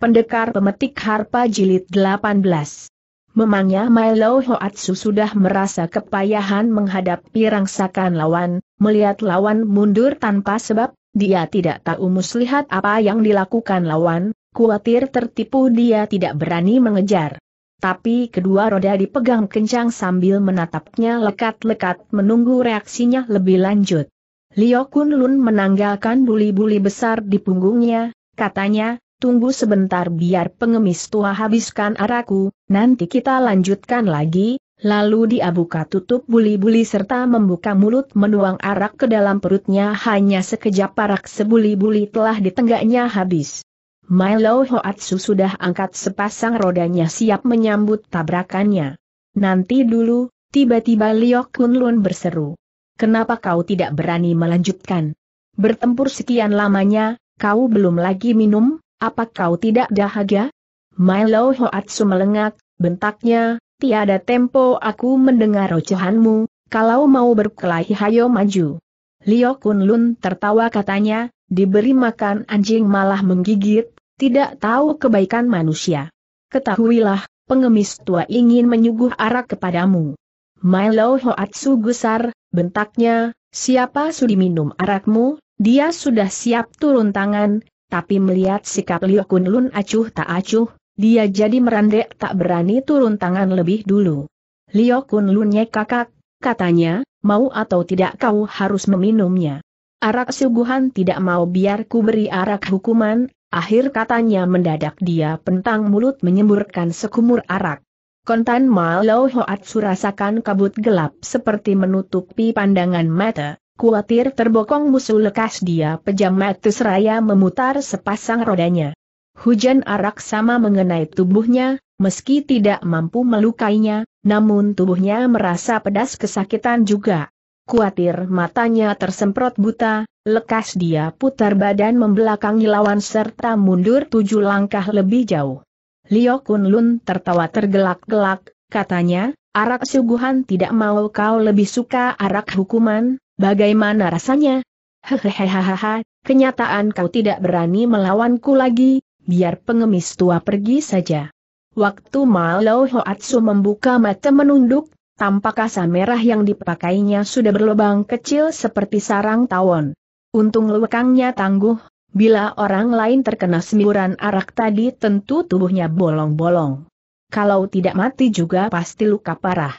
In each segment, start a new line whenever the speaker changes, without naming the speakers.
Pendekar Pemetik Harpa Jilid 18 Memangnya Milo Hoatsu sudah merasa kepayahan menghadapi rangsakan lawan, melihat lawan mundur tanpa sebab, dia tidak tahu muslihat apa yang dilakukan lawan, khawatir tertipu dia tidak berani mengejar. Tapi kedua roda dipegang kencang sambil menatapnya lekat-lekat menunggu reaksinya lebih lanjut. Liokun Lun menanggalkan buli-buli besar di punggungnya, katanya, tunggu sebentar biar pengemis tua habiskan araku, nanti kita lanjutkan lagi, lalu dia buka tutup buli-buli serta membuka mulut menuang arak ke dalam perutnya hanya sekejap arak sebuli-buli telah ditenggaknya habis. Milo Hoatsu sudah angkat sepasang rodanya siap menyambut tabrakannya. Nanti dulu, tiba-tiba Liok Kunlun berseru. Kenapa kau tidak berani melanjutkan? Bertempur sekian lamanya, kau belum lagi minum? Apa kau tidak dahaga? Milo Hoatsu melengak, bentaknya, tiada tempo aku mendengar ocehanmu, kalau mau berkelahi hayo maju. Lio Lun tertawa katanya, diberi makan anjing malah menggigit, tidak tahu kebaikan manusia. Ketahuilah, pengemis tua ingin menyuguh arak kepadamu. Milo Hoatsu gusar, bentaknya, siapa sudi minum arakmu, dia sudah siap turun tangan, tapi melihat sikap Liu Lun acuh tak acuh, dia jadi merandek tak berani turun tangan lebih dulu. Liu Lun kakak, katanya, mau atau tidak kau harus meminumnya. Arak suguhan tidak mau biar ku beri arak hukuman, akhir katanya mendadak dia pentang mulut menyemburkan sekumur arak. Kontan Mao Hoat surasakan kabut gelap seperti menutupi pandangan mata. Kuatir terbokong musuh lekas dia pejam matus raya memutar sepasang rodanya. Hujan arak sama mengenai tubuhnya, meski tidak mampu melukainya, namun tubuhnya merasa pedas kesakitan juga. Kuatir matanya tersemprot buta, lekas dia putar badan membelakangi lawan serta mundur tujuh langkah lebih jauh. Lio Lun tertawa tergelak-gelak, katanya, arak suguhan tidak mau kau lebih suka arak hukuman, Bagaimana rasanya? Hehehehaha, kenyataan kau tidak berani melawanku lagi, biar pengemis tua pergi saja. Waktu Malo Hoatsu membuka mata menunduk, tampak kasa merah yang dipakainya sudah berlubang kecil seperti sarang tawon. Untung lekangnya tangguh, bila orang lain terkena semburan arak tadi tentu tubuhnya bolong-bolong. Kalau tidak mati juga pasti luka parah.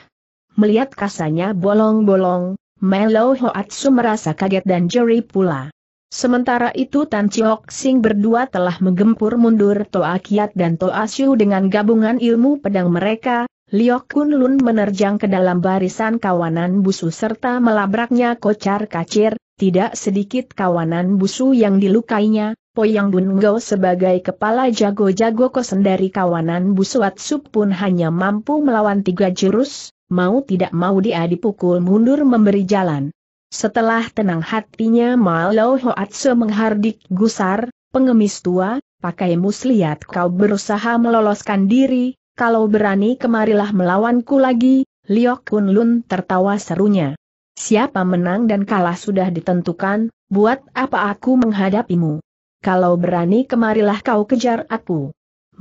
Melihat kasanya bolong-bolong, Melo Hoatsu merasa kaget dan jeri pula. Sementara itu Tan Chiok Sing berdua telah menggempur mundur Toa Kiat dan Toa Siu dengan gabungan ilmu pedang mereka, Liok Kun Lun menerjang ke dalam barisan kawanan busu serta melabraknya kocar kacir, tidak sedikit kawanan busu yang dilukainya, Poyang Bun Go sebagai kepala jago-jago kosen dari kawanan busu Atsub pun hanya mampu melawan tiga jurus, mau tidak mau dia dipukul mundur memberi jalan. Setelah tenang hatinya Malo Hoatse menghardik gusar, pengemis tua, pakai muslihat kau berusaha meloloskan diri, kalau berani kemarilah melawanku lagi, Liok Kun Lun tertawa serunya. Siapa menang dan kalah sudah ditentukan, buat apa aku menghadapimu? Kalau berani kemarilah kau kejar aku.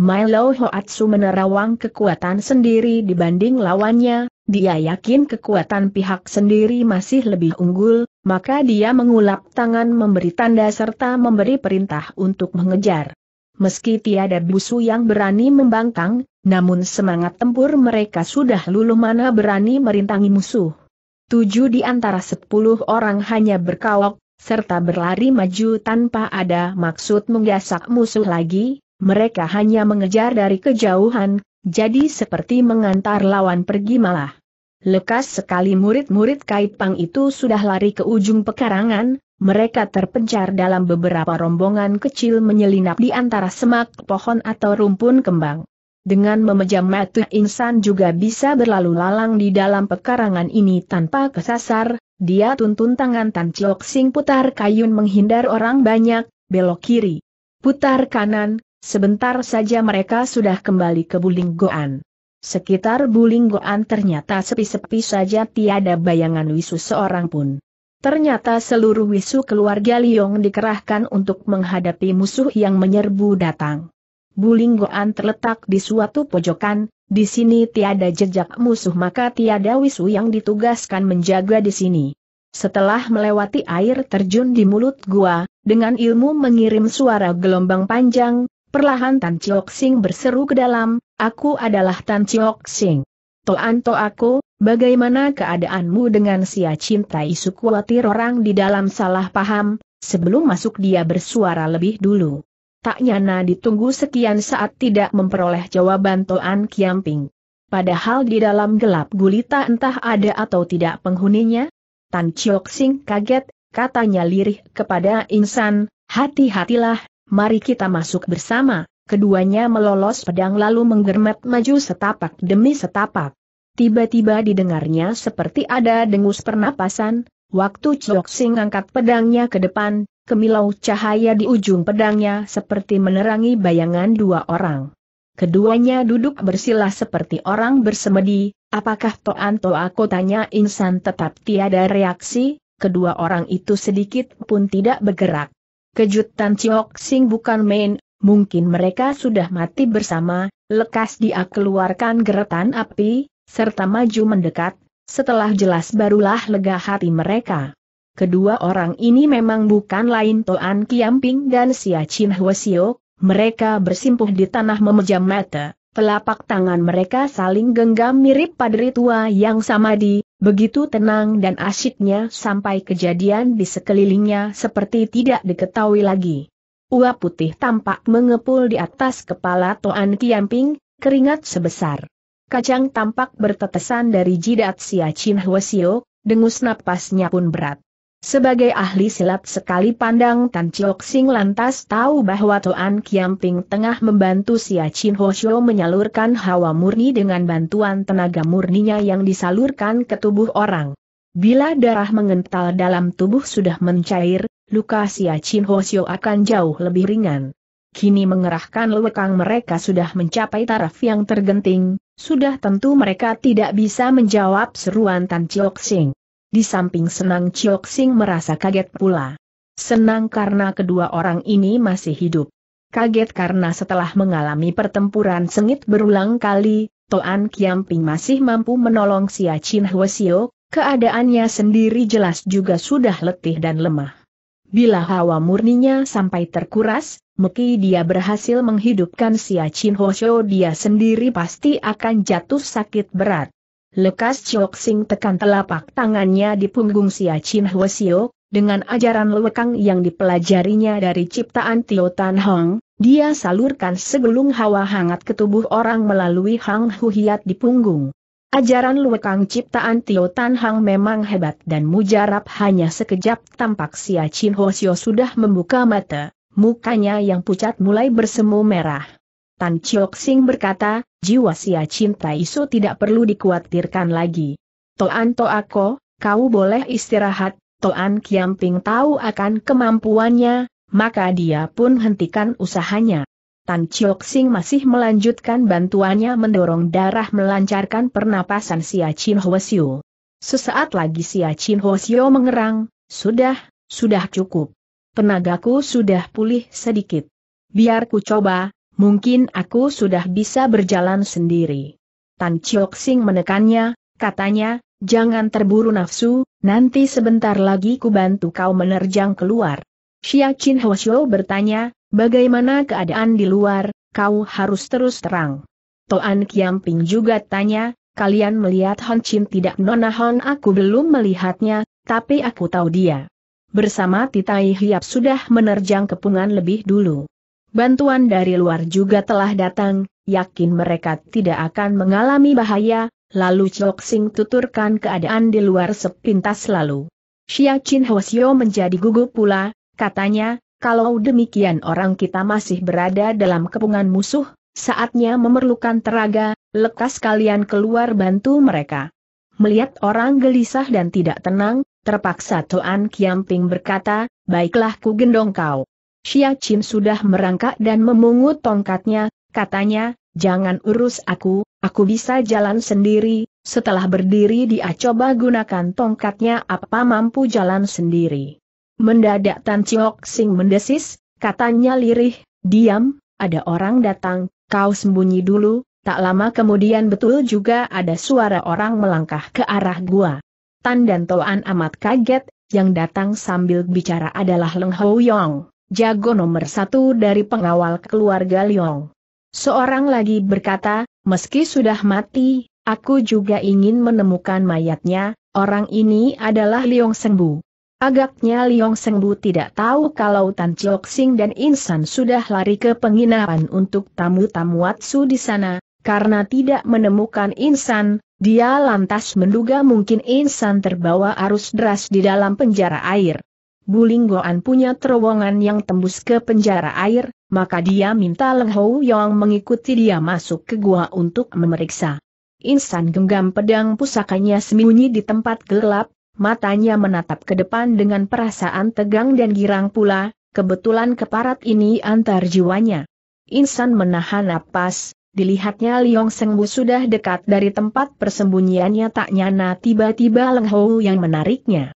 Milo Hoatsu menerawang kekuatan sendiri dibanding lawannya, dia yakin kekuatan pihak sendiri masih lebih unggul, maka dia mengulap tangan memberi tanda serta memberi perintah untuk mengejar. Meski tiada busu yang berani membangkang, namun semangat tempur mereka sudah luluh mana berani merintangi musuh. Tujuh di antara sepuluh orang hanya berkawok, serta berlari maju tanpa ada maksud menggasak musuh lagi, mereka hanya mengejar dari kejauhan, jadi seperti mengantar lawan pergi malah. Lekas sekali murid-murid Kaipang itu sudah lari ke ujung pekarangan, mereka terpencar dalam beberapa rombongan kecil menyelinap di antara semak pohon atau rumpun kembang. Dengan memejam mata insan juga bisa berlalu lalang di dalam pekarangan ini tanpa kesasar, dia tuntun tangan Tan Chiok Sing putar kayun menghindar orang banyak, belok kiri. Putar kanan, sebentar saja mereka sudah kembali ke Buling Goan. Sekitar Buling Goan ternyata sepi-sepi saja tiada bayangan Wisu seorang pun. Ternyata seluruh Wisu keluarga Liong dikerahkan untuk menghadapi musuh yang menyerbu datang. Buling Goan terletak di suatu pojokan, di sini tiada jejak musuh maka tiada Wisu yang ditugaskan menjaga di sini. Setelah melewati air terjun di mulut gua, dengan ilmu mengirim suara gelombang panjang, Perlahan Tan Chiok Sing berseru ke dalam, aku adalah Tan Chiok Sing. Toan to aku, bagaimana keadaanmu dengan si cinta isu kuatir orang di dalam salah paham, sebelum masuk dia bersuara lebih dulu. Tak nyana ditunggu sekian saat tidak memperoleh jawaban Toan Kiamping. Padahal di dalam gelap gulita entah ada atau tidak penghuninya. Tan Chiok Sing kaget, katanya lirih kepada insan, hati-hatilah, mari kita masuk bersama, keduanya melolos pedang lalu menggermet maju setapak demi setapak. Tiba-tiba didengarnya seperti ada dengus pernapasan, waktu Chok Sing angkat pedangnya ke depan, kemilau cahaya di ujung pedangnya seperti menerangi bayangan dua orang. Keduanya duduk bersila seperti orang bersemedi, apakah Toan Toa tanya insan tetap tiada reaksi, kedua orang itu sedikit pun tidak bergerak. Kejutan Chiok Sing bukan main, mungkin mereka sudah mati bersama, lekas dia keluarkan geretan api, serta maju mendekat, setelah jelas barulah lega hati mereka. Kedua orang ini memang bukan lain Toan Kiamping dan Sia Chin Hwasio, mereka bersimpuh di tanah memejam mata. Telapak tangan mereka saling genggam mirip padri tua yang sama di Begitu tenang dan asyiknya sampai kejadian di sekelilingnya seperti tidak diketahui lagi. Uap putih tampak mengepul di atas kepala Toan Kiamping, keringat sebesar. Kacang tampak bertetesan dari jidat Sia Chin Hwasio, dengus napasnya pun berat. Sebagai ahli silat sekali pandang Tan Chiok Sing lantas tahu bahwa Toan Ping tengah membantu Sia Chin Ho Shio menyalurkan hawa murni dengan bantuan tenaga murninya yang disalurkan ke tubuh orang. Bila darah mengental dalam tubuh sudah mencair, luka Sia Chin Ho Shio akan jauh lebih ringan. Kini mengerahkan lewekang mereka sudah mencapai taraf yang tergenting, sudah tentu mereka tidak bisa menjawab seruan Tan Chiok Sing. Di samping senang Chiok Sing merasa kaget pula. Senang karena kedua orang ini masih hidup. Kaget karena setelah mengalami pertempuran sengit berulang kali, Toan Kiamping masih mampu menolong Sia Chin Hwasio, keadaannya sendiri jelas juga sudah letih dan lemah. Bila hawa murninya sampai terkuras, Meki dia berhasil menghidupkan Sia Chin Hwasio dia sendiri pasti akan jatuh sakit berat. Lekas Chok Sing tekan telapak tangannya di punggung Sia Chin Hwasio, dengan ajaran lewekang yang dipelajarinya dari ciptaan Tio Tan Hong, dia salurkan segelung hawa hangat ke tubuh orang melalui Hang Huhiat di punggung. Ajaran luwekang ciptaan Tio Tan Hong memang hebat dan mujarab hanya sekejap tampak Sia Chin Hosio sudah membuka mata, mukanya yang pucat mulai bersemu merah. Tan Chiok Sing berkata, jiwa sia cinta isu tidak perlu dikhawatirkan lagi. Toan Toako, kau boleh istirahat, Toan Kiamping tahu akan kemampuannya, maka dia pun hentikan usahanya. Tan Chiok Sing masih melanjutkan bantuannya mendorong darah melancarkan pernapasan Sia Chin Hwasyo. Sesaat lagi Sia Chin Hwasyo mengerang, sudah, sudah cukup. Tenagaku sudah pulih sedikit. Biar ku coba, mungkin aku sudah bisa berjalan sendiri. Tan Chiok Sing menekannya, katanya, jangan terburu nafsu, nanti sebentar lagi ku bantu kau menerjang keluar. Xia Qin Hwasyo bertanya, bagaimana keadaan di luar, kau harus terus terang. Toan Ping juga tanya, kalian melihat Hon Chin tidak Nona Hon aku belum melihatnya, tapi aku tahu dia. Bersama Titai Hiap sudah menerjang kepungan lebih dulu bantuan dari luar juga telah datang, yakin mereka tidak akan mengalami bahaya, lalu Chok Sing tuturkan keadaan di luar sepintas lalu. Xia Chin Hoshio menjadi gugup pula, katanya, kalau demikian orang kita masih berada dalam kepungan musuh, saatnya memerlukan teraga, lekas kalian keluar bantu mereka. Melihat orang gelisah dan tidak tenang, terpaksa Toan Kiamping berkata, baiklah ku gendong kau. Xia Qin sudah merangkak dan memungut tongkatnya, katanya, jangan urus aku, aku bisa jalan sendiri, setelah berdiri dia coba gunakan tongkatnya apa mampu jalan sendiri. Mendadak Tan Chiok Sing mendesis, katanya lirih, diam, ada orang datang, kau sembunyi dulu, tak lama kemudian betul juga ada suara orang melangkah ke arah gua. Tan dan Toan amat kaget, yang datang sambil bicara adalah Leng Ho Yong jago nomor satu dari pengawal keluarga Liong. Seorang lagi berkata, meski sudah mati, aku juga ingin menemukan mayatnya, orang ini adalah Liong Sengbu. Agaknya Liong Sengbu tidak tahu kalau Tan Chok Sing dan Insan sudah lari ke penginapan untuk tamu-tamu Watsu di sana, karena tidak menemukan Insan, dia lantas menduga mungkin Insan terbawa arus deras di dalam penjara air. Goan punya terowongan yang tembus ke penjara air, maka dia minta Leng Hou Yong mengikuti dia masuk ke gua untuk memeriksa. Insan genggam pedang pusakanya sembunyi di tempat gelap, matanya menatap ke depan dengan perasaan tegang dan girang pula, kebetulan keparat ini antar jiwanya. Insan menahan napas, dilihatnya Liong Sengbu sudah dekat dari tempat persembunyiannya tak nyana tiba-tiba Leng Hou yang menariknya.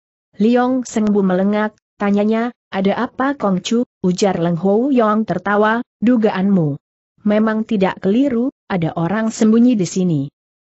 Liong Sengbu melengak, Tanyanya, ada apa Kong Chu, ujar Leng Hou Yong tertawa, dugaanmu. Memang tidak keliru, ada orang sembunyi di sini.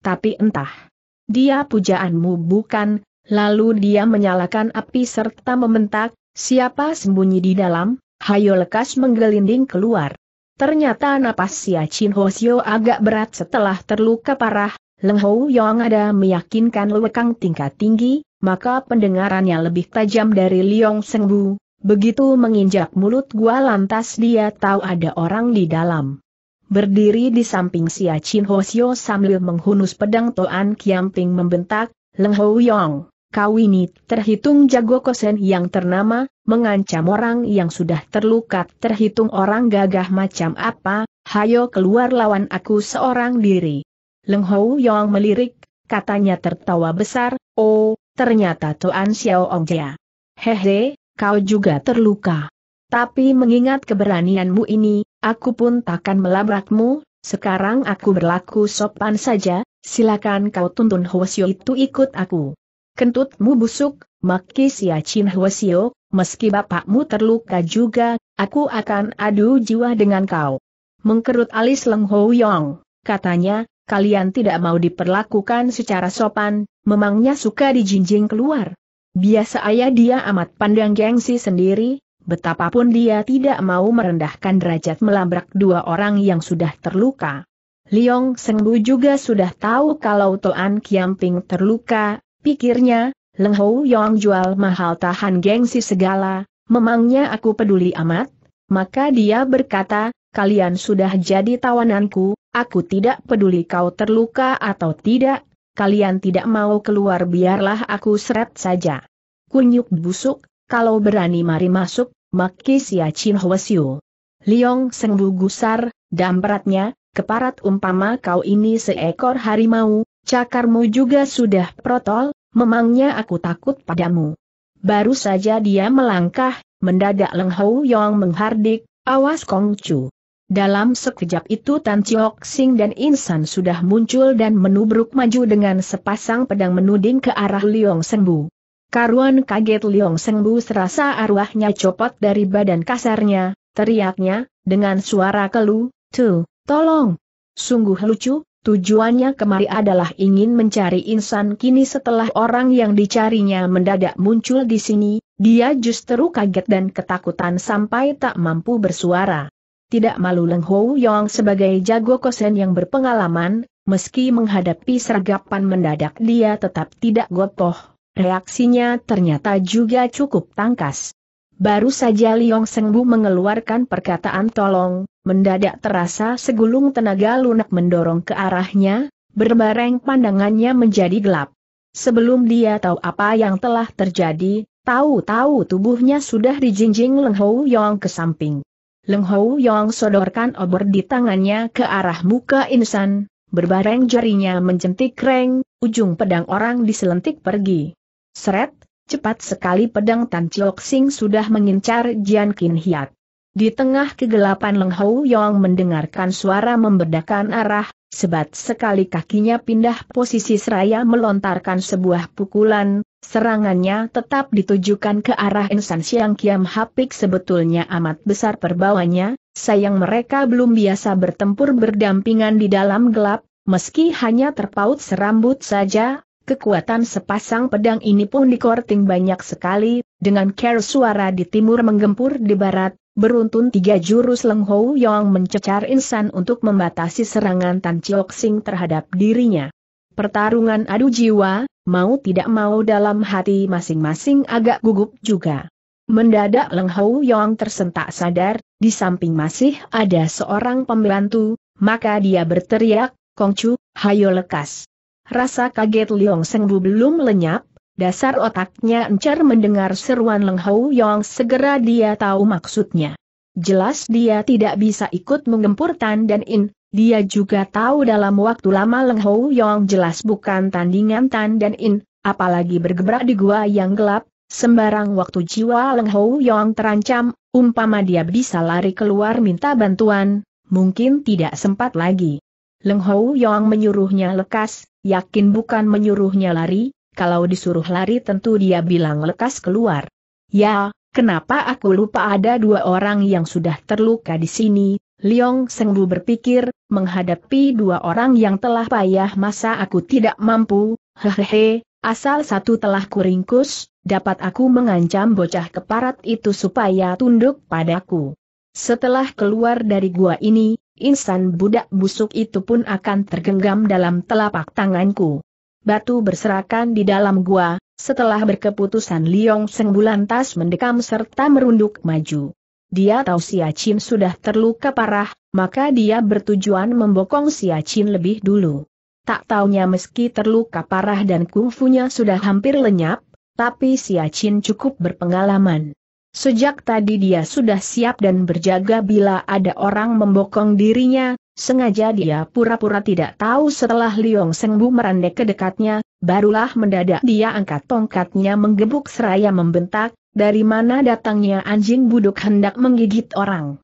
Tapi entah. Dia pujaanmu bukan, lalu dia menyalakan api serta membentak, siapa sembunyi di dalam, hayo lekas menggelinding keluar. Ternyata napas Sia Chin Ho Sio agak berat setelah terluka parah, Leng Hou Yong ada meyakinkan lewekang tingkat tinggi, maka pendengarannya lebih tajam dari Liong Sengbu, begitu menginjak mulut gua lantas dia tahu ada orang di dalam. Berdiri di samping Sia Chin Hosio sambil menghunus pedang Toan Kiamping membentak, Leng Ho Yong, kau ini terhitung jago kosen yang ternama, mengancam orang yang sudah terluka terhitung orang gagah macam apa, hayo keluar lawan aku seorang diri. Leng Ho Yong melirik, katanya tertawa besar, oh, ternyata tuan Xiao Jia. Hehe, kau juga terluka. Tapi mengingat keberanianmu ini, aku pun takkan melabrakmu, sekarang aku berlaku sopan saja, silakan kau tuntun Huasio itu ikut aku. Kentutmu busuk, maki Chin Huasio, meski bapakmu terluka juga, aku akan adu jiwa dengan kau. Mengkerut alis Leng Ho Yong, katanya, kalian tidak mau diperlakukan secara sopan, memangnya suka dijinjing keluar. Biasa ayah dia amat pandang gengsi sendiri, betapapun dia tidak mau merendahkan derajat melabrak dua orang yang sudah terluka. Liong Sengbu juga sudah tahu kalau Toan Kiamping terluka, pikirnya, Leng Hou Yong jual mahal tahan gengsi segala, memangnya aku peduli amat? Maka dia berkata, kalian sudah jadi tawananku, Aku tidak peduli kau terluka atau tidak, kalian tidak mau keluar biarlah aku seret saja. Kunyuk busuk, kalau berani mari masuk, maki sia ya chin hwasyu. Liong sengbu gusar, dampratnya, keparat umpama kau ini seekor harimau, cakarmu juga sudah protol, memangnya aku takut padamu. Baru saja dia melangkah, mendadak Leng Hou Yong menghardik, awas Kongcu. Dalam sekejap itu Tan Chiok Sing dan Insan sudah muncul dan menubruk maju dengan sepasang pedang menuding ke arah Liong Sengbu. Karuan kaget Liong Sengbu serasa arwahnya copot dari badan kasarnya, teriaknya, dengan suara kelu, tuh, tolong! Sungguh lucu, tujuannya kemari adalah ingin mencari Insan kini setelah orang yang dicarinya mendadak muncul di sini, dia justru kaget dan ketakutan sampai tak mampu bersuara tidak malu Leng Ho Yong sebagai jago kosen yang berpengalaman, meski menghadapi sergapan mendadak dia tetap tidak gotoh, reaksinya ternyata juga cukup tangkas. Baru saja Liong Sengbu mengeluarkan perkataan tolong, mendadak terasa segulung tenaga lunak mendorong ke arahnya, berbareng pandangannya menjadi gelap. Sebelum dia tahu apa yang telah terjadi, tahu-tahu tubuhnya sudah dijinjing Leng Ho Yong ke samping. Leng Hou Yong sodorkan obor di tangannya ke arah muka insan, berbareng jarinya menjentik reng, ujung pedang orang diselentik pergi. Seret, cepat sekali pedang Tan Chiok Sing sudah mengincar Jian Kin Hiat. Di tengah kegelapan Leng Hou Yong mendengarkan suara membedakan arah, sebat sekali kakinya pindah posisi seraya melontarkan sebuah pukulan, Serangannya tetap ditujukan ke arah insan Siang Kiam Hapik sebetulnya amat besar perbawanya, sayang mereka belum biasa bertempur berdampingan di dalam gelap, meski hanya terpaut serambut saja, kekuatan sepasang pedang ini pun dikorting banyak sekali, dengan care suara di timur menggempur di barat, beruntun tiga jurus Leng Hou Yong mencecar insan untuk membatasi serangan Tan Chiok Sing terhadap dirinya. Pertarungan adu jiwa, mau tidak mau dalam hati masing-masing agak gugup juga. Mendadak Leng Hou Yong tersentak sadar, di samping masih ada seorang pembantu, maka dia berteriak, Kong Chu, hayo lekas. Rasa kaget Liong Sengbu belum lenyap, dasar otaknya encer mendengar seruan Leng Hou Yong segera dia tahu maksudnya. Jelas dia tidak bisa ikut menggempur Tan dan In, dia juga tahu dalam waktu lama Leng Hou Yong jelas bukan tandingan Tan dan In, apalagi bergebrak di gua yang gelap, sembarang waktu jiwa Leng Hou Yong terancam, umpama dia bisa lari keluar minta bantuan, mungkin tidak sempat lagi. Leng Hou Yong menyuruhnya lekas, yakin bukan menyuruhnya lari, kalau disuruh lari tentu dia bilang lekas keluar. Ya, kenapa aku lupa ada dua orang yang sudah terluka di sini, Liong Sengbu berpikir, menghadapi dua orang yang telah payah masa aku tidak mampu, hehehe, asal satu telah kuringkus, dapat aku mengancam bocah keparat itu supaya tunduk padaku. Setelah keluar dari gua ini, insan budak busuk itu pun akan tergenggam dalam telapak tanganku. Batu berserakan di dalam gua, setelah berkeputusan Liong Sengbu lantas mendekam serta merunduk maju dia tahu Siacin sudah terluka parah, maka dia bertujuan membokong Siacin lebih dulu. Tak taunya meski terluka parah dan kungfunya sudah hampir lenyap, tapi Siacin cukup berpengalaman. Sejak tadi dia sudah siap dan berjaga bila ada orang membokong dirinya, sengaja dia pura-pura tidak tahu setelah Liong Sengbu merandek ke dekatnya, barulah mendadak dia angkat tongkatnya menggebuk seraya membentak, dari mana datangnya anjing buduk hendak menggigit orang?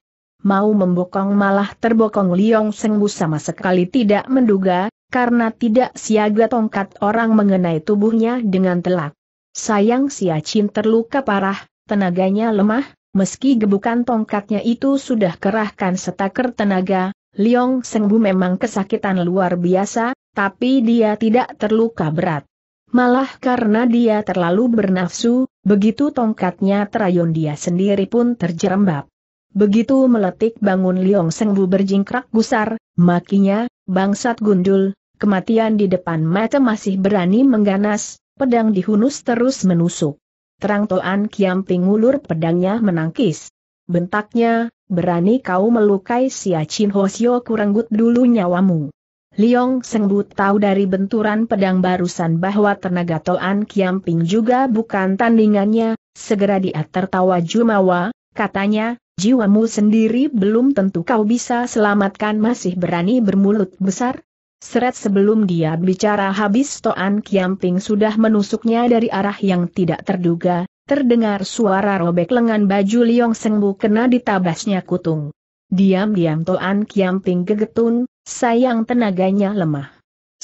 Mau membokong malah terbokong Liong Sengbu sama sekali tidak menduga, karena tidak siaga tongkat orang mengenai tubuhnya dengan telak. Sayang si Acin terluka parah, tenaganya lemah, meski gebukan tongkatnya itu sudah kerahkan setaker tenaga, Liong Sengbu memang kesakitan luar biasa, tapi dia tidak terluka berat. Malah karena dia terlalu bernafsu, begitu tongkatnya terayun dia sendiri pun terjerembab. Begitu meletik bangun Liong Sengbu berjingkrak gusar, makinya, bangsat gundul, kematian di depan mata masih berani mengganas, pedang dihunus terus menusuk. Terang Toan Ping ngulur pedangnya menangkis. Bentaknya, berani kau melukai si Acin Hosio kurenggut dulu nyawamu. Liong sengbu tahu dari benturan pedang barusan bahwa tenaga Toan Kiamping juga bukan tandingannya, segera dia tertawa jumawa, katanya, jiwamu sendiri belum tentu kau bisa selamatkan masih berani bermulut besar. Seret sebelum dia bicara habis Toan Kiamping sudah menusuknya dari arah yang tidak terduga, terdengar suara robek lengan baju Liong Sengbu kena ditabasnya kutung. Diam-diam Toan Kiamping gegetun, sayang tenaganya lemah.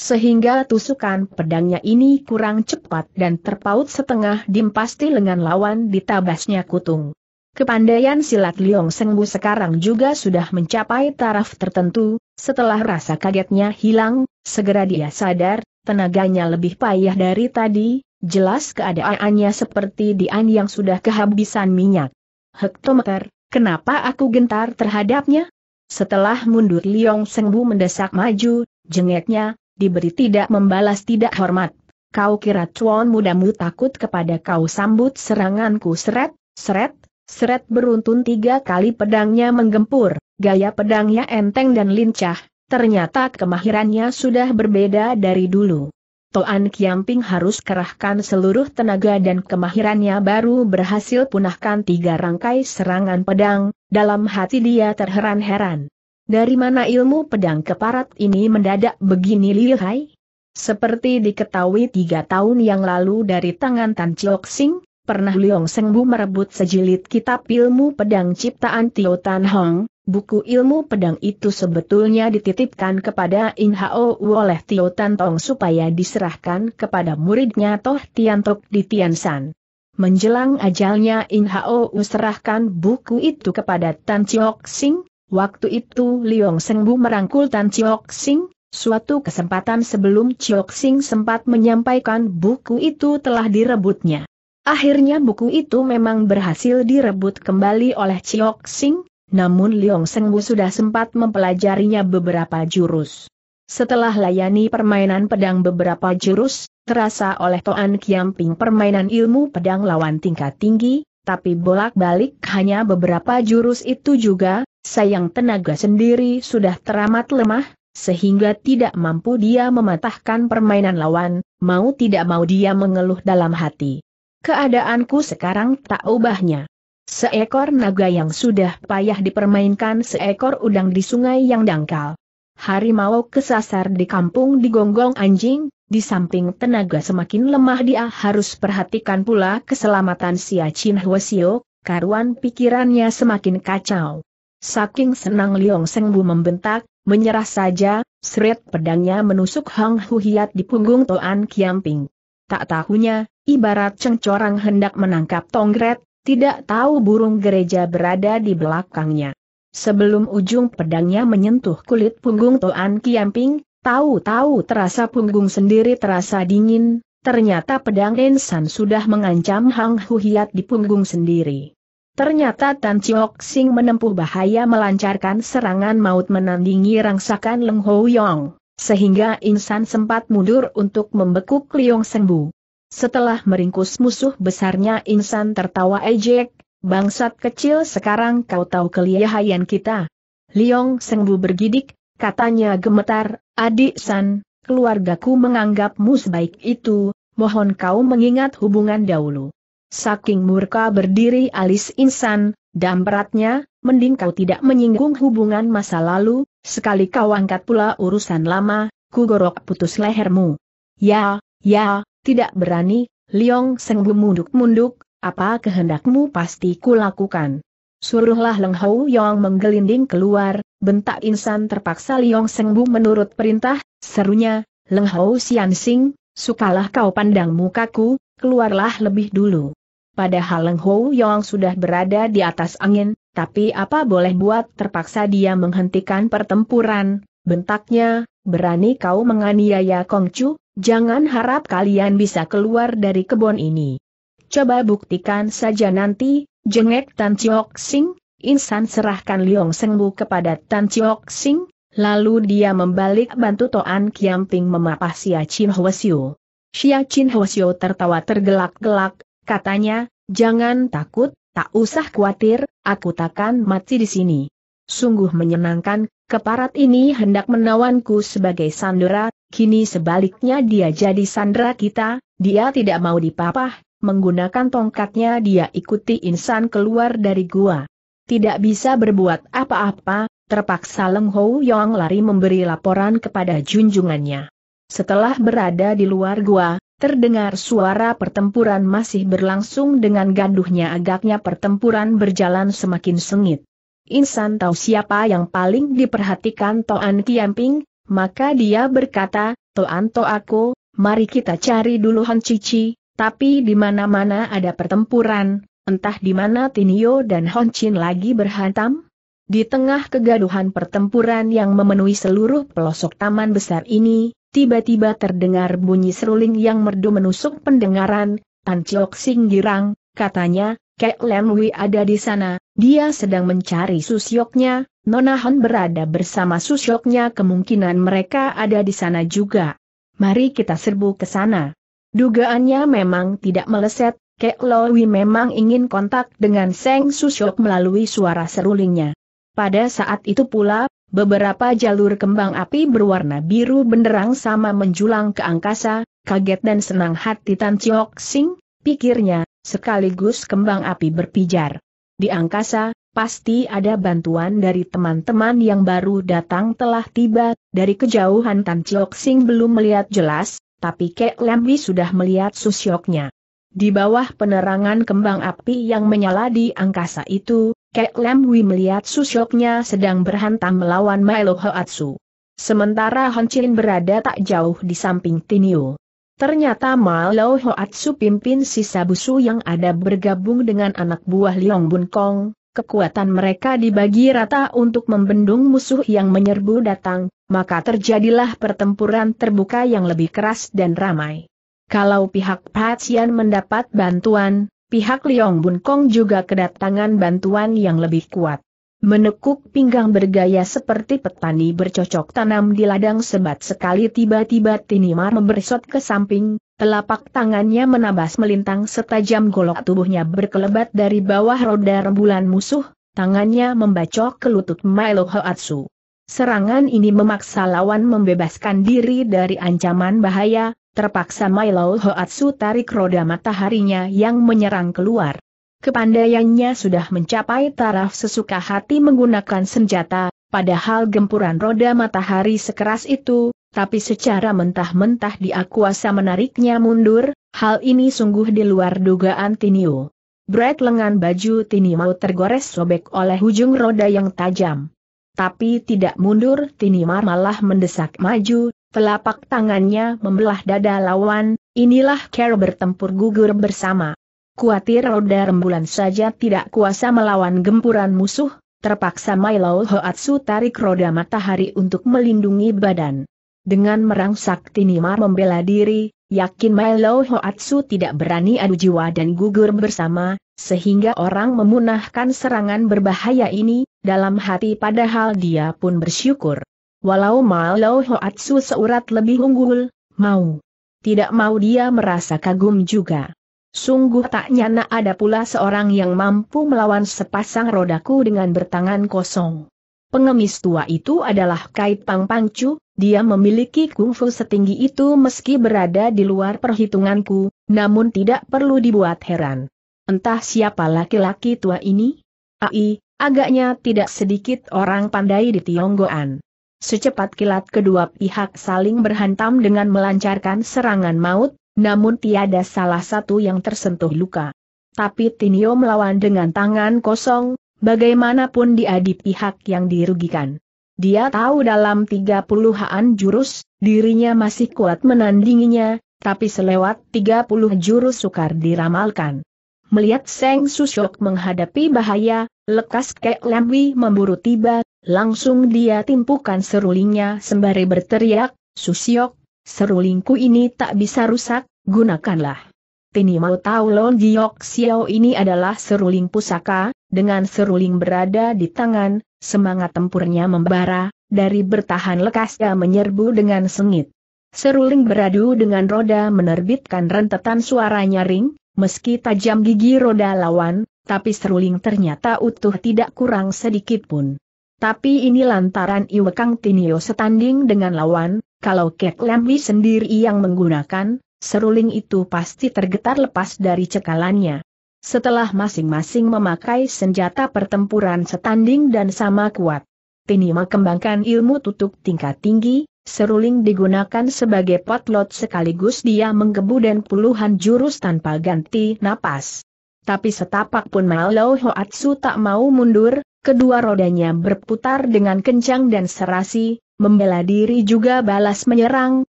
Sehingga tusukan pedangnya ini kurang cepat dan terpaut setengah dimpasti dengan lengan lawan ditabasnya kutung. Kepandaian silat Liong Sengbu sekarang juga sudah mencapai taraf tertentu, setelah rasa kagetnya hilang, segera dia sadar, tenaganya lebih payah dari tadi, jelas keadaannya seperti Dian yang sudah kehabisan minyak. Hektometer, kenapa aku gentar terhadapnya? Setelah mundur Liong Sengbu mendesak maju, jengeknya, diberi tidak membalas tidak hormat. Kau kira cuan mudamu takut kepada kau sambut seranganku seret, seret, seret beruntun tiga kali pedangnya menggempur, gaya pedangnya enteng dan lincah, ternyata kemahirannya sudah berbeda dari dulu. Toan Kiamping harus kerahkan seluruh tenaga dan kemahirannya baru berhasil punahkan tiga rangkai serangan pedang, dalam hati dia terheran-heran. Dari mana ilmu pedang keparat ini mendadak begini lihai? Seperti diketahui tiga tahun yang lalu dari tangan Tan Chiok Sing, pernah Liong Sengbu merebut sejilid kitab ilmu pedang ciptaan Tio Tan Hong, Buku ilmu pedang itu sebetulnya dititipkan kepada In Hao oleh Tio Tan Tong supaya diserahkan kepada muridnya Toh Tian Tok di Tian San. Menjelang ajalnya In Hao serahkan buku itu kepada Tan Chiok Sing, waktu itu Liong Sengbu merangkul Tan Chiok Sing, Suatu kesempatan sebelum Chiok Sing sempat menyampaikan buku itu telah direbutnya. Akhirnya buku itu memang berhasil direbut kembali oleh Chiok Sing, namun Liong Sengwu sudah sempat mempelajarinya beberapa jurus. Setelah layani permainan pedang beberapa jurus, terasa oleh Toan Kiamping permainan ilmu pedang lawan tingkat tinggi, tapi bolak-balik hanya beberapa jurus itu juga, sayang tenaga sendiri sudah teramat lemah, sehingga tidak mampu dia mematahkan permainan lawan, mau tidak mau dia mengeluh dalam hati. Keadaanku sekarang tak ubahnya. Seekor naga yang sudah payah dipermainkan seekor udang di sungai yang dangkal. Harimau kesasar di kampung digonggong anjing, di samping tenaga semakin lemah dia harus perhatikan pula keselamatan Sia Chin Hwasio, karuan pikirannya semakin kacau. Saking senang Liong Bu membentak, menyerah saja, seret pedangnya menusuk Hang Huhiat di punggung Toan Kiamping. Tak tahunya, ibarat cengcorang hendak menangkap tongret, tidak tahu burung gereja berada di belakangnya. Sebelum ujung pedangnya menyentuh kulit punggung Toan Kiamping, tahu-tahu terasa punggung sendiri terasa dingin, ternyata pedang Ensan sudah mengancam Hang Huhiat di punggung sendiri. Ternyata Tan Chiok Sing menempuh bahaya melancarkan serangan maut menandingi rangsakan Leng Ho Yong sehingga Insan sempat mundur untuk membekuk Liong Sembu. Setelah meringkus musuh besarnya insan tertawa ejek, bangsat kecil sekarang kau tahu kelihayan kita. Liong Sengbu bergidik, katanya gemetar, adik San, keluargaku menganggapmu sebaik itu, mohon kau mengingat hubungan dahulu. Saking murka berdiri alis insan, dan beratnya, mending kau tidak menyinggung hubungan masa lalu, sekali kau angkat pula urusan lama, ku gorok putus lehermu. Ya, ya, tidak berani, Liong Seng munduk munduk apa kehendakmu pasti kulakukan. Suruhlah Leng Hou Yong menggelinding keluar, bentak insan terpaksa Liong Seng menurut perintah, serunya, Leng Hou Xian Sing, sukalah kau pandang mukaku, keluarlah lebih dulu. Padahal Leng Hou Yong sudah berada di atas angin, tapi apa boleh buat terpaksa dia menghentikan pertempuran, bentaknya, berani kau menganiaya Kongcu, jangan harap kalian bisa keluar dari kebun ini. Coba buktikan saja nanti, jengek Tan Chiok Sing, Insan serahkan Liong Sengbu kepada Tan Chiok Sing, lalu dia membalik bantu Toan Kiamping memapah Xia Chin Hwasyo. Xia Chin Hwasyo tertawa tergelak-gelak, katanya, jangan takut, tak usah khawatir, aku takkan mati di sini. Sungguh menyenangkan, keparat ini hendak menawanku sebagai sandera, kini sebaliknya dia jadi sandera kita, dia tidak mau dipapah, menggunakan tongkatnya dia ikuti insan keluar dari gua. Tidak bisa berbuat apa-apa, terpaksa Leng Hou Yong lari memberi laporan kepada junjungannya. Setelah berada di luar gua, terdengar suara pertempuran masih berlangsung dengan gaduhnya agaknya pertempuran berjalan semakin sengit. Insan tahu siapa yang paling diperhatikan Toan Kiamping, maka dia berkata, Toan To aku, mari kita cari dulu Han Cici, tapi di mana-mana ada pertempuran, entah di mana Tinio dan Hon Chin lagi berhantam? Di tengah kegaduhan pertempuran yang memenuhi seluruh pelosok taman besar ini, tiba-tiba terdengar bunyi seruling yang merdu menusuk pendengaran, Tan Chok Sing girang, katanya, Kek Lem Wi ada di sana, dia sedang mencari susyoknya, Nona Han berada bersama susyoknya kemungkinan mereka ada di sana juga. Mari kita serbu ke sana. Dugaannya memang tidak meleset, Kek Lowi memang ingin kontak dengan Seng Susyok melalui suara serulingnya. Pada saat itu pula, beberapa jalur kembang api berwarna biru benderang sama menjulang ke angkasa, kaget dan senang hati Tan Chiok Sing, pikirnya, sekaligus kembang api berpijar. Di angkasa, pasti ada bantuan dari teman-teman yang baru datang telah tiba, dari kejauhan Tan Chiok Sing belum melihat jelas, tapi Kek Lembi sudah melihat susyoknya. Di bawah penerangan kembang api yang menyala di angkasa itu, Kek Lemwi melihat susyoknya sedang berhantam melawan Milo Hoatsu. Sementara Hon Chin berada tak jauh di samping Tinio. Ternyata Malau su pimpin sisa busu yang ada bergabung dengan anak buah Liong Bun Kong, kekuatan mereka dibagi rata untuk membendung musuh yang menyerbu datang, maka terjadilah pertempuran terbuka yang lebih keras dan ramai. Kalau pihak Patsian mendapat bantuan, pihak Liong Bun Kong juga kedatangan bantuan yang lebih kuat. Menekuk pinggang bergaya seperti petani bercocok tanam di ladang sebat sekali tiba-tiba Tinimar membersot ke samping, telapak tangannya menabas melintang setajam golok tubuhnya berkelebat dari bawah roda rembulan musuh, tangannya membacok ke lutut Milo Hoatsu. Serangan ini memaksa lawan membebaskan diri dari ancaman bahaya, terpaksa Milo Hoatsu tarik roda mataharinya yang menyerang keluar kepandaiannya sudah mencapai taraf sesuka hati menggunakan senjata, padahal gempuran roda matahari sekeras itu, tapi secara mentah-mentah dia kuasa menariknya mundur, hal ini sungguh di luar dugaan Tinio. Bright lengan baju Tinio tergores sobek oleh ujung roda yang tajam. Tapi tidak mundur Tinimar malah mendesak maju, telapak tangannya membelah dada lawan, inilah Carol bertempur gugur bersama. Kuatir roda rembulan saja tidak kuasa melawan gempuran musuh, terpaksa Mailau Hoatsu tarik roda matahari untuk melindungi badan. Dengan merangsak Tinima membela diri, yakin Mailau Hoatsu tidak berani adu jiwa dan gugur bersama, sehingga orang memunahkan serangan berbahaya ini, dalam hati padahal dia pun bersyukur. Walau Mailau Hoatsu seurat lebih unggul, mau. Tidak mau dia merasa kagum juga. Sungguh tak nyana ada pula seorang yang mampu melawan sepasang rodaku dengan bertangan kosong. Pengemis tua itu adalah Kait Pang Pangcu, dia memiliki kungfu setinggi itu meski berada di luar perhitunganku, namun tidak perlu dibuat heran. Entah siapa laki-laki tua ini? Ai, agaknya tidak sedikit orang pandai di Tionggoan. Secepat kilat kedua pihak saling berhantam dengan melancarkan serangan maut, namun tiada salah satu yang tersentuh luka. Tapi Tinio melawan dengan tangan kosong, bagaimanapun dia di pihak yang dirugikan. Dia tahu dalam tiga haan jurus, dirinya masih kuat menandinginya, tapi selewat tiga puluh jurus sukar diramalkan. Melihat Seng Susyok menghadapi bahaya, lekas Kek Lemwi memburu tiba, langsung dia timpukan serulingnya sembari berteriak, Susyok, Serulingku ini tak bisa rusak, gunakanlah. Tini mau tahu Lon Giok Xiao ini adalah seruling pusaka, dengan seruling berada di tangan, semangat tempurnya membara, dari bertahan lekasnya menyerbu dengan sengit. Seruling beradu dengan roda menerbitkan rentetan suara nyaring, meski tajam gigi roda lawan, tapi seruling ternyata utuh tidak kurang sedikit pun. Tapi ini lantaran Iwekang Tinio setanding dengan lawan, kalau Kek Lemwi sendiri yang menggunakan, seruling itu pasti tergetar lepas dari cekalannya. Setelah masing-masing memakai senjata pertempuran setanding dan sama kuat, Tini mengembangkan ilmu tutup tingkat tinggi, seruling digunakan sebagai potlot sekaligus dia menggebu dan puluhan jurus tanpa ganti napas. Tapi setapak pun malau Hoatsu tak mau mundur, kedua rodanya berputar dengan kencang dan serasi, Membela diri juga balas menyerang,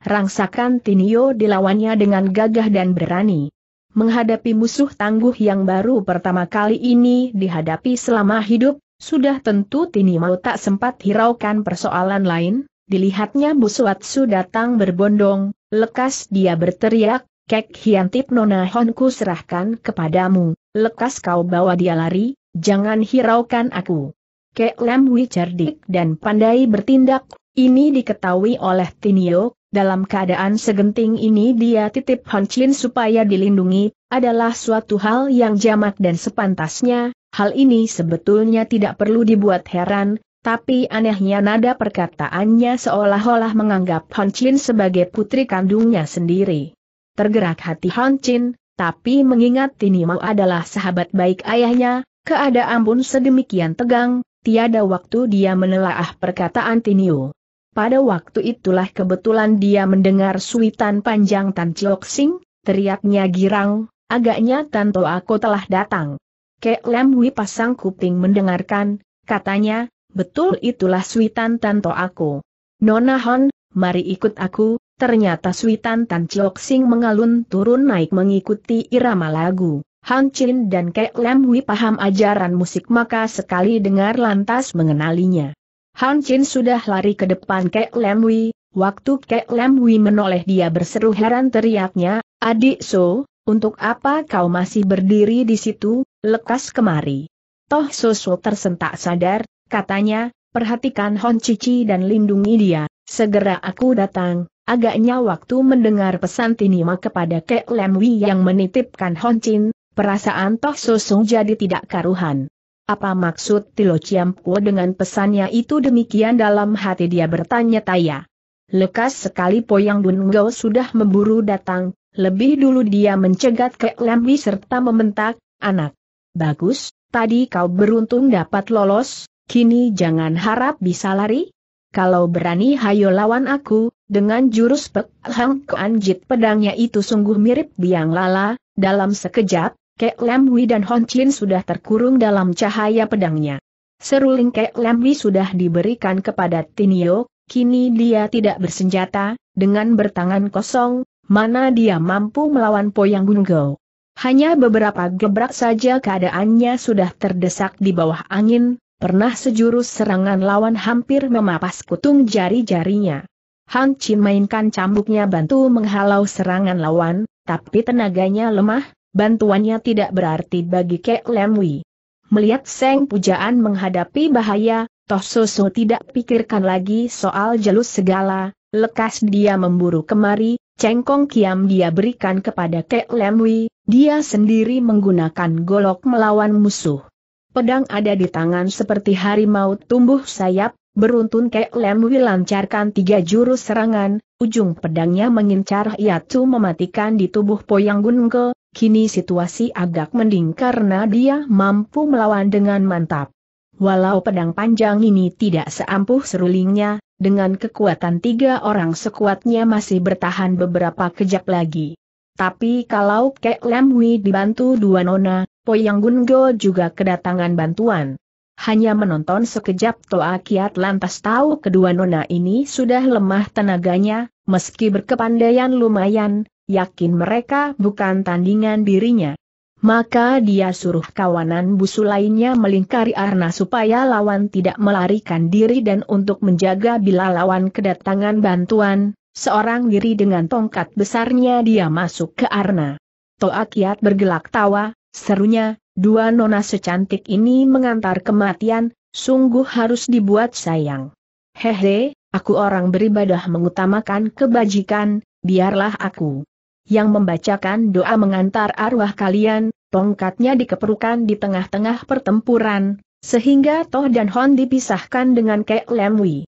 rangsakan Tinio dilawannya dengan gagah dan berani. Menghadapi musuh tangguh yang baru pertama kali ini dihadapi selama hidup, sudah tentu Tini mau tak sempat hiraukan persoalan lain, dilihatnya Busuatsu datang berbondong, lekas dia berteriak, Kek Hiantip Nona Honku serahkan kepadamu, lekas kau bawa dia lari, jangan hiraukan aku. Kek Lam cerdik dan pandai bertindak, ini diketahui oleh Tinio, dalam keadaan segenting ini dia titip Han Chin supaya dilindungi, adalah suatu hal yang jamak dan sepantasnya, hal ini sebetulnya tidak perlu dibuat heran, tapi anehnya nada perkataannya seolah-olah menganggap Han Chin sebagai putri kandungnya sendiri. Tergerak hati Han Chin, tapi mengingat Tinio adalah sahabat baik ayahnya, keadaan pun sedemikian tegang, tiada waktu dia menelaah perkataan Tinio. Pada waktu itulah kebetulan dia mendengar suitan panjang Tan Chiok Sing, teriaknya girang, agaknya Tan aku telah datang. Kek Lam pasang kuping mendengarkan, katanya, betul itulah suitan Tan aku. Nona Hon, mari ikut aku, ternyata suitan Tan Chiok Sing mengalun turun naik mengikuti irama lagu. Han Chin dan Kek Lam paham ajaran musik maka sekali dengar lantas mengenalinya. Han Chin sudah lari ke depan Kek Lem Wi, waktu Kek Lem Wi menoleh dia berseru heran teriaknya, Adik So, untuk apa kau masih berdiri di situ, lekas kemari. Toh So So tersentak sadar, katanya, perhatikan Hon Cici dan lindungi dia, segera aku datang. Agaknya waktu mendengar pesan Tinima kepada Kek Lem Wi yang menitipkan Hon Chin, perasaan Toh So So jadi tidak karuhan. Apa maksud Tilo Ciampu dengan pesannya itu demikian dalam hati dia bertanya tanya Lekas sekali Poyang Dungo sudah memburu datang, lebih dulu dia mencegat ke Lembi serta mementak, anak. Bagus, tadi kau beruntung dapat lolos, kini jangan harap bisa lari. Kalau berani hayo lawan aku, dengan jurus Pek Hang Kuan pedangnya itu sungguh mirip biang lala, dalam sekejap, Kek Lam Wi dan Hon Chin sudah terkurung dalam cahaya pedangnya. Seruling Kek Lam Wi sudah diberikan kepada Tinio, kini dia tidak bersenjata, dengan bertangan kosong, mana dia mampu melawan Poyang Gungo. Hanya beberapa gebrak saja keadaannya sudah terdesak di bawah angin, pernah sejurus serangan lawan hampir memapas kutung jari-jarinya. Han Chin mainkan cambuknya bantu menghalau serangan lawan, tapi tenaganya lemah, bantuannya tidak berarti bagi Kek Lemwi. Melihat Seng Pujaan menghadapi bahaya, Toh Soso tidak pikirkan lagi soal jalus segala, lekas dia memburu kemari, cengkong kiam dia berikan kepada Kek Lemwi, dia sendiri menggunakan golok melawan musuh. Pedang ada di tangan seperti harimau tumbuh sayap, beruntun Kek Lemwi lancarkan tiga jurus serangan, ujung pedangnya mengincar Yatu mematikan di tubuh Poyang Gunungke, Kini situasi agak mending karena dia mampu melawan dengan mantap. Walau pedang panjang ini tidak seampuh serulingnya, dengan kekuatan tiga orang sekuatnya masih bertahan beberapa kejap lagi. Tapi kalau Kek Lam dibantu dua nona, Poyang Gungo juga kedatangan bantuan. Hanya menonton sekejap Toa Kiat lantas tahu kedua nona ini sudah lemah tenaganya, meski berkepandaian lumayan, yakin mereka bukan tandingan dirinya. Maka dia suruh kawanan busu lainnya melingkari Arna supaya lawan tidak melarikan diri dan untuk menjaga bila lawan kedatangan bantuan, seorang diri dengan tongkat besarnya dia masuk ke Arna. Toakiat bergelak tawa, serunya, dua nona secantik ini mengantar kematian, sungguh harus dibuat sayang. Hehe, aku orang beribadah mengutamakan kebajikan, biarlah aku yang membacakan doa mengantar arwah kalian, tongkatnya dikeperukan di tengah-tengah pertempuran, sehingga Toh dan Hon dipisahkan dengan Kek Lemwi.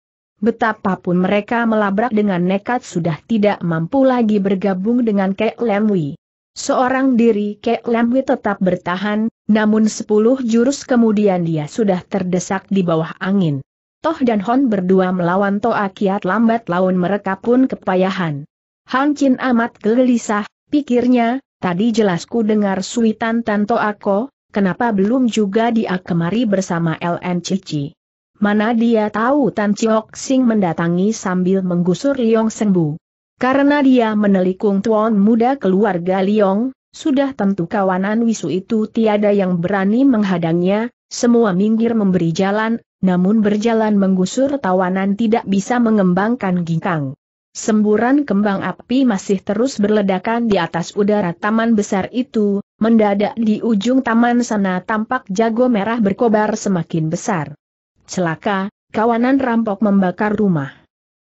Betapapun mereka melabrak dengan nekat sudah tidak mampu lagi bergabung dengan Kek Lemwi. Seorang diri Kek Lemwi tetap bertahan, namun sepuluh jurus kemudian dia sudah terdesak di bawah angin. Toh dan Hon berdua melawan Toa kiat lambat laun mereka pun kepayahan. Han Chin amat gelisah, pikirnya, tadi jelas ku dengar suitan Tanto Ako, kenapa belum juga dia kemari bersama LN Cici. Mana dia tahu Tan Chiok Sing mendatangi sambil menggusur Liong Sengbu. Karena dia menelikung tuan muda keluarga Liong, sudah tentu kawanan wisu itu tiada yang berani menghadangnya, semua minggir memberi jalan, namun berjalan menggusur tawanan tidak bisa mengembangkan ginkang. Semburan kembang api masih terus berledakan di atas udara taman besar itu, mendadak di ujung taman sana tampak jago merah berkobar semakin besar. Celaka, kawanan rampok membakar rumah.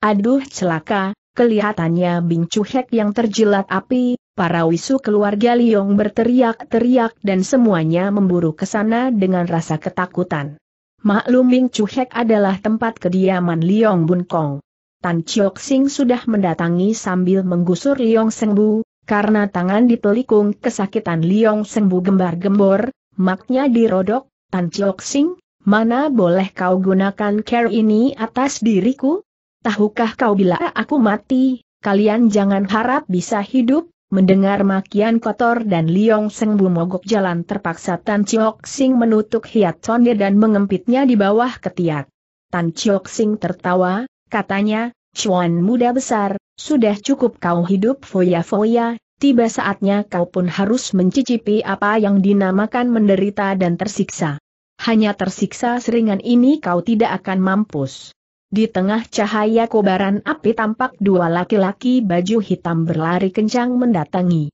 Aduh celaka, kelihatannya Bing Cuhek yang terjilat api, para wisu keluarga Liong berteriak-teriak dan semuanya memburu ke sana dengan rasa ketakutan. Maklum Bing Cuhek adalah tempat kediaman Liong Bunkong. Tan Chiok Sing sudah mendatangi sambil menggusur Liong Sengbu, karena tangan dipelikung kesakitan Liong Sengbu gembar-gembor, maknya dirodok, Tan Chiok Sing, mana boleh kau gunakan care ini atas diriku? Tahukah kau bila aku mati, kalian jangan harap bisa hidup, mendengar makian kotor dan Liong Sengbu mogok jalan terpaksa Tan Chiok Sing menutup hiat sonde dan mengempitnya di bawah ketiak. Tan Chiok Sing tertawa, katanya, Chuan muda besar, sudah cukup kau hidup foya-foya, tiba saatnya kau pun harus mencicipi apa yang dinamakan menderita dan tersiksa. Hanya tersiksa seringan ini kau tidak akan mampus. Di tengah cahaya kobaran api tampak dua laki-laki baju hitam berlari kencang mendatangi.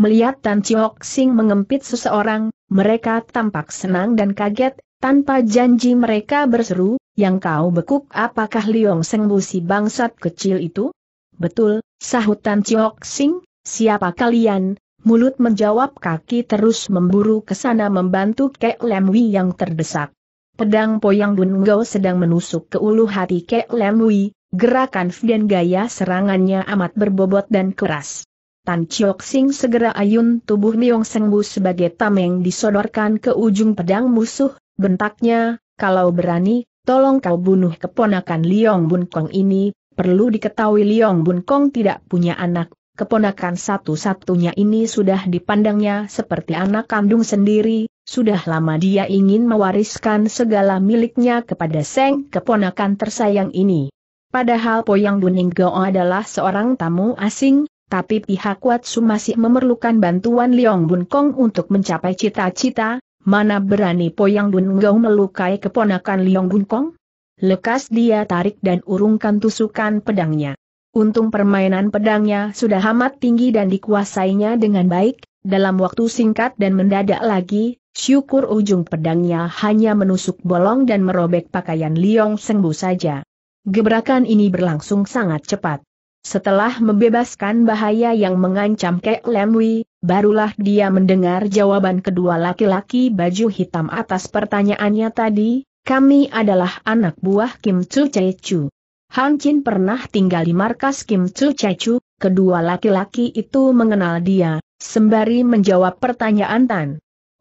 Melihat Tan Chiok Sing mengempit seseorang, mereka tampak senang dan kaget, tanpa janji mereka berseru, yang kau bekuk apakah Liong Sengbu si bangsat kecil itu? Betul, sahutan Chiok Sing, siapa kalian? Mulut menjawab kaki terus memburu ke sana membantu Kek Lemwi yang terdesak. Pedang Poyang Bun Gao sedang menusuk ke ulu hati Kek Lemwi, gerakan dan gaya serangannya amat berbobot dan keras. Tan Chiok Sing segera ayun tubuh Liong Sengbu sebagai tameng disodorkan ke ujung pedang musuh, bentaknya, kalau berani, tolong kau bunuh keponakan Liong Bun Kong ini, perlu diketahui Liong Bun Kong tidak punya anak, keponakan satu-satunya ini sudah dipandangnya seperti anak kandung sendiri, sudah lama dia ingin mewariskan segala miliknya kepada Seng keponakan tersayang ini. Padahal Poyang Duning Gao adalah seorang tamu asing, tapi pihak Watsu masih memerlukan bantuan Liong Bun Kong untuk mencapai cita-cita, mana berani Poyang Dunggau melukai keponakan Liong Gunkong? Lekas dia tarik dan urungkan tusukan pedangnya. Untung permainan pedangnya sudah amat tinggi dan dikuasainya dengan baik, dalam waktu singkat dan mendadak lagi, syukur ujung pedangnya hanya menusuk bolong dan merobek pakaian Liong Sengbu saja. Gebrakan ini berlangsung sangat cepat. Setelah membebaskan bahaya yang mengancam Kek Lemwi, Barulah dia mendengar jawaban kedua laki-laki baju hitam atas pertanyaannya tadi, kami adalah anak buah Kim Chu Chu. Han Chin pernah tinggal di markas Kim Chu Chu. kedua laki-laki itu mengenal dia, sembari menjawab pertanyaan Tan.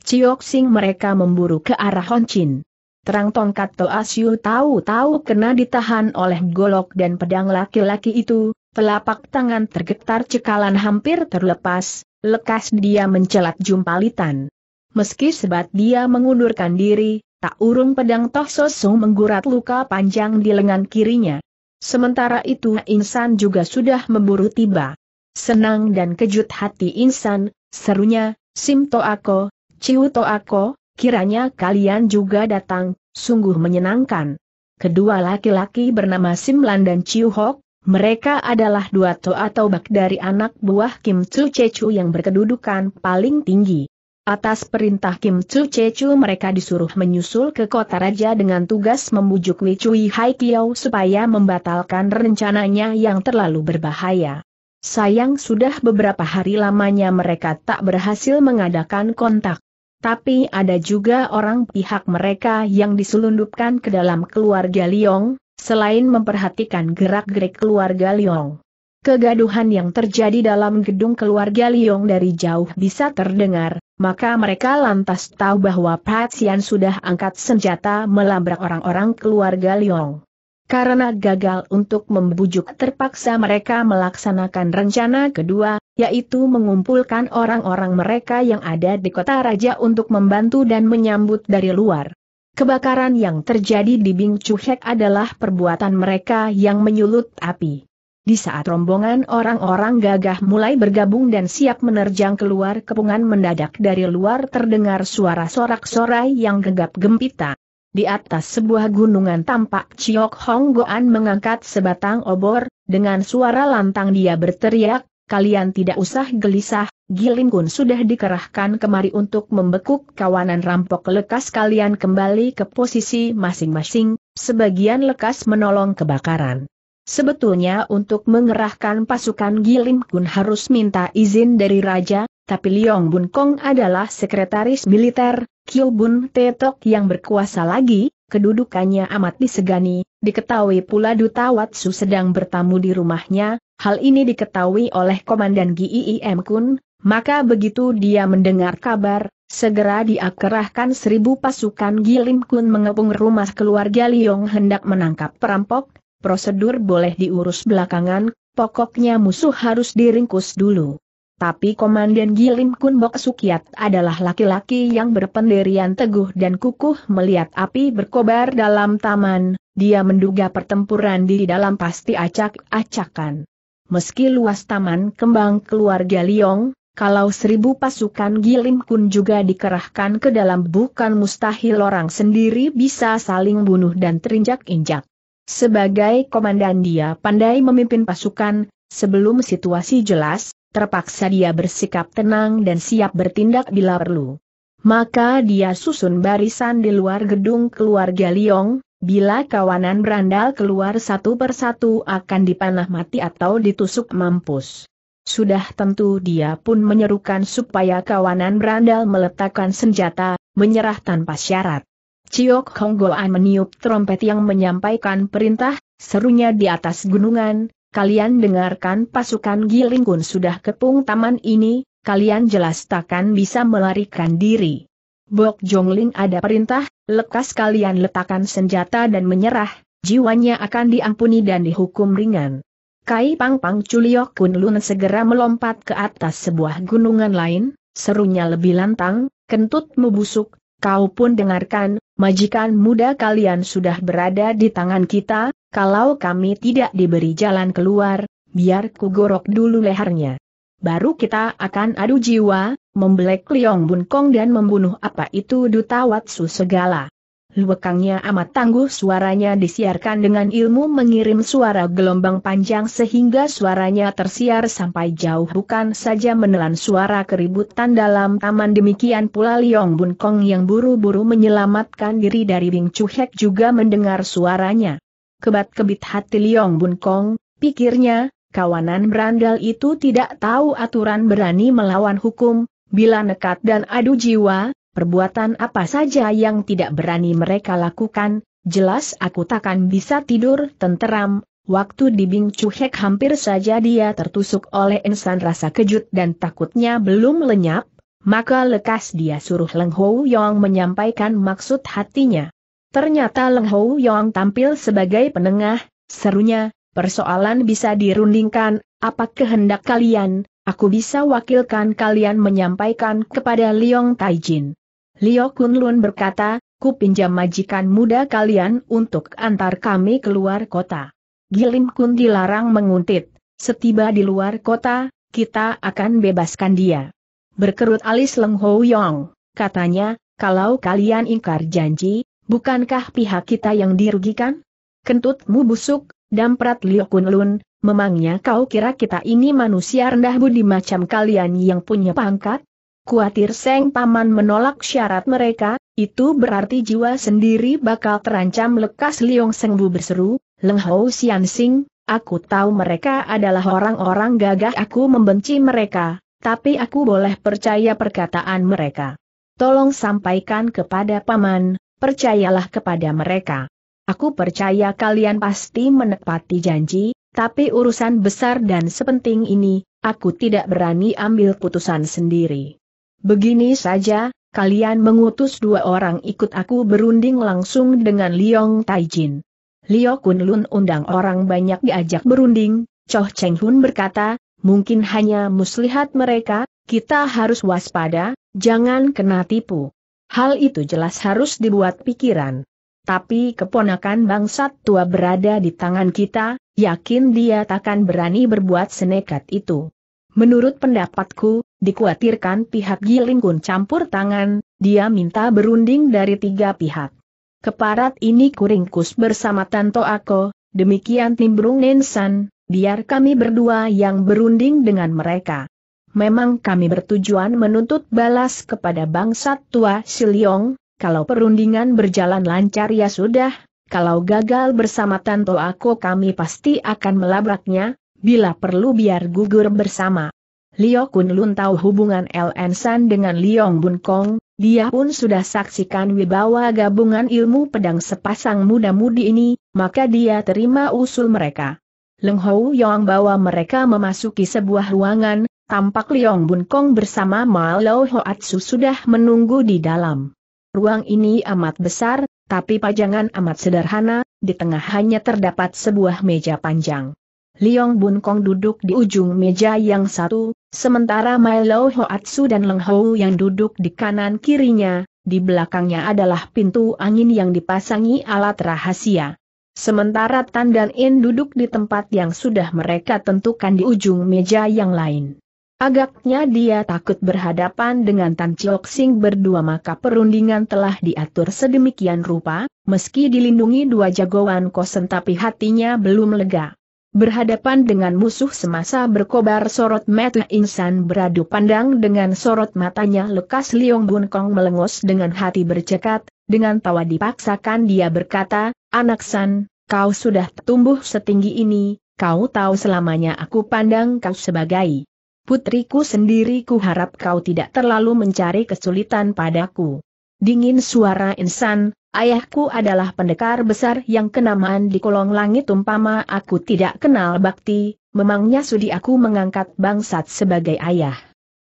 Chiok Sing mereka memburu ke arah Han Chin. Terang tongkat Toasyu tahu-tahu kena ditahan oleh golok dan pedang laki-laki itu, telapak tangan tergetar cekalan hampir terlepas, Lekas dia mencelat jumpalitan. Meski sebat dia mengundurkan diri, tak urung pedang Toh Sosong menggurat luka panjang di lengan kirinya. Sementara itu Insan juga sudah memburu tiba. Senang dan kejut hati Insan, serunya, Sim Toako, Ciu Toako, kiranya kalian juga datang, sungguh menyenangkan. Kedua laki-laki bernama Simlan dan Ciu Hok, mereka adalah dua to atau bak dari anak buah Kim Chu Chechu yang berkedudukan paling tinggi. Atas perintah Kim Chu Chechu mereka disuruh menyusul ke kota raja dengan tugas membujuk Li Chui Hai Kiao supaya membatalkan rencananya yang terlalu berbahaya. Sayang sudah beberapa hari lamanya mereka tak berhasil mengadakan kontak. Tapi ada juga orang pihak mereka yang diselundupkan ke dalam keluarga Liong, selain memperhatikan gerak-gerik keluarga Liong. Kegaduhan yang terjadi dalam gedung keluarga Liong dari jauh bisa terdengar, maka mereka lantas tahu bahwa Patsian sudah angkat senjata melabrak orang-orang keluarga Liong. Karena gagal untuk membujuk terpaksa mereka melaksanakan rencana kedua, yaitu mengumpulkan orang-orang mereka yang ada di kota raja untuk membantu dan menyambut dari luar. Kebakaran yang terjadi di Bing Cuhek adalah perbuatan mereka yang menyulut api. Di saat rombongan orang-orang gagah mulai bergabung dan siap menerjang keluar kepungan mendadak dari luar terdengar suara sorak-sorai yang gegap gempita. Di atas sebuah gunungan tampak Chiok Hong Goan mengangkat sebatang obor, dengan suara lantang dia berteriak, kalian tidak usah gelisah, Giling Kun sudah dikerahkan kemari untuk membekuk kawanan rampok lekas kalian kembali ke posisi masing-masing, sebagian lekas menolong kebakaran. Sebetulnya untuk mengerahkan pasukan Gilim Kun harus minta izin dari Raja, tapi Liong Bun Kong adalah sekretaris militer, Kyo Bun Tetok yang berkuasa lagi, kedudukannya amat disegani, diketahui pula Duta Watsu sedang bertamu di rumahnya, hal ini diketahui oleh Komandan GIIM Kun, maka begitu dia mendengar kabar, segera diakerahkan seribu pasukan Gilim Kun mengepung rumah keluarga Liong hendak menangkap perampok, prosedur boleh diurus belakangan, pokoknya musuh harus diringkus dulu. Tapi Komandan Gilim Kun Bok Sukiat adalah laki-laki yang berpendirian teguh dan kukuh melihat api berkobar dalam taman, dia menduga pertempuran di dalam pasti acak-acakan. Meski luas taman kembang keluarga Liong, kalau seribu pasukan Gilim Kun juga dikerahkan ke dalam bukan mustahil orang sendiri bisa saling bunuh dan terinjak-injak. Sebagai komandan dia pandai memimpin pasukan, sebelum situasi jelas, terpaksa dia bersikap tenang dan siap bertindak bila perlu. Maka dia susun barisan di luar gedung keluarga Liong, bila kawanan berandal keluar satu persatu akan dipanah mati atau ditusuk mampus. Sudah tentu dia pun menyerukan supaya kawanan berandal meletakkan senjata, menyerah tanpa syarat. Ciok Goan meniup trompet yang menyampaikan perintah, serunya di atas gunungan, kalian dengarkan pasukan Gilingkun sudah kepung taman ini, kalian jelas takkan bisa melarikan diri. Bok Jongling ada perintah, lekas kalian letakkan senjata dan menyerah, jiwanya akan diampuni dan dihukum ringan. Kai Pang Pang Chuliok Kun Lun segera melompat ke atas sebuah gunungan lain, serunya lebih lantang, Kentut membusuk, kau pun dengarkan, majikan muda kalian sudah berada di tangan kita, kalau kami tidak diberi jalan keluar, biar ku gorok dulu lehernya. Baru kita akan adu jiwa, membelek Liong Bun Kong dan membunuh apa itu duta Watsu segala. Luekangnya amat tangguh suaranya disiarkan dengan ilmu mengirim suara gelombang panjang sehingga suaranya tersiar sampai jauh bukan saja menelan suara keributan dalam taman demikian pula Liong Bun Kong yang buru-buru menyelamatkan diri dari Bing Chu Hek juga mendengar suaranya. Kebat-kebit hati Liong Bun Kong, pikirnya, kawanan berandal itu tidak tahu aturan berani melawan hukum, bila nekat dan adu jiwa, perbuatan apa saja yang tidak berani mereka lakukan, jelas aku takkan bisa tidur tenteram. Waktu di Bing Cuhek hampir saja dia tertusuk oleh insan rasa kejut dan takutnya belum lenyap, maka lekas dia suruh Leng Hou Yong menyampaikan maksud hatinya. Ternyata Leng Hou Yong tampil sebagai penengah, serunya, persoalan bisa dirundingkan, apa kehendak kalian, aku bisa wakilkan kalian menyampaikan kepada Liong Taijin. Lio Kunlun berkata, ku pinjam majikan muda kalian untuk antar kami keluar kota. Gilim Kun dilarang menguntit, setiba di luar kota, kita akan bebaskan dia. Berkerut alis Leng Ho Yong, katanya, kalau kalian ingkar janji, bukankah pihak kita yang dirugikan? Kentutmu busuk, damprat Lio Kunlun, memangnya kau kira kita ini manusia rendah budi macam kalian yang punya pangkat? Kuatir Seng Paman menolak syarat mereka, itu berarti jiwa sendiri bakal terancam lekas Liong Bu berseru, Leng Hou Xian Sing, aku tahu mereka adalah orang-orang gagah aku membenci mereka, tapi aku boleh percaya perkataan mereka. Tolong sampaikan kepada Paman, percayalah kepada mereka. Aku percaya kalian pasti menepati janji, tapi urusan besar dan sepenting ini, aku tidak berani ambil putusan sendiri. Begini saja, kalian mengutus dua orang ikut aku berunding langsung dengan Liong Taijin. Liu Kunlun undang orang banyak diajak berunding, Choh Cheng Hun berkata, mungkin hanya muslihat mereka, kita harus waspada, jangan kena tipu. Hal itu jelas harus dibuat pikiran. Tapi keponakan bangsat tua berada di tangan kita, yakin dia takkan berani berbuat senekat itu. Menurut pendapatku, dikhawatirkan pihak Giling Gilingkun campur tangan, dia minta berunding dari tiga pihak. Keparat ini kuringkus bersama Tanto Ako, demikian Timbrung Nensan, biar kami berdua yang berunding dengan mereka. Memang kami bertujuan menuntut balas kepada bangsat tua Siliong, kalau perundingan berjalan lancar ya sudah, kalau gagal bersama Tanto Ako kami pasti akan melabraknya, Bila perlu biar gugur bersama. Liu Kunlun tahu hubungan LN San dengan Liong Bun Kong, dia pun sudah saksikan wibawa gabungan ilmu pedang sepasang muda-mudi ini, maka dia terima usul mereka. Leng Hou Yong bawa mereka memasuki sebuah ruangan, tampak Liong Bun Kong bersama Malo Hoatsu sudah menunggu di dalam. Ruang ini amat besar, tapi pajangan amat sederhana, di tengah hanya terdapat sebuah meja panjang. Liong Bun Kong duduk di ujung meja yang satu, sementara Milo Hoatsu dan Leng Hou yang duduk di kanan kirinya, di belakangnya adalah pintu angin yang dipasangi alat rahasia. Sementara Tan dan In duduk di tempat yang sudah mereka tentukan di ujung meja yang lain. Agaknya dia takut berhadapan dengan Tan Chiok Sing berdua maka perundingan telah diatur sedemikian rupa, meski dilindungi dua jagoan kosen tapi hatinya belum lega. Berhadapan dengan musuh semasa berkobar sorot mata insan beradu pandang dengan sorot matanya lekas Liong Bun Kong melengos dengan hati bercekat, dengan tawa dipaksakan dia berkata, Anak San, kau sudah tumbuh setinggi ini, kau tahu selamanya aku pandang kau sebagai putriku sendiri ku harap kau tidak terlalu mencari kesulitan padaku. Dingin suara insan, Ayahku adalah pendekar besar yang kenamaan di kolong langit umpama aku tidak kenal bakti, memangnya sudi aku mengangkat bangsat sebagai ayah.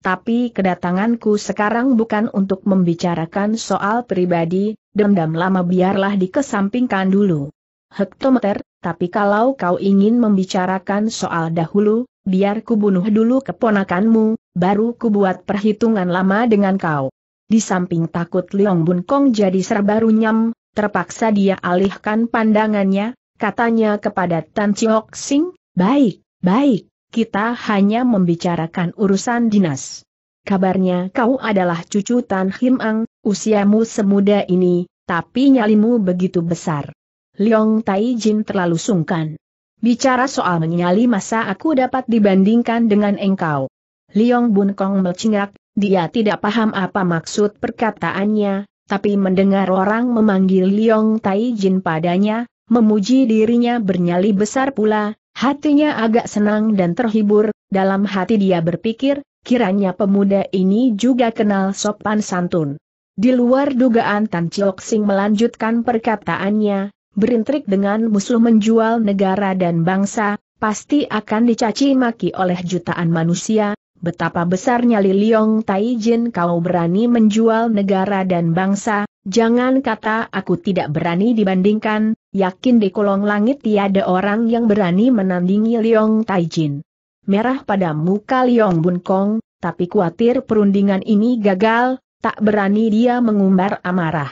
Tapi kedatanganku sekarang bukan untuk membicarakan soal pribadi, dendam lama biarlah dikesampingkan dulu. Hektometer, tapi kalau kau ingin membicarakan soal dahulu, biar kubunuh dulu keponakanmu, baru kubuat perhitungan lama dengan kau. Di samping takut Leong Bun Kong jadi serba runyam, terpaksa dia alihkan pandangannya, katanya kepada Tan Chiok Sing, baik, baik, kita hanya membicarakan urusan dinas. Kabarnya kau adalah cucu Tan Him Ang, usiamu semuda ini, tapi nyalimu begitu besar. Leong Tai Jin terlalu sungkan. Bicara soal menyali masa aku dapat dibandingkan dengan engkau. Leong Bun Kong melcingak, dia tidak paham apa maksud perkataannya, tapi mendengar orang memanggil Liong Tai Jin padanya, memuji dirinya bernyali besar pula, hatinya agak senang dan terhibur, dalam hati dia berpikir, kiranya pemuda ini juga kenal sopan santun. Di luar dugaan Tan Chiok Sing melanjutkan perkataannya, berintrik dengan musuh menjual negara dan bangsa, pasti akan dicaci maki oleh jutaan manusia, Betapa besarnya Li Tai Taijin kau berani menjual negara dan bangsa, jangan kata aku tidak berani dibandingkan, yakin di kolong langit tiada orang yang berani menandingi Liong Taijin. Merah pada muka Liong Bun Kong, tapi khawatir perundingan ini gagal, tak berani dia mengumbar amarah.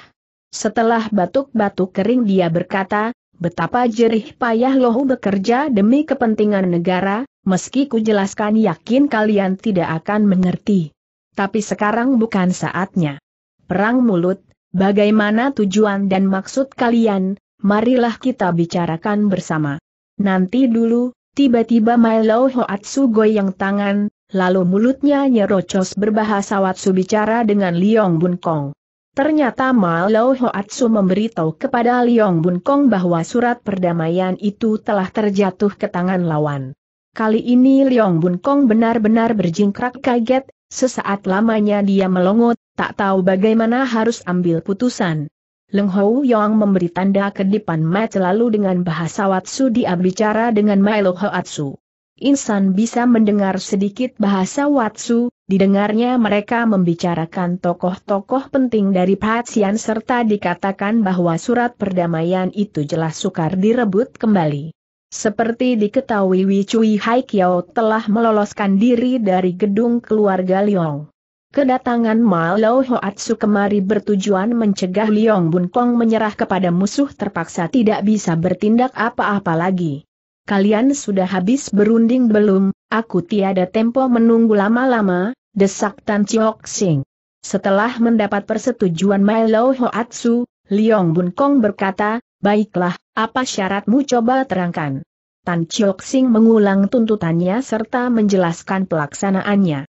Setelah batuk-batuk kering dia berkata, betapa jerih payah lohu bekerja demi kepentingan negara, meski ku jelaskan yakin kalian tidak akan mengerti. Tapi sekarang bukan saatnya. Perang mulut, bagaimana tujuan dan maksud kalian, marilah kita bicarakan bersama. Nanti dulu, tiba-tiba Milo Hoatsu goyang tangan, lalu mulutnya nyerocos berbahasa Watsu bicara dengan Liong Bun Kong. Ternyata Milo Hoatsu memberitahu kepada Liong Bun Kong bahwa surat perdamaian itu telah terjatuh ke tangan lawan. Kali ini Leong Bun Kong benar-benar berjingkrak kaget, sesaat lamanya dia melongot, tak tahu bagaimana harus ambil putusan. Leng Hou Yong memberi tanda kedipan Mat lalu dengan bahasa Watsu dia bicara dengan Milo Hoatsu. Insan bisa mendengar sedikit bahasa Watsu, didengarnya mereka membicarakan tokoh-tokoh penting dari Patsian serta dikatakan bahwa surat perdamaian itu jelas sukar direbut kembali. Seperti diketahui Wicui Haikiao telah meloloskan diri dari gedung keluarga Liong. Kedatangan Ma Mao Hoatsu kemari bertujuan mencegah Liong Bun Kong menyerah kepada musuh terpaksa tidak bisa bertindak apa-apa lagi. Kalian sudah habis berunding belum? Aku tiada tempo menunggu lama-lama, desak Tan Chiok Sing. Setelah mendapat persetujuan Ma Mao Hoatsu, Liong Bun Kong berkata, Baiklah, apa syaratmu coba terangkan? Tan Chiok Sing mengulang tuntutannya serta menjelaskan pelaksanaannya.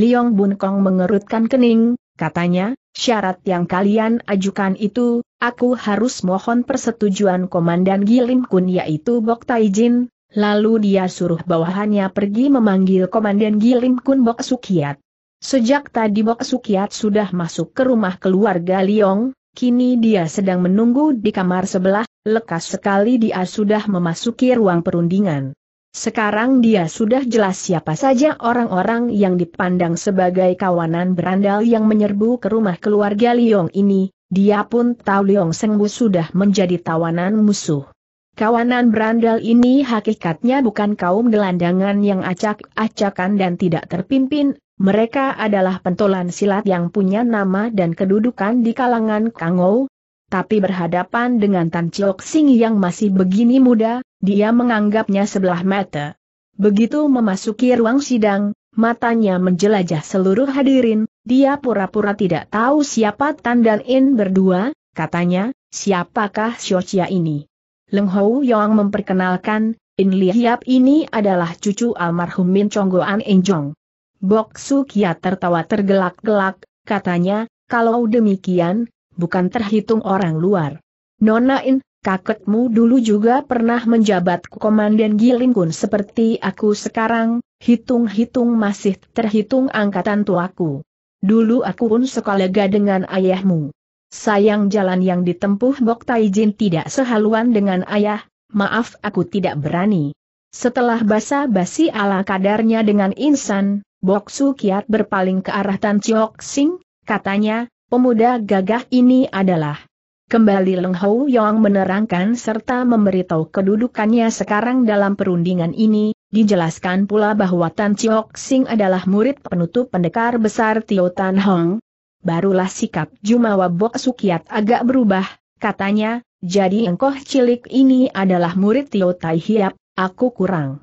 Liong Bun Kong mengerutkan kening, katanya, syarat yang kalian ajukan itu, aku harus mohon persetujuan Komandan Gilim Kun yaitu Bok Tai Jin, lalu dia suruh bawahannya pergi memanggil Komandan Gilim Kun Bok Sukiat. Sejak tadi Bok Sukiat sudah masuk ke rumah keluarga Liong, Kini dia sedang menunggu di kamar sebelah, lekas sekali dia sudah memasuki ruang perundingan. Sekarang dia sudah jelas siapa saja orang-orang yang dipandang sebagai kawanan berandal yang menyerbu ke rumah keluarga Liong ini, dia pun tahu Liong Sengbu sudah menjadi tawanan musuh. Kawanan berandal ini hakikatnya bukan kaum gelandangan yang acak-acakan dan tidak terpimpin, mereka adalah pentolan silat yang punya nama dan kedudukan di kalangan Kangou. Tapi berhadapan dengan Tan Chiok Sing yang masih begini muda, dia menganggapnya sebelah mata. Begitu memasuki ruang sidang, matanya menjelajah seluruh hadirin, dia pura-pura tidak tahu siapa Tan dan In berdua, katanya, siapakah Xiochia ini? Leng Hou Yong memperkenalkan, In Hiap ini adalah cucu almarhum Min Chonggoan Enjong. Bok Sukia ya tertawa tergelak-gelak, katanya, kalau demikian, bukan terhitung orang luar. Nona In, kaketmu dulu juga pernah menjabat komandan Gilingkun seperti aku sekarang, hitung-hitung masih terhitung angkatan tuaku. Dulu aku pun sekolega dengan ayahmu. Sayang jalan yang ditempuh Bok Taijin tidak sehaluan dengan ayah, maaf aku tidak berani. Setelah basa-basi ala kadarnya dengan insan, Bok Su Kiat berpaling ke arah Tan Chiok Sing, katanya, pemuda gagah ini adalah. Kembali Leng Hou Yong menerangkan serta memberitahu kedudukannya sekarang dalam perundingan ini, dijelaskan pula bahwa Tan Chiok Sing adalah murid penutup pendekar besar Tio Tan Hong. Barulah sikap Jumawa Bok Su Kiat agak berubah, katanya, jadi engkoh cilik ini adalah murid Tio Tai Hiap, aku kurang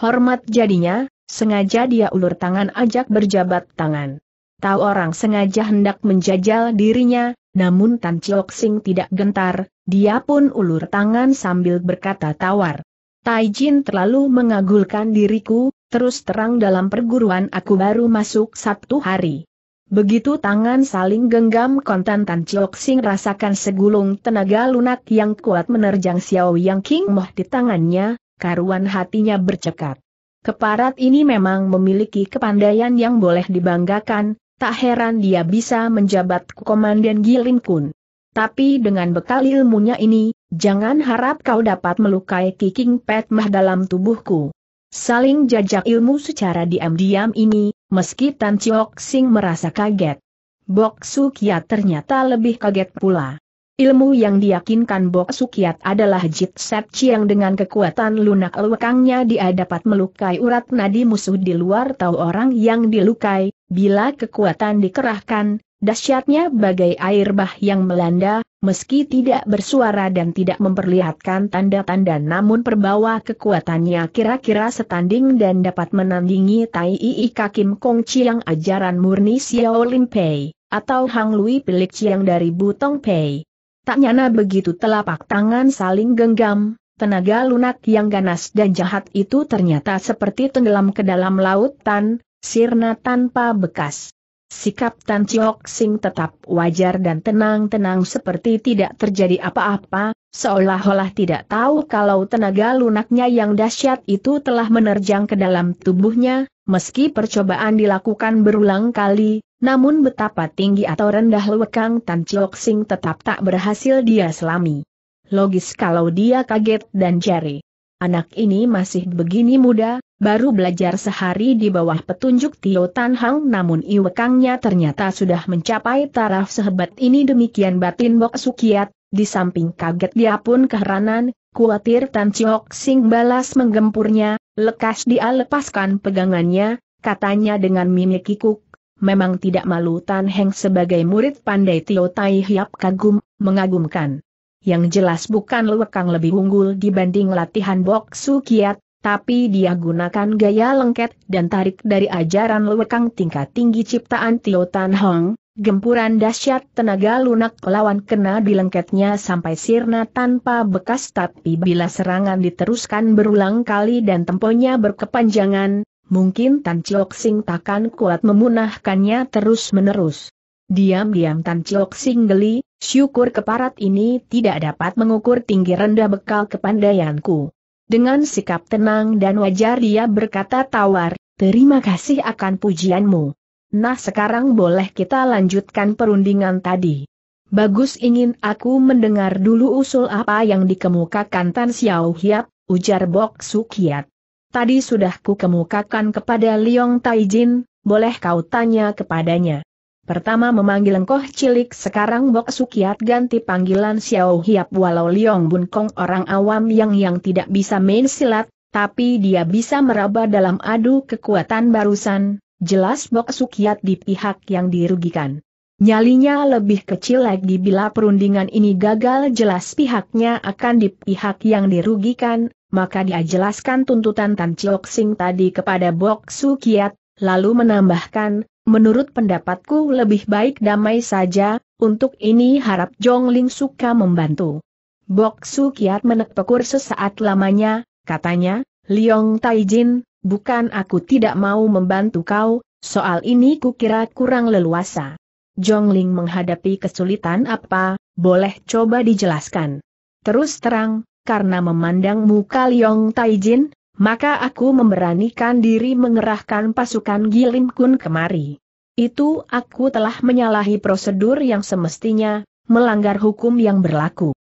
hormat jadinya, Sengaja dia ulur tangan ajak berjabat tangan. Tahu orang sengaja hendak menjajal dirinya, namun Tan Chiok Sing tidak gentar, dia pun ulur tangan sambil berkata tawar. Tai Jin terlalu mengagulkan diriku, terus terang dalam perguruan aku baru masuk Sabtu hari. Begitu tangan saling genggam kontan Tan Chiok Sing rasakan segulung tenaga lunak yang kuat menerjang Xiao Yang King Moh di tangannya, karuan hatinya bercekat. Keparat ini memang memiliki kepandaian yang boleh dibanggakan, tak heran dia bisa menjabat Komandan Gilin Kun. Tapi dengan bekal ilmunya ini, jangan harap kau dapat melukai Kiking Petmah dalam tubuhku. Saling jajak ilmu secara diam-diam ini, meski Tan Chiok Sing merasa kaget. Bok Sukiat ternyata lebih kaget pula. Ilmu yang diyakinkan Bok Sukiat adalah Jit Set Chiang dengan kekuatan lunak lekangnya dia dapat melukai urat nadi musuh di luar tahu orang yang dilukai, bila kekuatan dikerahkan, dahsyatnya bagai air bah yang melanda, meski tidak bersuara dan tidak memperlihatkan tanda-tanda namun perbawa kekuatannya kira-kira setanding dan dapat menandingi Tai Ii Kakim Kong Chiang ajaran murni Xiao Lim Pei, atau Hang Lui Pilik Chiang dari Butong Pei. Tak nyana begitu telapak tangan saling genggam, tenaga lunak yang ganas dan jahat itu ternyata seperti tenggelam ke dalam lautan, sirna tanpa bekas. Sikap Tan Chiok Sing tetap wajar dan tenang-tenang seperti tidak terjadi apa-apa, seolah-olah tidak tahu kalau tenaga lunaknya yang dahsyat itu telah menerjang ke dalam tubuhnya, Meski percobaan dilakukan berulang kali, namun betapa tinggi atau rendah lewekang Tan Chiok Sing tetap tak berhasil dia selami. Logis kalau dia kaget dan jari. Anak ini masih begini muda, baru belajar sehari di bawah petunjuk Tio Tan Hang namun iwekangnya ternyata sudah mencapai taraf sehebat ini demikian batin Bok Sukiat, di samping kaget dia pun keheranan, khawatir Tan Chiok Sing balas menggempurnya, Lekas dia lepaskan pegangannya, katanya dengan mimik kikuk, memang tidak malu Tan Heng sebagai murid pandai Tio Tai Hiap kagum, mengagumkan. Yang jelas bukan Lewekang lebih unggul dibanding latihan Bok Su Kiat, tapi dia gunakan gaya lengket dan tarik dari ajaran lewekang tingkat tinggi ciptaan Tio Tan Hong, gempuran dahsyat tenaga lunak lawan kena di lengketnya sampai sirna tanpa bekas tapi bila serangan diteruskan berulang kali dan temponya berkepanjangan, mungkin Tan Chiok Sing takkan kuat memunahkannya terus-menerus. Diam-diam Tan Chiok Sing geli, syukur keparat ini tidak dapat mengukur tinggi rendah bekal kepandaianku. Dengan sikap tenang dan wajar dia berkata tawar, terima kasih akan pujianmu. Nah sekarang boleh kita lanjutkan perundingan tadi. Bagus ingin aku mendengar dulu usul apa yang dikemukakan Tan Xiao Hiap, ujar Bok Sukiat. Tadi sudah ku kemukakan kepada Liong Taijin, boleh kau tanya kepadanya. Pertama memanggil engkoh cilik sekarang Bok Sukiat ganti panggilan Xiao Hiap walau Liong Bun Kong orang awam yang yang tidak bisa main silat, tapi dia bisa meraba dalam adu kekuatan barusan, jelas Bok Sukiat di pihak yang dirugikan. Nyalinya lebih kecil lagi bila perundingan ini gagal jelas pihaknya akan di pihak yang dirugikan, maka dia jelaskan tuntutan Tan Chiok Sing tadi kepada Bok sukiat lalu menambahkan, menurut pendapatku lebih baik damai saja, untuk ini harap Jong Ling suka membantu. Bok Su Kiat menekpekur sesaat lamanya, katanya, Liong Taijin, bukan aku tidak mau membantu kau, soal ini kukira kurang leluasa. Jong Ling menghadapi kesulitan apa, boleh coba dijelaskan. Terus terang, karena memandang muka Liong Taijin, maka aku memberanikan diri mengerahkan pasukan Gilim Kun kemari. Itu aku telah menyalahi prosedur yang semestinya, melanggar hukum yang berlaku.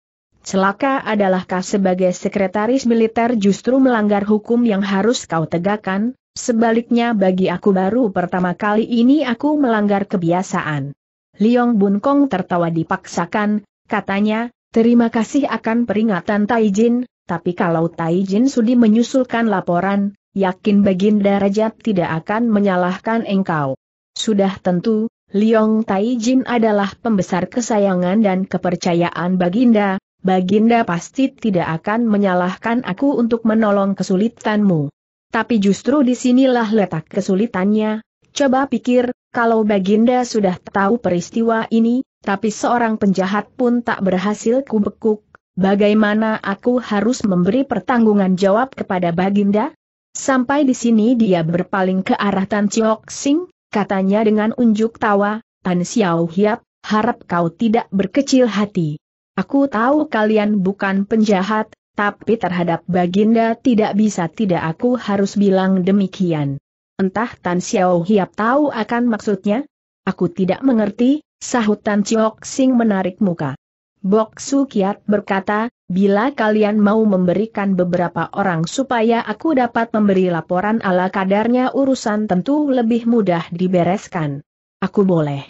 Celaka adalah kau sebagai sekretaris militer justru melanggar hukum yang harus kau tegakkan, sebaliknya bagi aku baru pertama kali ini aku melanggar kebiasaan. Liong Bun Kong tertawa dipaksakan, katanya, terima kasih akan peringatan Taijin, tapi kalau Taijin Sudi menyusulkan laporan, yakin Baginda raja tidak akan menyalahkan engkau. Sudah tentu, Liong Taijin adalah pembesar kesayangan dan kepercayaan Baginda, Baginda pasti tidak akan menyalahkan aku untuk menolong kesulitanmu. Tapi justru disinilah letak kesulitannya, coba pikir, kalau Baginda sudah tahu peristiwa ini, tapi seorang penjahat pun tak berhasil kubekuk, Bagaimana aku harus memberi pertanggungan jawab kepada Baginda? Sampai di sini dia berpaling ke arah Tan Chiok Sing, katanya dengan unjuk tawa, Tan Xiao Hiap, harap kau tidak berkecil hati. Aku tahu kalian bukan penjahat, tapi terhadap Baginda tidak bisa tidak aku harus bilang demikian. Entah Tan Xiao Hiap tahu akan maksudnya? Aku tidak mengerti, sahut Tan Chiok Sing menarik muka. Bok Su Kiat berkata, bila kalian mau memberikan beberapa orang supaya aku dapat memberi laporan ala kadarnya urusan tentu lebih mudah dibereskan. Aku boleh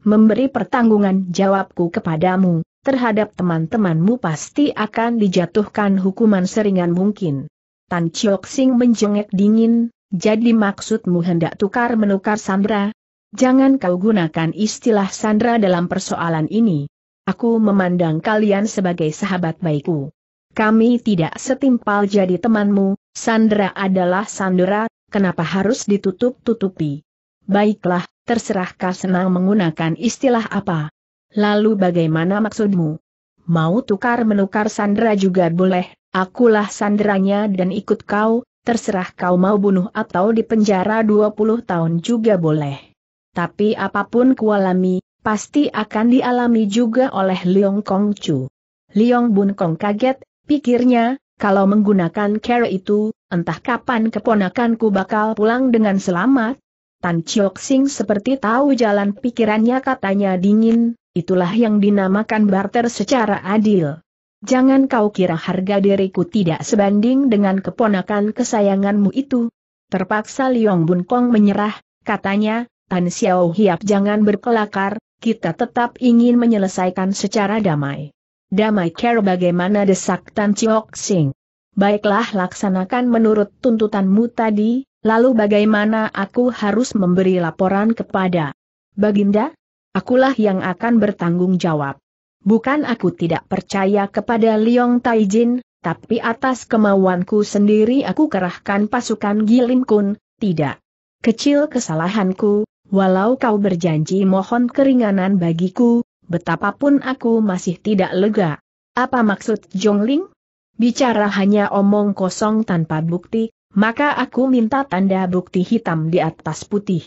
memberi pertanggungan jawabku kepadamu, terhadap teman-temanmu pasti akan dijatuhkan hukuman seringan mungkin. Tan Chiok Sing menjengek dingin, jadi maksudmu hendak tukar menukar sandra? Jangan kau gunakan istilah sandra dalam persoalan ini aku memandang kalian sebagai sahabat baikku. Kami tidak setimpal jadi temanmu, Sandra adalah Sandra, kenapa harus ditutup-tutupi? Baiklah, terserah kau senang menggunakan istilah apa. Lalu bagaimana maksudmu? Mau tukar-menukar Sandra juga boleh, akulah Sandranya dan ikut kau, terserah kau mau bunuh atau dipenjara 20 tahun juga boleh. Tapi apapun kualami, pasti akan dialami juga oleh Leong Kong Chu. Leong Bun Kong kaget, pikirnya, kalau menggunakan cara itu, entah kapan keponakanku bakal pulang dengan selamat. Tan Chiok Sing seperti tahu jalan pikirannya katanya dingin, itulah yang dinamakan barter secara adil. Jangan kau kira harga diriku tidak sebanding dengan keponakan kesayanganmu itu. Terpaksa Liong Bun Kong menyerah, katanya, Tan Xiao Hiap jangan berkelakar, kita tetap ingin menyelesaikan secara damai. Damai care bagaimana desak Tan Chiok Sing. Baiklah laksanakan menurut tuntutanmu tadi, lalu bagaimana aku harus memberi laporan kepada Baginda? Akulah yang akan bertanggung jawab. Bukan aku tidak percaya kepada Liong Taijin, tapi atas kemauanku sendiri aku kerahkan pasukan Gilim Kun, tidak. Kecil kesalahanku, Walau kau berjanji mohon keringanan bagiku, betapapun aku masih tidak lega. Apa maksud Jongling? Bicara hanya omong kosong tanpa bukti, maka aku minta tanda bukti hitam di atas putih.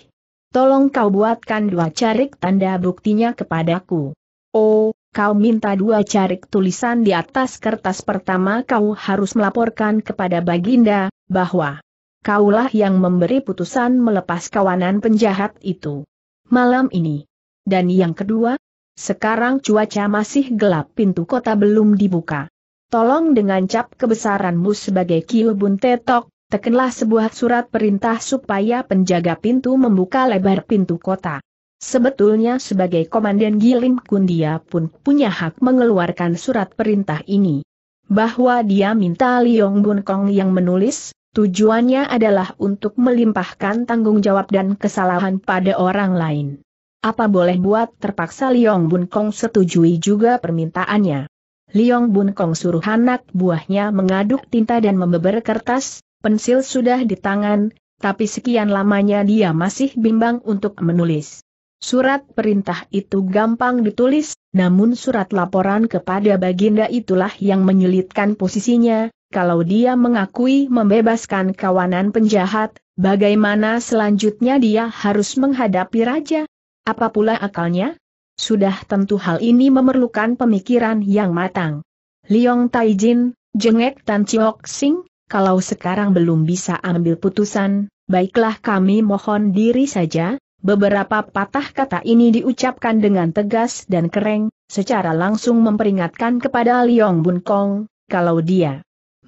Tolong kau buatkan dua carik tanda buktinya kepadaku. Oh, kau minta dua carik tulisan di atas kertas pertama kau harus melaporkan kepada Baginda, bahwa kaulah yang memberi putusan melepas kawanan penjahat itu. Malam ini. Dan yang kedua, sekarang cuaca masih gelap pintu kota belum dibuka. Tolong dengan cap kebesaranmu sebagai Kiu Bun Tetok, tekenlah sebuah surat perintah supaya penjaga pintu membuka lebar pintu kota. Sebetulnya sebagai Komandan Gilim Kundia pun punya hak mengeluarkan surat perintah ini. Bahwa dia minta Liong Bun Kong yang menulis, Tujuannya adalah untuk melimpahkan tanggung jawab dan kesalahan pada orang lain. Apa boleh buat terpaksa Liong Bun Kong setujui juga permintaannya. Liong Bun Kong suruh anak buahnya mengaduk tinta dan membeber kertas, pensil sudah di tangan, tapi sekian lamanya dia masih bimbang untuk menulis. Surat perintah itu gampang ditulis, namun surat laporan kepada Baginda itulah yang menyulitkan posisinya, kalau dia mengakui membebaskan kawanan penjahat, bagaimana selanjutnya dia harus menghadapi raja? Apa pula akalnya? Sudah tentu hal ini memerlukan pemikiran yang matang. Liong Taijin, jengek Tan Chiok Sing, kalau sekarang belum bisa ambil putusan, baiklah kami mohon diri saja, Beberapa patah kata ini diucapkan dengan tegas dan kering, secara langsung memperingatkan kepada Liong Bun Kong, kalau dia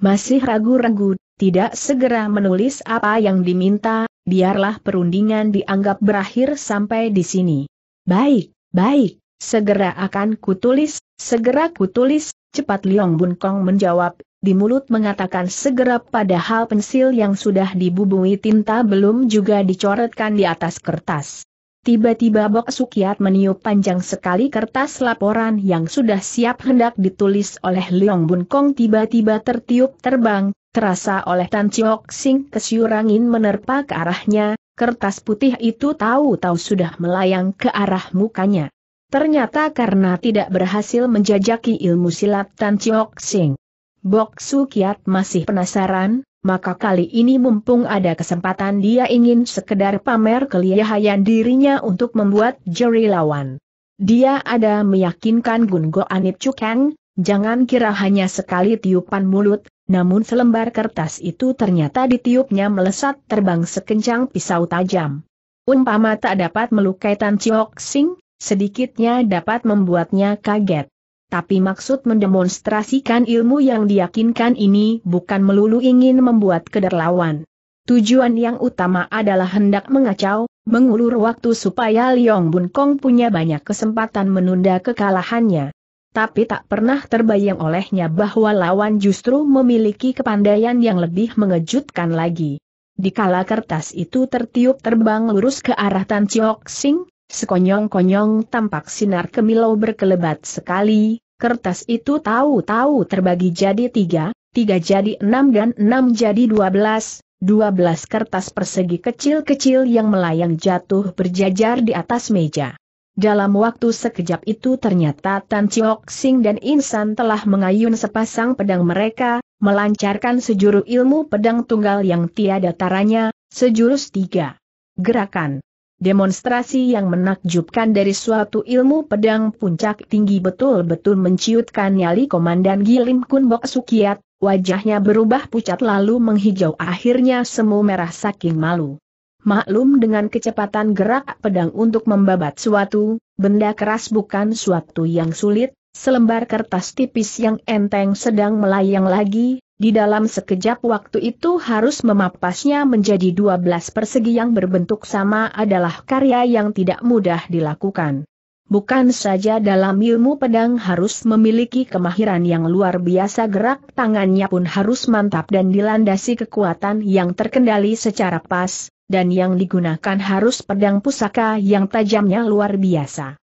masih ragu-ragu, tidak segera menulis apa yang diminta, biarlah perundingan dianggap berakhir sampai di sini. Baik, baik, segera akan kutulis, segera kutulis, cepat Liong Bun Kong menjawab, di mulut mengatakan segera padahal pensil yang sudah dibubungi tinta belum juga dicoretkan di atas kertas. Tiba-tiba Bok Sukiat meniup panjang sekali kertas laporan yang sudah siap hendak ditulis oleh Leong Bun Kong tiba-tiba tertiup terbang, terasa oleh Tan Chiok Sing kesiurangin menerpa ke arahnya, kertas putih itu tahu-tahu sudah melayang ke arah mukanya. Ternyata karena tidak berhasil menjajaki ilmu silat Tan Chiok Sing. Bok Sukiat masih penasaran, maka kali ini mumpung ada kesempatan dia ingin sekedar pamer kelihayan dirinya untuk membuat juri lawan. Dia ada meyakinkan Gun Go Anip Cukang, jangan kira hanya sekali tiupan mulut, namun selembar kertas itu ternyata ditiupnya melesat terbang sekencang pisau tajam. Umpama tak dapat melukai Tan Chiok Sing, sedikitnya dapat membuatnya kaget tapi maksud mendemonstrasikan ilmu yang diyakinkan ini bukan melulu ingin membuat kederlawan. Tujuan yang utama adalah hendak mengacau, mengulur waktu supaya Liong Bun Kong punya banyak kesempatan menunda kekalahannya. Tapi tak pernah terbayang olehnya bahwa lawan justru memiliki kepandaian yang lebih mengejutkan lagi. Dikala kertas itu tertiup terbang lurus ke arah Tan Chiok Sing, Sekonyong-konyong tampak sinar kemilau berkelebat sekali, kertas itu tahu-tahu terbagi jadi tiga, tiga jadi enam dan enam jadi dua belas, dua belas kertas persegi kecil-kecil yang melayang jatuh berjajar di atas meja. Dalam waktu sekejap itu ternyata Tan Chiok Sing dan Insan telah mengayun sepasang pedang mereka, melancarkan sejuru ilmu pedang tunggal yang tiada taranya, sejurus tiga. Gerakan Demonstrasi yang menakjubkan dari suatu ilmu pedang puncak tinggi betul-betul menciutkan nyali Komandan Gilim Kun Bok Sukiat, wajahnya berubah pucat lalu menghijau akhirnya semu merah saking malu. Maklum dengan kecepatan gerak pedang untuk membabat suatu, benda keras bukan suatu yang sulit, selembar kertas tipis yang enteng sedang melayang lagi, di dalam sekejap waktu itu harus memapasnya menjadi dua belas persegi yang berbentuk sama adalah karya yang tidak mudah dilakukan. Bukan saja dalam ilmu pedang harus memiliki kemahiran yang luar biasa gerak tangannya pun harus mantap dan dilandasi kekuatan yang terkendali secara pas, dan yang digunakan harus pedang pusaka yang tajamnya luar biasa.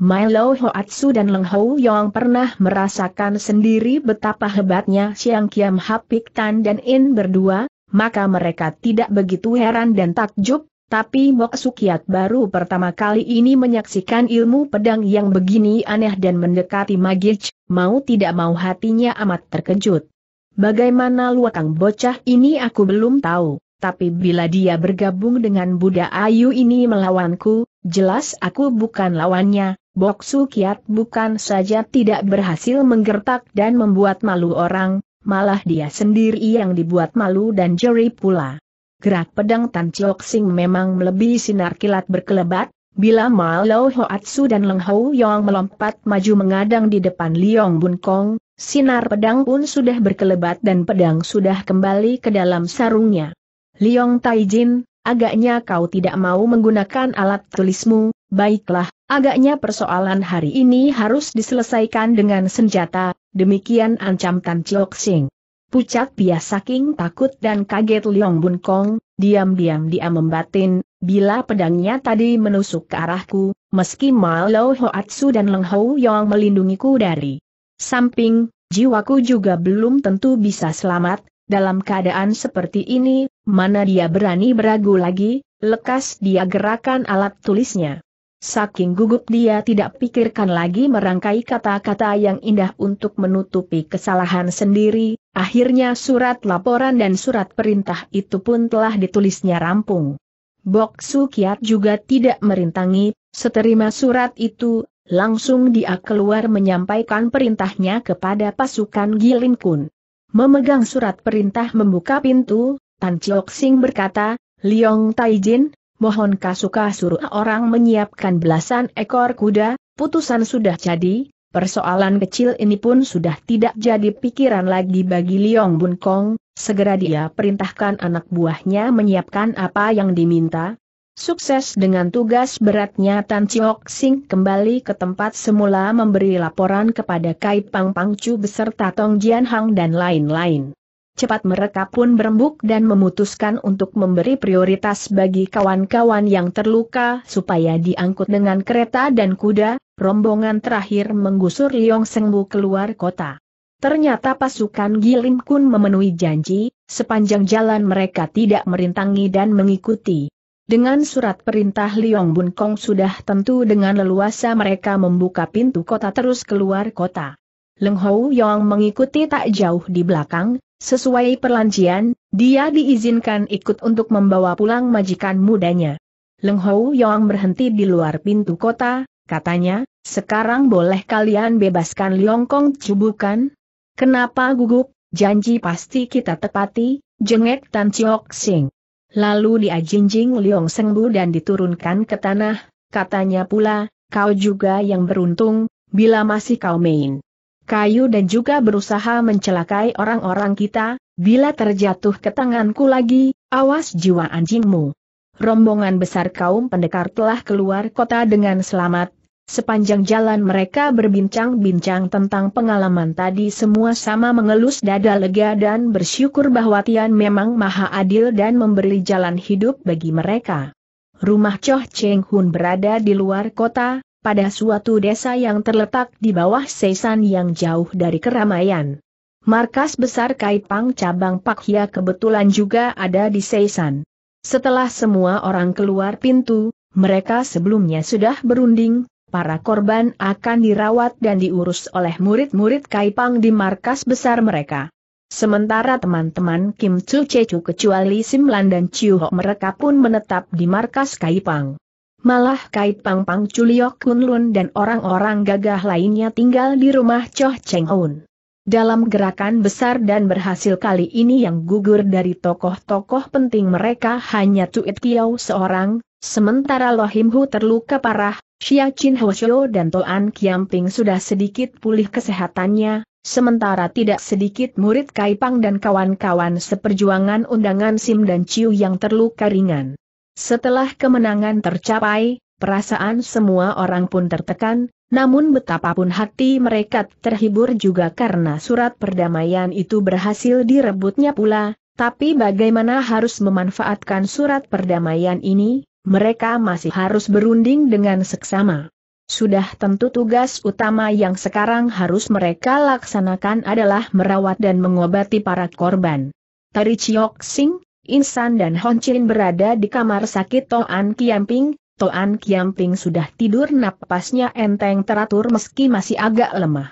Milo Hoatsu dan Leng Hou Yong pernah merasakan sendiri betapa hebatnya Siang Kiam Hapik Tan dan In berdua, maka mereka tidak begitu heran dan takjub, tapi Mok Sukiat baru pertama kali ini menyaksikan ilmu pedang yang begini aneh dan mendekati Magic, mau tidak mau hatinya amat terkejut. Bagaimana luakang bocah ini aku belum tahu, tapi bila dia bergabung dengan Buddha Ayu ini melawanku, jelas aku bukan lawannya, Boksu Kiat bukan saja tidak berhasil menggertak dan membuat malu orang, malah dia sendiri yang dibuat malu dan jeri pula. Gerak pedang Tan Chok Sing memang melebihi sinar kilat berkelebat, bila Ma Lo Hoatsu dan Leng Hou Yong melompat maju mengadang di depan Liong Bun Kong, sinar pedang pun sudah berkelebat dan pedang sudah kembali ke dalam sarungnya. Liong Taijin, agaknya kau tidak mau menggunakan alat tulismu, baiklah, Agaknya persoalan hari ini harus diselesaikan dengan senjata, demikian ancam Tan Chiok Sing. Pucat Pia saking takut dan kaget Leong Bun Kong, diam-diam dia membatin, bila pedangnya tadi menusuk ke arahku, meski Ho Hoatsu dan Leng Hou Yong melindungiku dari samping, jiwaku juga belum tentu bisa selamat, dalam keadaan seperti ini, mana dia berani beragu lagi, lekas dia gerakan alat tulisnya. Saking gugup dia tidak pikirkan lagi merangkai kata-kata yang indah untuk menutupi kesalahan sendiri, akhirnya surat laporan dan surat perintah itu pun telah ditulisnya rampung. Bok Sukiat juga tidak merintangi, seterima surat itu, langsung dia keluar menyampaikan perintahnya kepada pasukan Gilin Kun. Memegang surat perintah membuka pintu, Tan Chiok Sing berkata, Liong Taijin, mohon Kasuka suruh orang menyiapkan belasan ekor kuda, putusan sudah jadi, persoalan kecil ini pun sudah tidak jadi pikiran lagi bagi Liong Bun Kong, segera dia perintahkan anak buahnya menyiapkan apa yang diminta, Sukses dengan tugas beratnya Tan Chiok Sing kembali ke tempat semula memberi laporan kepada Kai Pang Pang Chu beserta Tong Jian Hang dan lain-lain cepat mereka pun berembuk dan memutuskan untuk memberi prioritas bagi kawan-kawan yang terluka supaya diangkut dengan kereta dan kuda, rombongan terakhir menggusur Liong Sengbu keluar kota. Ternyata pasukan Giling Kun memenuhi janji, sepanjang jalan mereka tidak merintangi dan mengikuti. Dengan surat perintah Liong Bun Kong sudah tentu dengan leluasa mereka membuka pintu kota terus keluar kota. Leng Hou Yong mengikuti tak jauh di belakang, sesuai perlancian, dia diizinkan ikut untuk membawa pulang majikan mudanya. Leng Hou Yong berhenti di luar pintu kota, katanya, sekarang boleh kalian bebaskan Liong Kong Chu Kenapa gugup, janji pasti kita tepati, jengek Tan Chiok Sing. Lalu jinjing Liong Sengbu dan diturunkan ke tanah, katanya pula, kau juga yang beruntung, bila masih kau main kayu dan juga berusaha mencelakai orang-orang kita, bila terjatuh ke tanganku lagi, awas jiwa anjingmu. Rombongan besar kaum pendekar telah keluar kota dengan selamat, Sepanjang jalan mereka berbincang-bincang tentang pengalaman tadi semua sama mengelus dada lega dan bersyukur bahwa Tian memang maha adil dan memberi jalan hidup bagi mereka. Rumah Choh Cheng Hun berada di luar kota, pada suatu desa yang terletak di bawah Seisan yang jauh dari keramaian. Markas besar Kaipang cabang Pakhia kebetulan juga ada di Seisan. Setelah semua orang keluar pintu, mereka sebelumnya sudah berunding, para korban akan dirawat dan diurus oleh murid-murid Kaipang di markas besar mereka. Sementara teman-teman Kim Chu Chechu kecuali Simlan dan Chiu mereka pun menetap di markas Kaipang. Malah kait Pang Pang Chuliok Kun dan orang-orang gagah lainnya tinggal di rumah Choh Cheng Un. Dalam gerakan besar dan berhasil kali ini yang gugur dari tokoh-tokoh penting mereka hanya Tuit Kiao seorang, sementara Lohim Hu terluka parah, Xia Chin Hoshio dan Toan Ping sudah sedikit pulih kesehatannya, sementara tidak sedikit murid Kai Pang dan kawan-kawan seperjuangan undangan Sim dan Ciu yang terluka ringan. Setelah kemenangan tercapai, perasaan semua orang pun tertekan, namun betapapun hati mereka terhibur juga karena surat perdamaian itu berhasil direbutnya pula, tapi bagaimana harus memanfaatkan surat perdamaian ini, mereka masih harus berunding dengan seksama. Sudah tentu tugas utama yang sekarang harus mereka laksanakan adalah merawat dan mengobati para korban. Tari Chiok Sing, Insan dan Hon Chin berada di kamar sakit Toan Kiamping, Toan Kiamping sudah tidur napasnya enteng teratur meski masih agak lemah.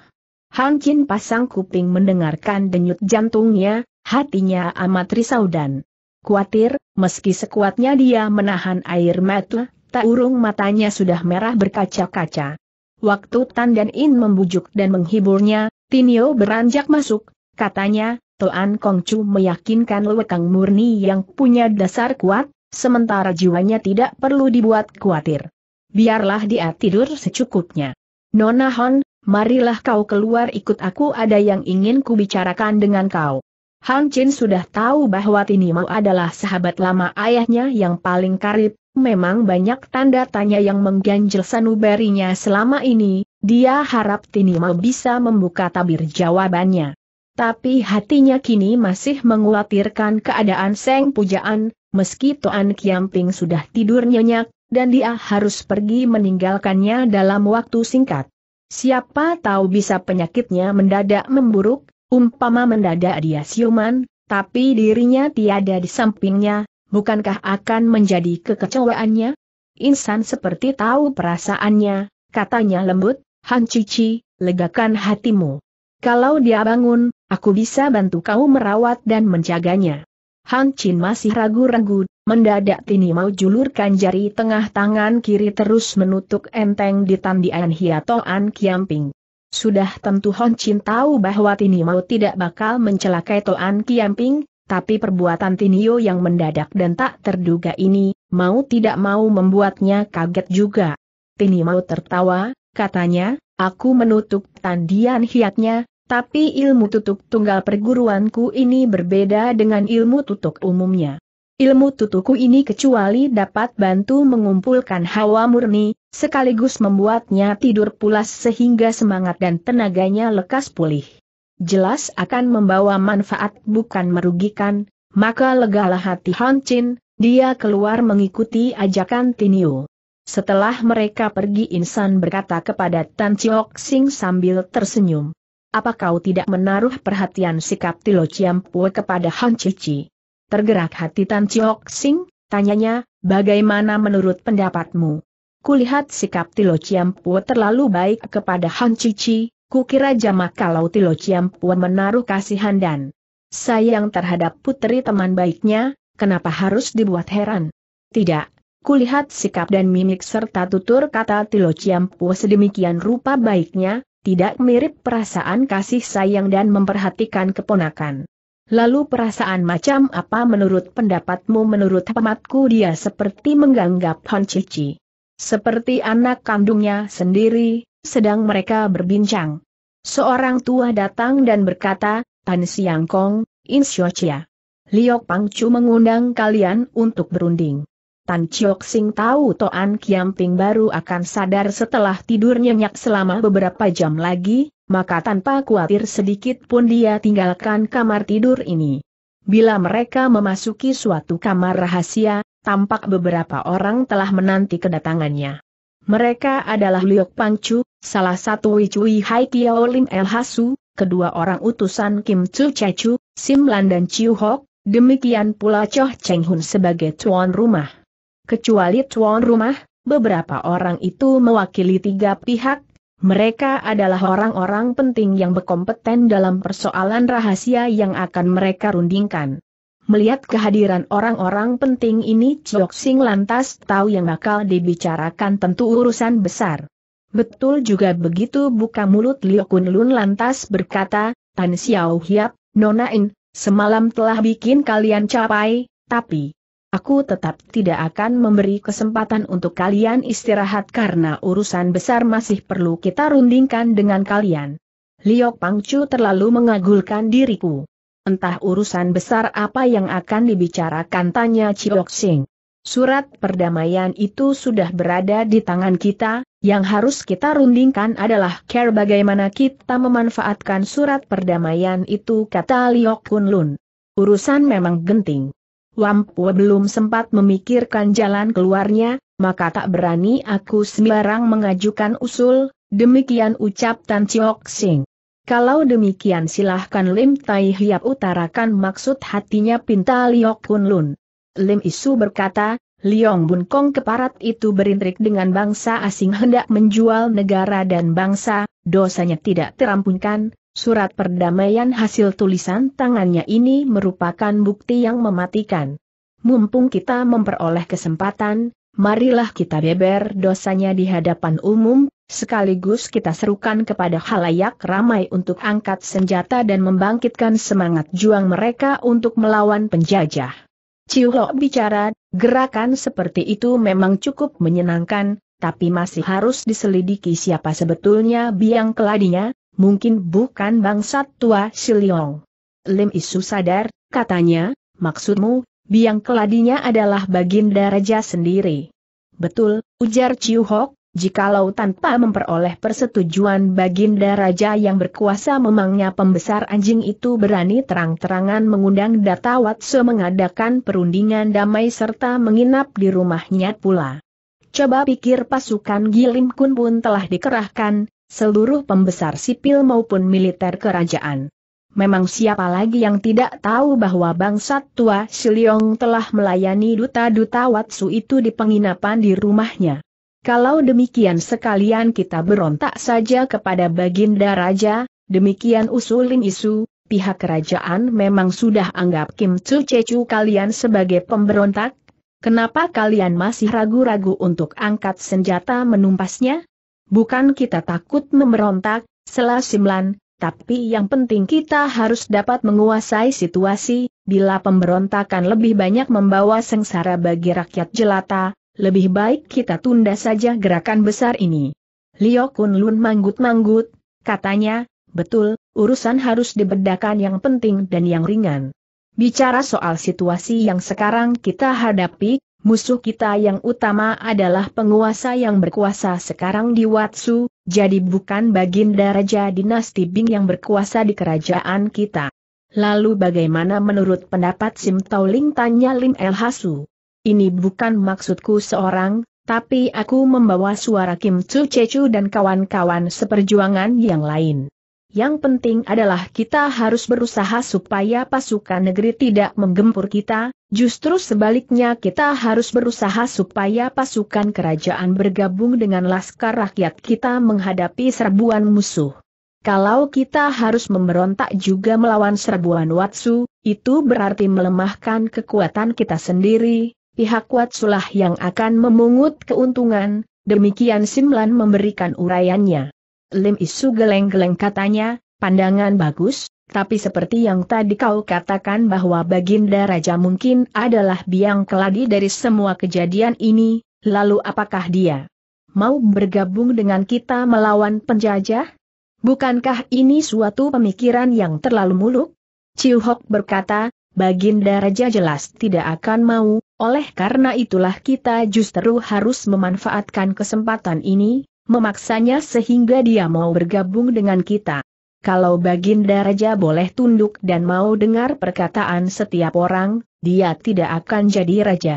Hon Chin pasang kuping mendengarkan denyut jantungnya, hatinya amat risau dan khawatir, meski sekuatnya dia menahan air mata, tak urung matanya sudah merah berkaca-kaca. Waktu Tan dan In membujuk dan menghiburnya, Tinio beranjak masuk, katanya, Toan Kongcu meyakinkan Kang Murni yang punya dasar kuat, sementara jiwanya tidak perlu dibuat khawatir. Biarlah dia tidur secukupnya. Nona Hon, marilah kau keluar ikut aku ada yang ingin kubicarakan dengan kau. Han Chin sudah tahu bahwa Tini Mao adalah sahabat lama ayahnya yang paling karib, memang banyak tanda tanya yang mengganjel sanubarinya selama ini, dia harap Tini Mao bisa membuka tabir jawabannya. Tapi hatinya kini masih mengkhawatirkan keadaan Seng Pujaan, meski Toan Kiamping sudah tidur nyenyak, dan dia harus pergi meninggalkannya dalam waktu singkat. Siapa tahu bisa penyakitnya mendadak memburuk, umpama mendadak dia siuman, tapi dirinya tiada di sampingnya, bukankah akan menjadi kekecewaannya? Insan seperti tahu perasaannya, katanya lembut, Han Cici, legakan hatimu. Kalau dia bangun, aku bisa bantu kau merawat dan menjaganya. Han Chin masih ragu-ragu, mendadak Tini mau julurkan jari tengah tangan kiri terus menutup enteng di tandian Hiatoan Kiamping. Sudah tentu Han Chin tahu bahwa Tini mau tidak bakal mencelakai Toan Kiamping, tapi perbuatan Tinio yang mendadak dan tak terduga ini, mau tidak mau membuatnya kaget juga. Tini mau tertawa, katanya, Aku menutup tandian hiatnya, tapi ilmu tutup tunggal perguruanku ini berbeda dengan ilmu tutup umumnya. Ilmu tutuku ini kecuali dapat bantu mengumpulkan hawa murni, sekaligus membuatnya tidur pulas sehingga semangat dan tenaganya lekas pulih. Jelas akan membawa manfaat bukan merugikan, maka legalah hati Chin, dia keluar mengikuti ajakan Tinio. Setelah mereka pergi Insan berkata kepada Tan Chiok Sing sambil tersenyum. Apa kau tidak menaruh perhatian sikap Tilo Ciampue kepada Han Cici? Tergerak hati Tan Chiok Sing, tanyanya, bagaimana menurut pendapatmu? Kulihat sikap Tilo Ciampue terlalu baik kepada Han Cici, kukira jamak kalau Tilo Ciampue menaruh kasihan dan sayang terhadap putri teman baiknya, kenapa harus dibuat heran? Tidak, Kulihat sikap dan mimik serta tutur kata Tilo Ciampu sedemikian rupa baiknya, tidak mirip perasaan kasih sayang dan memperhatikan keponakan. Lalu perasaan macam apa menurut pendapatmu menurut pematku dia seperti mengganggap Hon Cici. Seperti anak kandungnya sendiri, sedang mereka berbincang. Seorang tua datang dan berkata, Tan Siang Kong, Chia. Liok Pangcu mengundang kalian untuk berunding. Tan Chiok Sing tahu Toan Kiam Ping baru akan sadar setelah tidur nyenyak selama beberapa jam lagi, maka tanpa khawatir sedikit pun dia tinggalkan kamar tidur ini. Bila mereka memasuki suatu kamar rahasia, tampak beberapa orang telah menanti kedatangannya. Mereka adalah Liok Chu, salah satu Wichui Hai Kiao Lim El Hasu, kedua orang utusan Kim Chu Chechu, Sim Lan dan Chiu Hok, demikian pula Choh Cheng Hun sebagai tuan rumah. Kecuali tuan rumah, beberapa orang itu mewakili tiga pihak, mereka adalah orang-orang penting yang berkompeten dalam persoalan rahasia yang akan mereka rundingkan. Melihat kehadiran orang-orang penting ini Chok Sing lantas tahu yang bakal dibicarakan tentu urusan besar. Betul juga begitu buka mulut Liu Kun Lun lantas berkata, Tan Xiao Hiap, Nona In, semalam telah bikin kalian capai, tapi, Aku tetap tidak akan memberi kesempatan untuk kalian istirahat karena urusan besar masih perlu kita rundingkan dengan kalian. Liok Pangcu terlalu mengagulkan diriku. Entah urusan besar apa yang akan dibicarakan tanya Chiok Sing. Surat perdamaian itu sudah berada di tangan kita, yang harus kita rundingkan adalah care bagaimana kita memanfaatkan surat perdamaian itu kata Liok Kunlun. Urusan memang genting. Wampua belum sempat memikirkan jalan keluarnya, maka tak berani aku sembarang mengajukan usul, demikian ucap Tan Chiok Sing. Kalau demikian silahkan Lim Tai Hiap utarakan maksud hatinya pinta Liok Kun Lun. Lim Isu berkata, Liong Bun Kong keparat itu berintrik dengan bangsa asing hendak menjual negara dan bangsa, dosanya tidak terampunkan, Surat perdamaian hasil tulisan tangannya ini merupakan bukti yang mematikan. Mumpung kita memperoleh kesempatan, marilah kita beber dosanya di hadapan umum, sekaligus kita serukan kepada halayak ramai untuk angkat senjata dan membangkitkan semangat juang mereka untuk melawan penjajah. Ciuho bicara, gerakan seperti itu memang cukup menyenangkan, tapi masih harus diselidiki siapa sebetulnya biang keladinya, mungkin bukan bangsat tua Siliong. Lim Isu sadar, katanya, maksudmu, biang keladinya adalah baginda raja sendiri. Betul, ujar Chiu Hok, jikalau tanpa memperoleh persetujuan baginda raja yang berkuasa memangnya pembesar anjing itu berani terang-terangan mengundang data Datawatse mengadakan perundingan damai serta menginap di rumahnya pula. Coba pikir pasukan Gilim Kun pun telah dikerahkan, seluruh pembesar sipil maupun militer kerajaan. Memang siapa lagi yang tidak tahu bahwa bangsa tua Siliong telah melayani duta-duta Watsu itu di penginapan di rumahnya. Kalau demikian sekalian kita berontak saja kepada Baginda Raja, demikian usulin isu, pihak kerajaan memang sudah anggap Kim Chu Chechu kalian sebagai pemberontak, kenapa kalian masih ragu-ragu untuk angkat senjata menumpasnya? Bukan kita takut memberontak, selasimlan, tapi yang penting kita harus dapat menguasai situasi, bila pemberontakan lebih banyak membawa sengsara bagi rakyat jelata, lebih baik kita tunda saja gerakan besar ini. Lio Kunlun manggut-manggut, katanya, betul, urusan harus dibedakan yang penting dan yang ringan. Bicara soal situasi yang sekarang kita hadapi, musuh kita yang utama adalah penguasa yang berkuasa sekarang di Watsu, jadi bukan baginda Raja Dinasti Bing yang berkuasa di kerajaan kita. Lalu bagaimana menurut pendapat Sim Tauling tanya Lim El Hasu? Ini bukan maksudku seorang, tapi aku membawa suara Kim Tzu Chechu dan kawan-kawan seperjuangan yang lain. Yang penting adalah kita harus berusaha supaya pasukan negeri tidak menggempur kita, justru sebaliknya kita harus berusaha supaya pasukan kerajaan bergabung dengan laskar rakyat kita menghadapi serbuan musuh. Kalau kita harus memberontak juga melawan serbuan Watsu, itu berarti melemahkan kekuatan kita sendiri, pihak Watsulah yang akan memungut keuntungan, demikian Simlan memberikan uraiannya. Lim Isu geleng-geleng katanya, pandangan bagus, tapi seperti yang tadi kau katakan bahwa Baginda Raja mungkin adalah biang keladi dari semua kejadian ini, lalu apakah dia mau bergabung dengan kita melawan penjajah? Bukankah ini suatu pemikiran yang terlalu muluk? Chiu Hok berkata, Baginda Raja jelas tidak akan mau, oleh karena itulah kita justru harus memanfaatkan kesempatan ini, memaksanya sehingga dia mau bergabung dengan kita. Kalau Baginda Raja boleh tunduk dan mau dengar perkataan setiap orang, dia tidak akan jadi raja.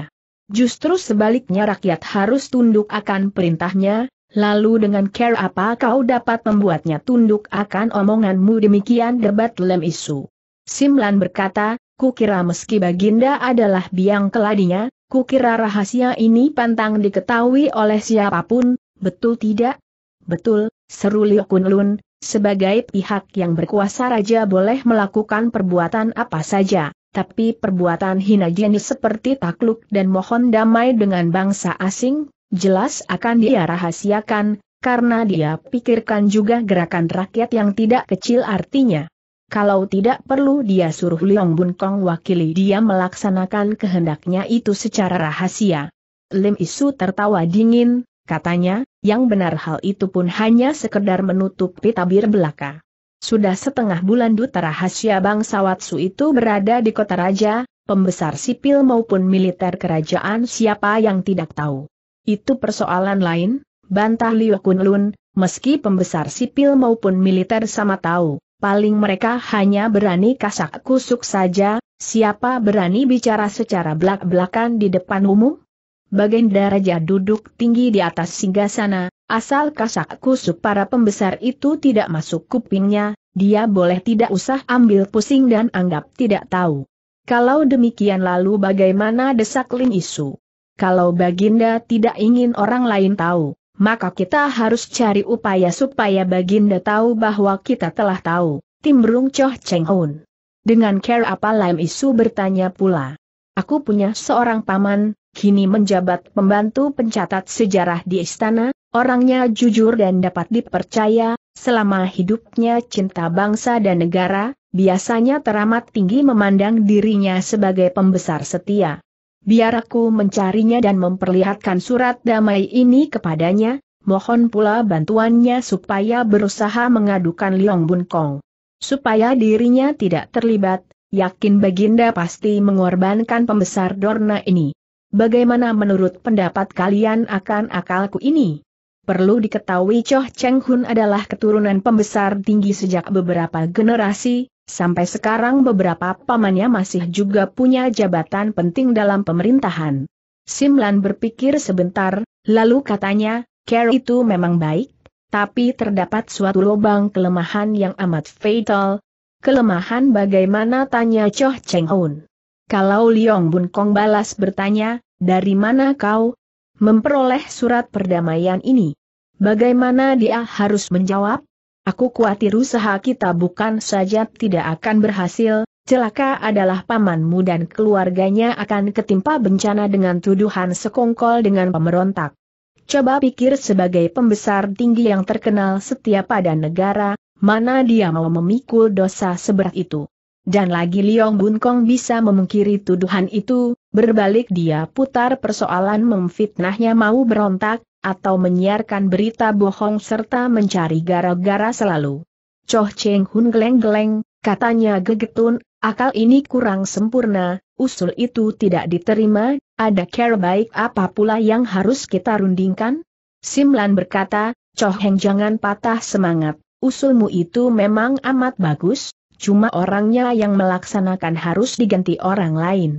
Justru sebaliknya rakyat harus tunduk akan perintahnya, lalu dengan care apa kau dapat membuatnya tunduk akan omonganmu demikian debat lem isu. Simlan berkata, kukira meski Baginda adalah biang keladinya, kukira rahasia ini pantang diketahui oleh siapapun, betul tidak? Betul, seru Liu Kunlun, sebagai pihak yang berkuasa raja boleh melakukan perbuatan apa saja, tapi perbuatan hina jenis seperti takluk dan mohon damai dengan bangsa asing, jelas akan dia rahasiakan, karena dia pikirkan juga gerakan rakyat yang tidak kecil artinya. Kalau tidak perlu dia suruh Liong Bun Kong wakili dia melaksanakan kehendaknya itu secara rahasia. Lim Isu tertawa dingin, katanya, yang benar hal itu pun hanya sekedar menutupi tabir belaka. Sudah setengah bulan duta rahasia Bangsawatsu itu berada di kota raja, pembesar sipil maupun militer kerajaan siapa yang tidak tahu. Itu persoalan lain, bantah Liu Kunlun, meski pembesar sipil maupun militer sama tahu, paling mereka hanya berani kasak kusuk saja, siapa berani bicara secara belak-belakan di depan umum? Bagenda Raja duduk tinggi di atas singgasana, asal kasak kusuk para pembesar itu tidak masuk kupingnya, dia boleh tidak usah ambil pusing dan anggap tidak tahu. Kalau demikian lalu bagaimana desak Lin Isu? Kalau Baginda tidak ingin orang lain tahu, maka kita harus cari upaya supaya Baginda tahu bahwa kita telah tahu, timbrung Choh Cheng Hun. Dengan care apa Lim Isu bertanya pula. Aku punya seorang paman, kini menjabat pembantu pencatat sejarah di istana, orangnya jujur dan dapat dipercaya, selama hidupnya cinta bangsa dan negara, biasanya teramat tinggi memandang dirinya sebagai pembesar setia. Biar aku mencarinya dan memperlihatkan surat damai ini kepadanya, mohon pula bantuannya supaya berusaha mengadukan Liong Bun Kong. Supaya dirinya tidak terlibat, yakin Baginda pasti mengorbankan pembesar Dorna ini. Bagaimana menurut pendapat kalian akan akalku ini? Perlu diketahui Choh Cheng Hun adalah keturunan pembesar tinggi sejak beberapa generasi, sampai sekarang beberapa pamannya masih juga punya jabatan penting dalam pemerintahan. Simlan berpikir sebentar, lalu katanya, Care itu memang baik, tapi terdapat suatu lubang kelemahan yang amat fatal. Kelemahan bagaimana tanya Choh Cheng Hun. Kalau Liong Bun Kong balas bertanya, dari mana kau memperoleh surat perdamaian ini? Bagaimana dia harus menjawab? Aku khawatir usaha kita bukan saja tidak akan berhasil, celaka adalah pamanmu dan keluarganya akan ketimpa bencana dengan tuduhan sekongkol dengan pemberontak. Coba pikir sebagai pembesar tinggi yang terkenal setia pada negara, mana dia mau memikul dosa seberat itu. Dan lagi Liong Bun Kong bisa memungkiri tuduhan itu, berbalik dia putar persoalan memfitnahnya mau berontak, atau menyiarkan berita bohong serta mencari gara-gara selalu. Choh Cheng Hun geleng-geleng, katanya gegetun, akal ini kurang sempurna, usul itu tidak diterima, ada care baik apa pula yang harus kita rundingkan? Simlan berkata, Choh Heng jangan patah semangat, usulmu itu memang amat bagus, Cuma orangnya yang melaksanakan harus diganti orang lain.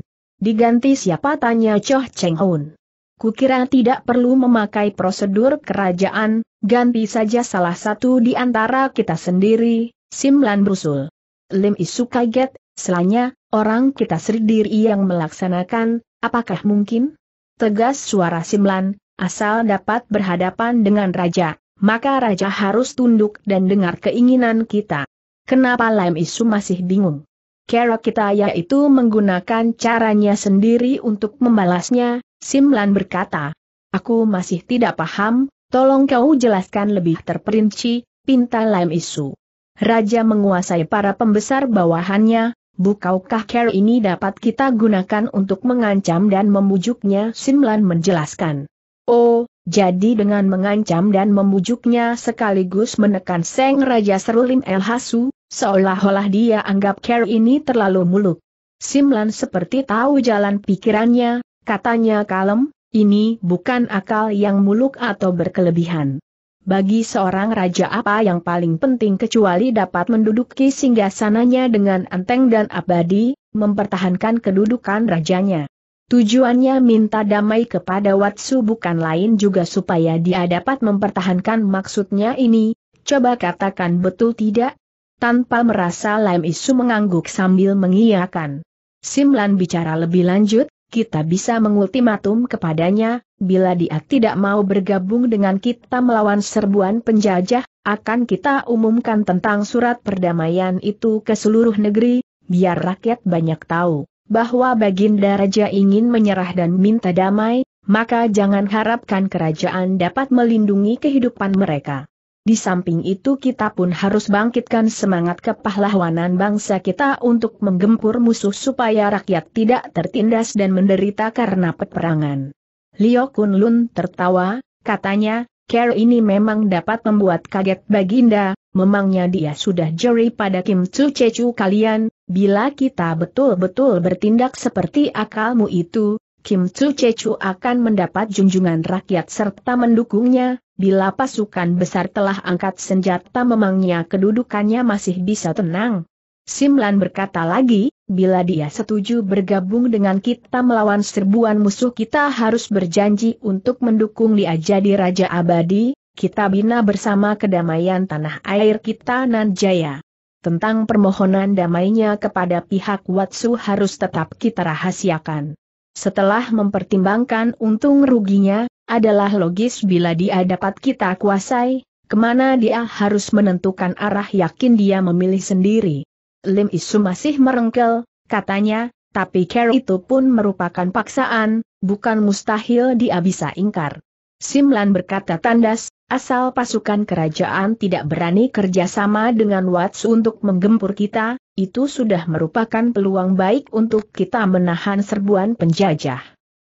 Diganti siapa tanya Choh Cheng Hun. Kukira tidak perlu memakai prosedur kerajaan, ganti saja salah satu di antara kita sendiri, Simlan Brusul. Lim Isu kaget, selanya, orang kita sendiri yang melaksanakan, apakah mungkin? Tegas suara Simlan, asal dapat berhadapan dengan raja, maka raja harus tunduk dan dengar keinginan kita. Kenapa Lam Isu masih bingung? Kera kita yaitu menggunakan caranya sendiri untuk membalasnya, Simlan berkata. Aku masih tidak paham, tolong kau jelaskan lebih terperinci, pinta Lam Isu. Raja menguasai para pembesar bawahannya, bukaukah Kera ini dapat kita gunakan untuk mengancam dan memujuknya Simlan menjelaskan. Oh, jadi dengan mengancam dan membujuknya sekaligus menekan Seng Raja Serulim El Hasu, seolah-olah dia anggap Care ini terlalu muluk. Simlan seperti tahu jalan pikirannya, katanya kalem, ini bukan akal yang muluk atau berkelebihan. Bagi seorang raja apa yang paling penting kecuali dapat menduduki singgasananya dengan enteng dan abadi, mempertahankan kedudukan rajanya. Tujuannya minta damai kepada Watsu bukan lain juga supaya dia dapat mempertahankan maksudnya ini, coba katakan betul tidak? Tanpa merasa Lam Isu mengangguk sambil mengiyakan. Simlan bicara lebih lanjut, kita bisa mengultimatum kepadanya, bila dia tidak mau bergabung dengan kita melawan serbuan penjajah, akan kita umumkan tentang surat perdamaian itu ke seluruh negeri, biar rakyat banyak tahu bahwa Baginda Raja ingin menyerah dan minta damai, maka jangan harapkan kerajaan dapat melindungi kehidupan mereka. Di samping itu kita pun harus bangkitkan semangat kepahlawanan bangsa kita untuk menggempur musuh supaya rakyat tidak tertindas dan menderita karena peperangan. Liu Kunlun tertawa, katanya, Care ini memang dapat membuat kaget Baginda, memangnya dia sudah jeri pada Kim Tsu Chechu kalian, Bila kita betul-betul bertindak seperti akalmu itu, Kim Tzu Chechu akan mendapat junjungan rakyat serta mendukungnya, bila pasukan besar telah angkat senjata memangnya kedudukannya masih bisa tenang. Simlan berkata lagi, bila dia setuju bergabung dengan kita melawan serbuan musuh kita harus berjanji untuk mendukung dia jadi Raja Abadi, kita bina bersama kedamaian tanah air kita Nanjaya tentang permohonan damainya kepada pihak Watsu harus tetap kita rahasiakan. Setelah mempertimbangkan untung ruginya, adalah logis bila dia dapat kita kuasai, kemana dia harus menentukan arah yakin dia memilih sendiri. Lim Isu masih merengkel, katanya, tapi care itu pun merupakan paksaan, bukan mustahil dia bisa ingkar. Simlan berkata tandas, asal pasukan kerajaan tidak berani kerjasama dengan Wats untuk menggempur kita, itu sudah merupakan peluang baik untuk kita menahan serbuan penjajah.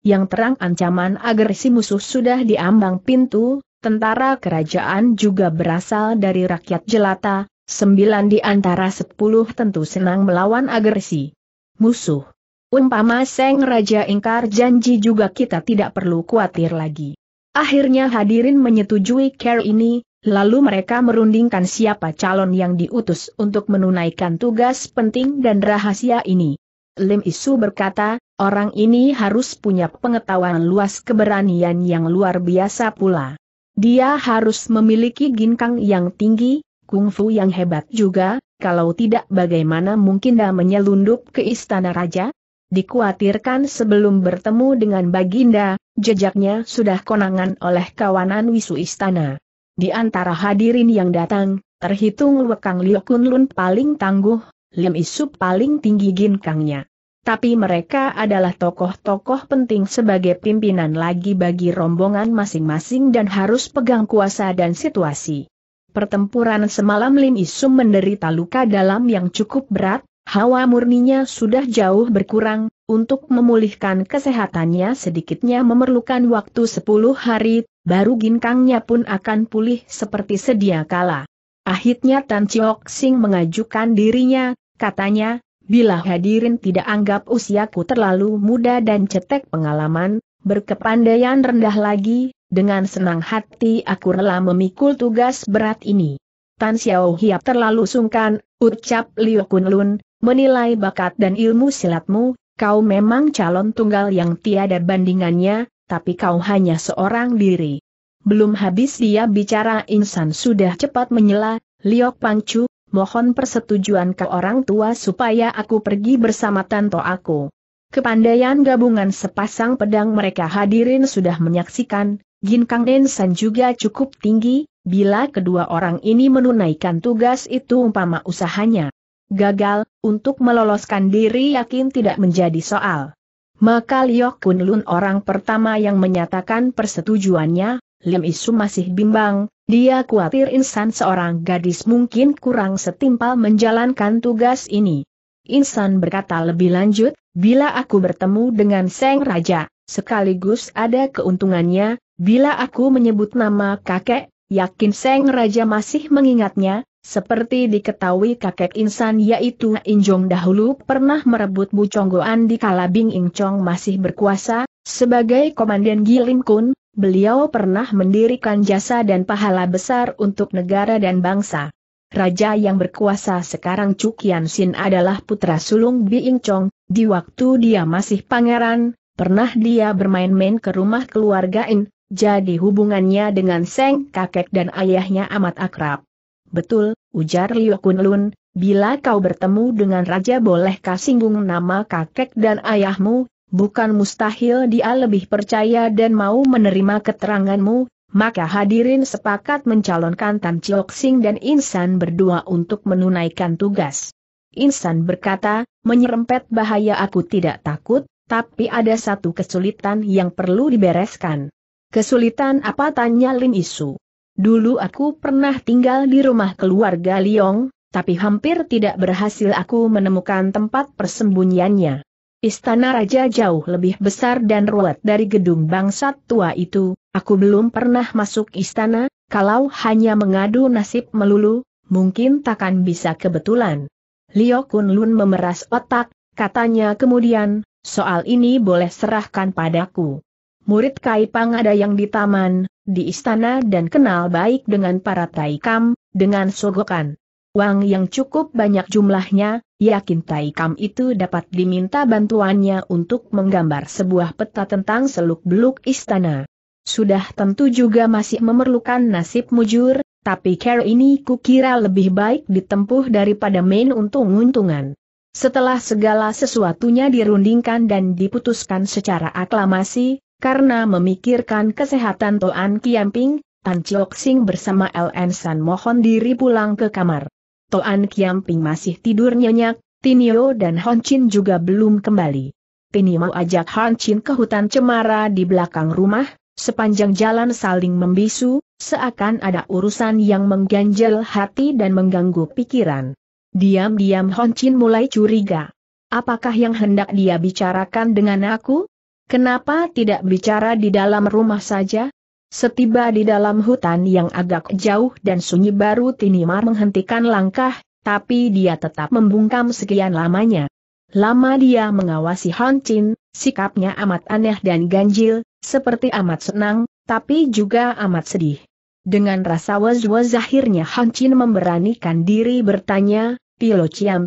Yang terang ancaman agresi musuh sudah diambang pintu, tentara kerajaan juga berasal dari rakyat jelata, sembilan di antara sepuluh tentu senang melawan agresi. Musuh. Umpama Seng Raja ingkar janji juga kita tidak perlu khawatir lagi. Akhirnya hadirin menyetujui care ini, lalu mereka merundingkan siapa calon yang diutus untuk menunaikan tugas penting dan rahasia ini. Lim Isu berkata, orang ini harus punya pengetahuan luas keberanian yang luar biasa pula. Dia harus memiliki ginkang yang tinggi, kungfu yang hebat juga, kalau tidak bagaimana mungkin dia menyelundup ke istana raja? dikuatirkan sebelum bertemu dengan Baginda, jejaknya sudah konangan oleh kawanan wisu istana. Di antara hadirin yang datang, terhitung Wekang Liu Kunlun paling tangguh, Lim Isup paling tinggi ginkangnya. Tapi mereka adalah tokoh-tokoh penting sebagai pimpinan lagi bagi rombongan masing-masing dan harus pegang kuasa dan situasi. Pertempuran semalam Lim Isum menderita luka dalam yang cukup berat, Hawa murninya sudah jauh berkurang, untuk memulihkan kesehatannya sedikitnya memerlukan waktu 10 hari, baru ginkangnya pun akan pulih seperti sedia kala. Akhirnya Tan Chiok Sing mengajukan dirinya, katanya, bila hadirin tidak anggap usiaku terlalu muda dan cetek pengalaman, berkepandaian rendah lagi, dengan senang hati aku rela memikul tugas berat ini. Tan Xiao Hiap terlalu sungkan, ucap Liu Kunlun, menilai bakat dan ilmu silatmu, kau memang calon tunggal yang tiada bandingannya, tapi kau hanya seorang diri. Belum habis dia bicara insan sudah cepat menyela, Liok Pangcu, mohon persetujuan ke orang tua supaya aku pergi bersama tanto aku. Kepandaian gabungan sepasang pedang mereka hadirin sudah menyaksikan, Ginkang Ensan juga cukup tinggi, bila kedua orang ini menunaikan tugas itu umpama usahanya gagal, untuk meloloskan diri yakin tidak menjadi soal. Maka Liu Kunlun orang pertama yang menyatakan persetujuannya, Lim Isu masih bimbang, dia khawatir insan seorang gadis mungkin kurang setimpal menjalankan tugas ini. Insan berkata lebih lanjut, bila aku bertemu dengan Seng Raja, sekaligus ada keuntungannya, bila aku menyebut nama kakek, yakin Seng Raja masih mengingatnya, seperti diketahui kakek insan yaitu Injong dahulu pernah merebut Buconggoan di kalabing Bing masih berkuasa, sebagai komandan Gilim Kun, beliau pernah mendirikan jasa dan pahala besar untuk negara dan bangsa. Raja yang berkuasa sekarang Cukian Sin adalah putra sulung Bi Injong. di waktu dia masih pangeran, pernah dia bermain-main ke rumah keluarga In, jadi hubungannya dengan Seng kakek dan ayahnya amat akrab. Betul, ujar Liu Kunlun, bila kau bertemu dengan raja bolehkah singgung nama kakek dan ayahmu, bukan mustahil dia lebih percaya dan mau menerima keteranganmu, maka hadirin sepakat mencalonkan Tan Chiok Sing dan Insan berdua untuk menunaikan tugas. Insan berkata, menyerempet bahaya aku tidak takut, tapi ada satu kesulitan yang perlu dibereskan. Kesulitan apa tanya Lin Isu? Dulu aku pernah tinggal di rumah keluarga Liong, tapi hampir tidak berhasil aku menemukan tempat persembunyiannya. Istana Raja jauh lebih besar dan ruwet dari gedung bangsat tua itu, aku belum pernah masuk istana, kalau hanya mengadu nasib melulu, mungkin takkan bisa kebetulan. Lio Lun memeras otak, katanya kemudian, soal ini boleh serahkan padaku murid Kaipang ada yang di taman, di istana dan kenal baik dengan para Taikam, dengan Sogokan. Wang yang cukup banyak jumlahnya, yakin Taikam itu dapat diminta bantuannya untuk menggambar sebuah peta tentang seluk-beluk istana. Sudah tentu juga masih memerlukan nasib mujur, tapi care ini kukira lebih baik ditempuh daripada main untung-untungan. Setelah segala sesuatunya dirundingkan dan diputuskan secara aklamasi, karena memikirkan kesehatan Toan Kiamping, Tan Chok Sing bersama LN San mohon diri pulang ke kamar. Toan Kiamping masih tidur nyenyak, Tinio dan Hon Chin juga belum kembali. Tinio ajak Hon Chin ke hutan cemara di belakang rumah, sepanjang jalan saling membisu, seakan ada urusan yang mengganjal hati dan mengganggu pikiran. Diam-diam Hon Chin mulai curiga. Apakah yang hendak dia bicarakan dengan aku? Kenapa tidak bicara di dalam rumah saja? Setiba di dalam hutan yang agak jauh dan sunyi baru Tinimar menghentikan langkah, tapi dia tetap membungkam sekian lamanya. Lama dia mengawasi Han Chin, sikapnya amat aneh dan ganjil, seperti amat senang, tapi juga amat sedih. Dengan rasa was-was zahirnya Han Chin memberanikan diri bertanya, Pilo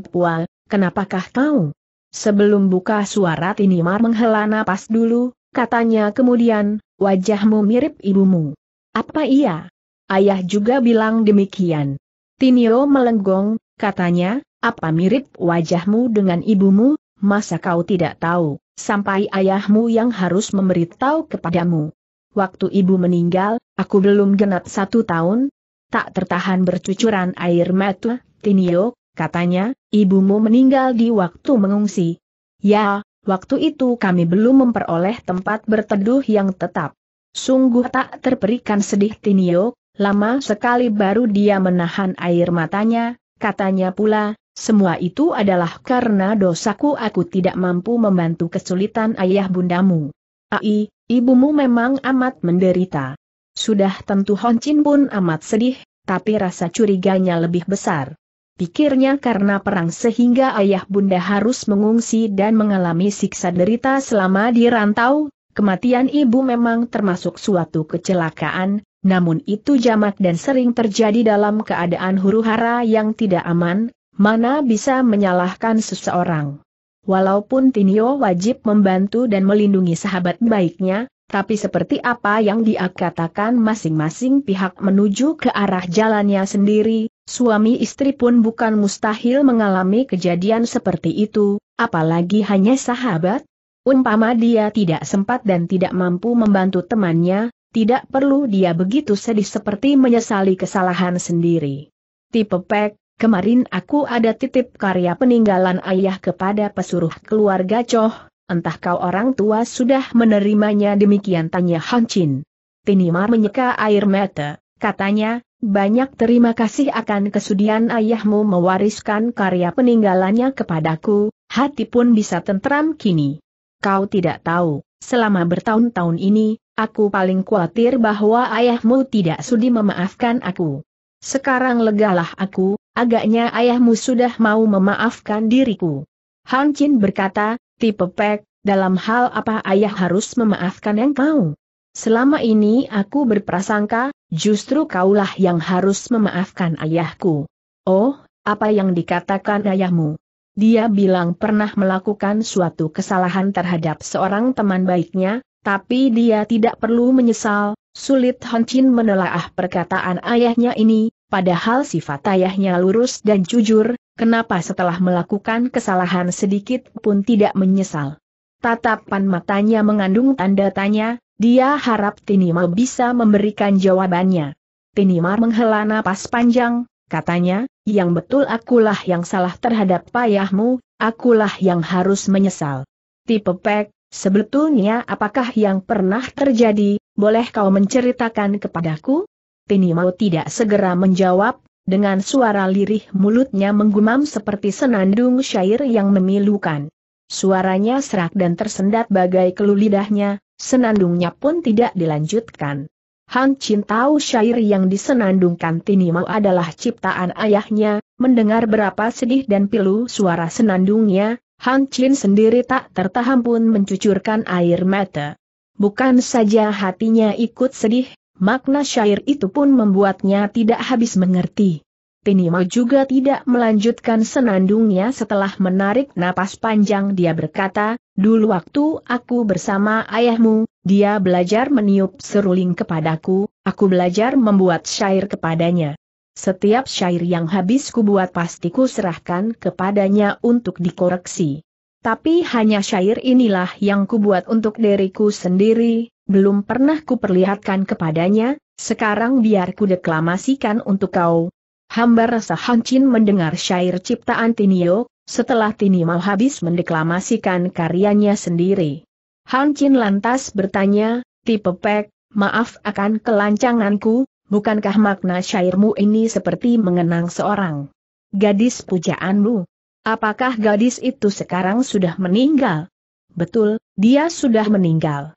Pua, kenapakah kau Sebelum buka suara Tinimar menghela napas dulu, katanya kemudian, wajahmu mirip ibumu. Apa iya? Ayah juga bilang demikian. Tinio melenggong, katanya, apa mirip wajahmu dengan ibumu, masa kau tidak tahu, sampai ayahmu yang harus memberitahu kepadamu. Waktu ibu meninggal, aku belum genap satu tahun, tak tertahan bercucuran air mata, Tinio, Katanya, ibumu meninggal di waktu mengungsi. Ya, waktu itu kami belum memperoleh tempat berteduh yang tetap. Sungguh tak terperikan sedih Tinio, lama sekali baru dia menahan air matanya, katanya pula, semua itu adalah karena dosaku aku tidak mampu membantu kesulitan ayah bundamu. Ai, ibumu memang amat menderita. Sudah tentu Honcin pun amat sedih, tapi rasa curiganya lebih besar. Pikirnya karena perang sehingga ayah bunda harus mengungsi dan mengalami siksa derita selama dirantau. kematian ibu memang termasuk suatu kecelakaan, namun itu jamak dan sering terjadi dalam keadaan huru-hara yang tidak aman, mana bisa menyalahkan seseorang. Walaupun Tinio wajib membantu dan melindungi sahabat baiknya, tapi seperti apa yang dia katakan masing-masing pihak menuju ke arah jalannya sendiri, Suami istri pun bukan mustahil mengalami kejadian seperti itu, apalagi hanya sahabat. Umpama dia tidak sempat dan tidak mampu membantu temannya, tidak perlu dia begitu sedih seperti menyesali kesalahan sendiri. Tipe Pek, kemarin aku ada titip karya peninggalan ayah kepada pesuruh keluarga Choh, entah kau orang tua sudah menerimanya demikian tanya Chin. Tinimar menyeka air mata, katanya, banyak terima kasih akan kesudian ayahmu mewariskan karya peninggalannya kepadaku, hati pun bisa tentram kini. Kau tidak tahu, selama bertahun-tahun ini, aku paling khawatir bahwa ayahmu tidak sudi memaafkan aku. Sekarang legalah aku, agaknya ayahmu sudah mau memaafkan diriku. Han Chin berkata, Tipe Pek, dalam hal apa ayah harus memaafkan yang kau? Selama ini aku berprasangka, justru kaulah yang harus memaafkan ayahku. Oh, apa yang dikatakan ayahmu? Dia bilang pernah melakukan suatu kesalahan terhadap seorang teman baiknya, tapi dia tidak perlu menyesal, sulit Hon Chin menelaah perkataan ayahnya ini, padahal sifat ayahnya lurus dan jujur, kenapa setelah melakukan kesalahan sedikit pun tidak menyesal. Tatapan matanya mengandung tanda tanya, dia harap Tinima bisa memberikan jawabannya. Tinima menghela napas panjang, katanya, yang betul akulah yang salah terhadap payahmu, akulah yang harus menyesal. Tipe pek, sebetulnya apakah yang pernah terjadi, boleh kau menceritakan kepadaku? Tinimau tidak segera menjawab, dengan suara lirih mulutnya menggumam seperti senandung syair yang memilukan. Suaranya serak dan tersendat bagai kelulidahnya, Senandungnya pun tidak dilanjutkan. Han Chin tahu syair yang disenandungkan Tinimau adalah ciptaan ayahnya, mendengar berapa sedih dan pilu suara senandungnya, Han Chin sendiri tak tertahan pun mencucurkan air mata. Bukan saja hatinya ikut sedih, makna syair itu pun membuatnya tidak habis mengerti. Pinimo juga tidak melanjutkan senandungnya setelah menarik napas panjang dia berkata, dulu waktu aku bersama ayahmu, dia belajar meniup seruling kepadaku, aku belajar membuat syair kepadanya. Setiap syair yang habis kubuat pasti ku serahkan kepadanya untuk dikoreksi. Tapi hanya syair inilah yang kubuat untuk diriku sendiri, belum pernah kuperlihatkan kepadanya, sekarang biar ku deklamasikan untuk kau, Hamba rasa Hancin mendengar syair ciptaan Tinio, setelah Tinio habis mendeklamasikan karyanya sendiri. Hancin lantas bertanya, Tipe Pek, maaf akan kelancanganku, bukankah makna syairmu ini seperti mengenang seorang gadis pujaanmu? Apakah gadis itu sekarang sudah meninggal? Betul, dia sudah meninggal.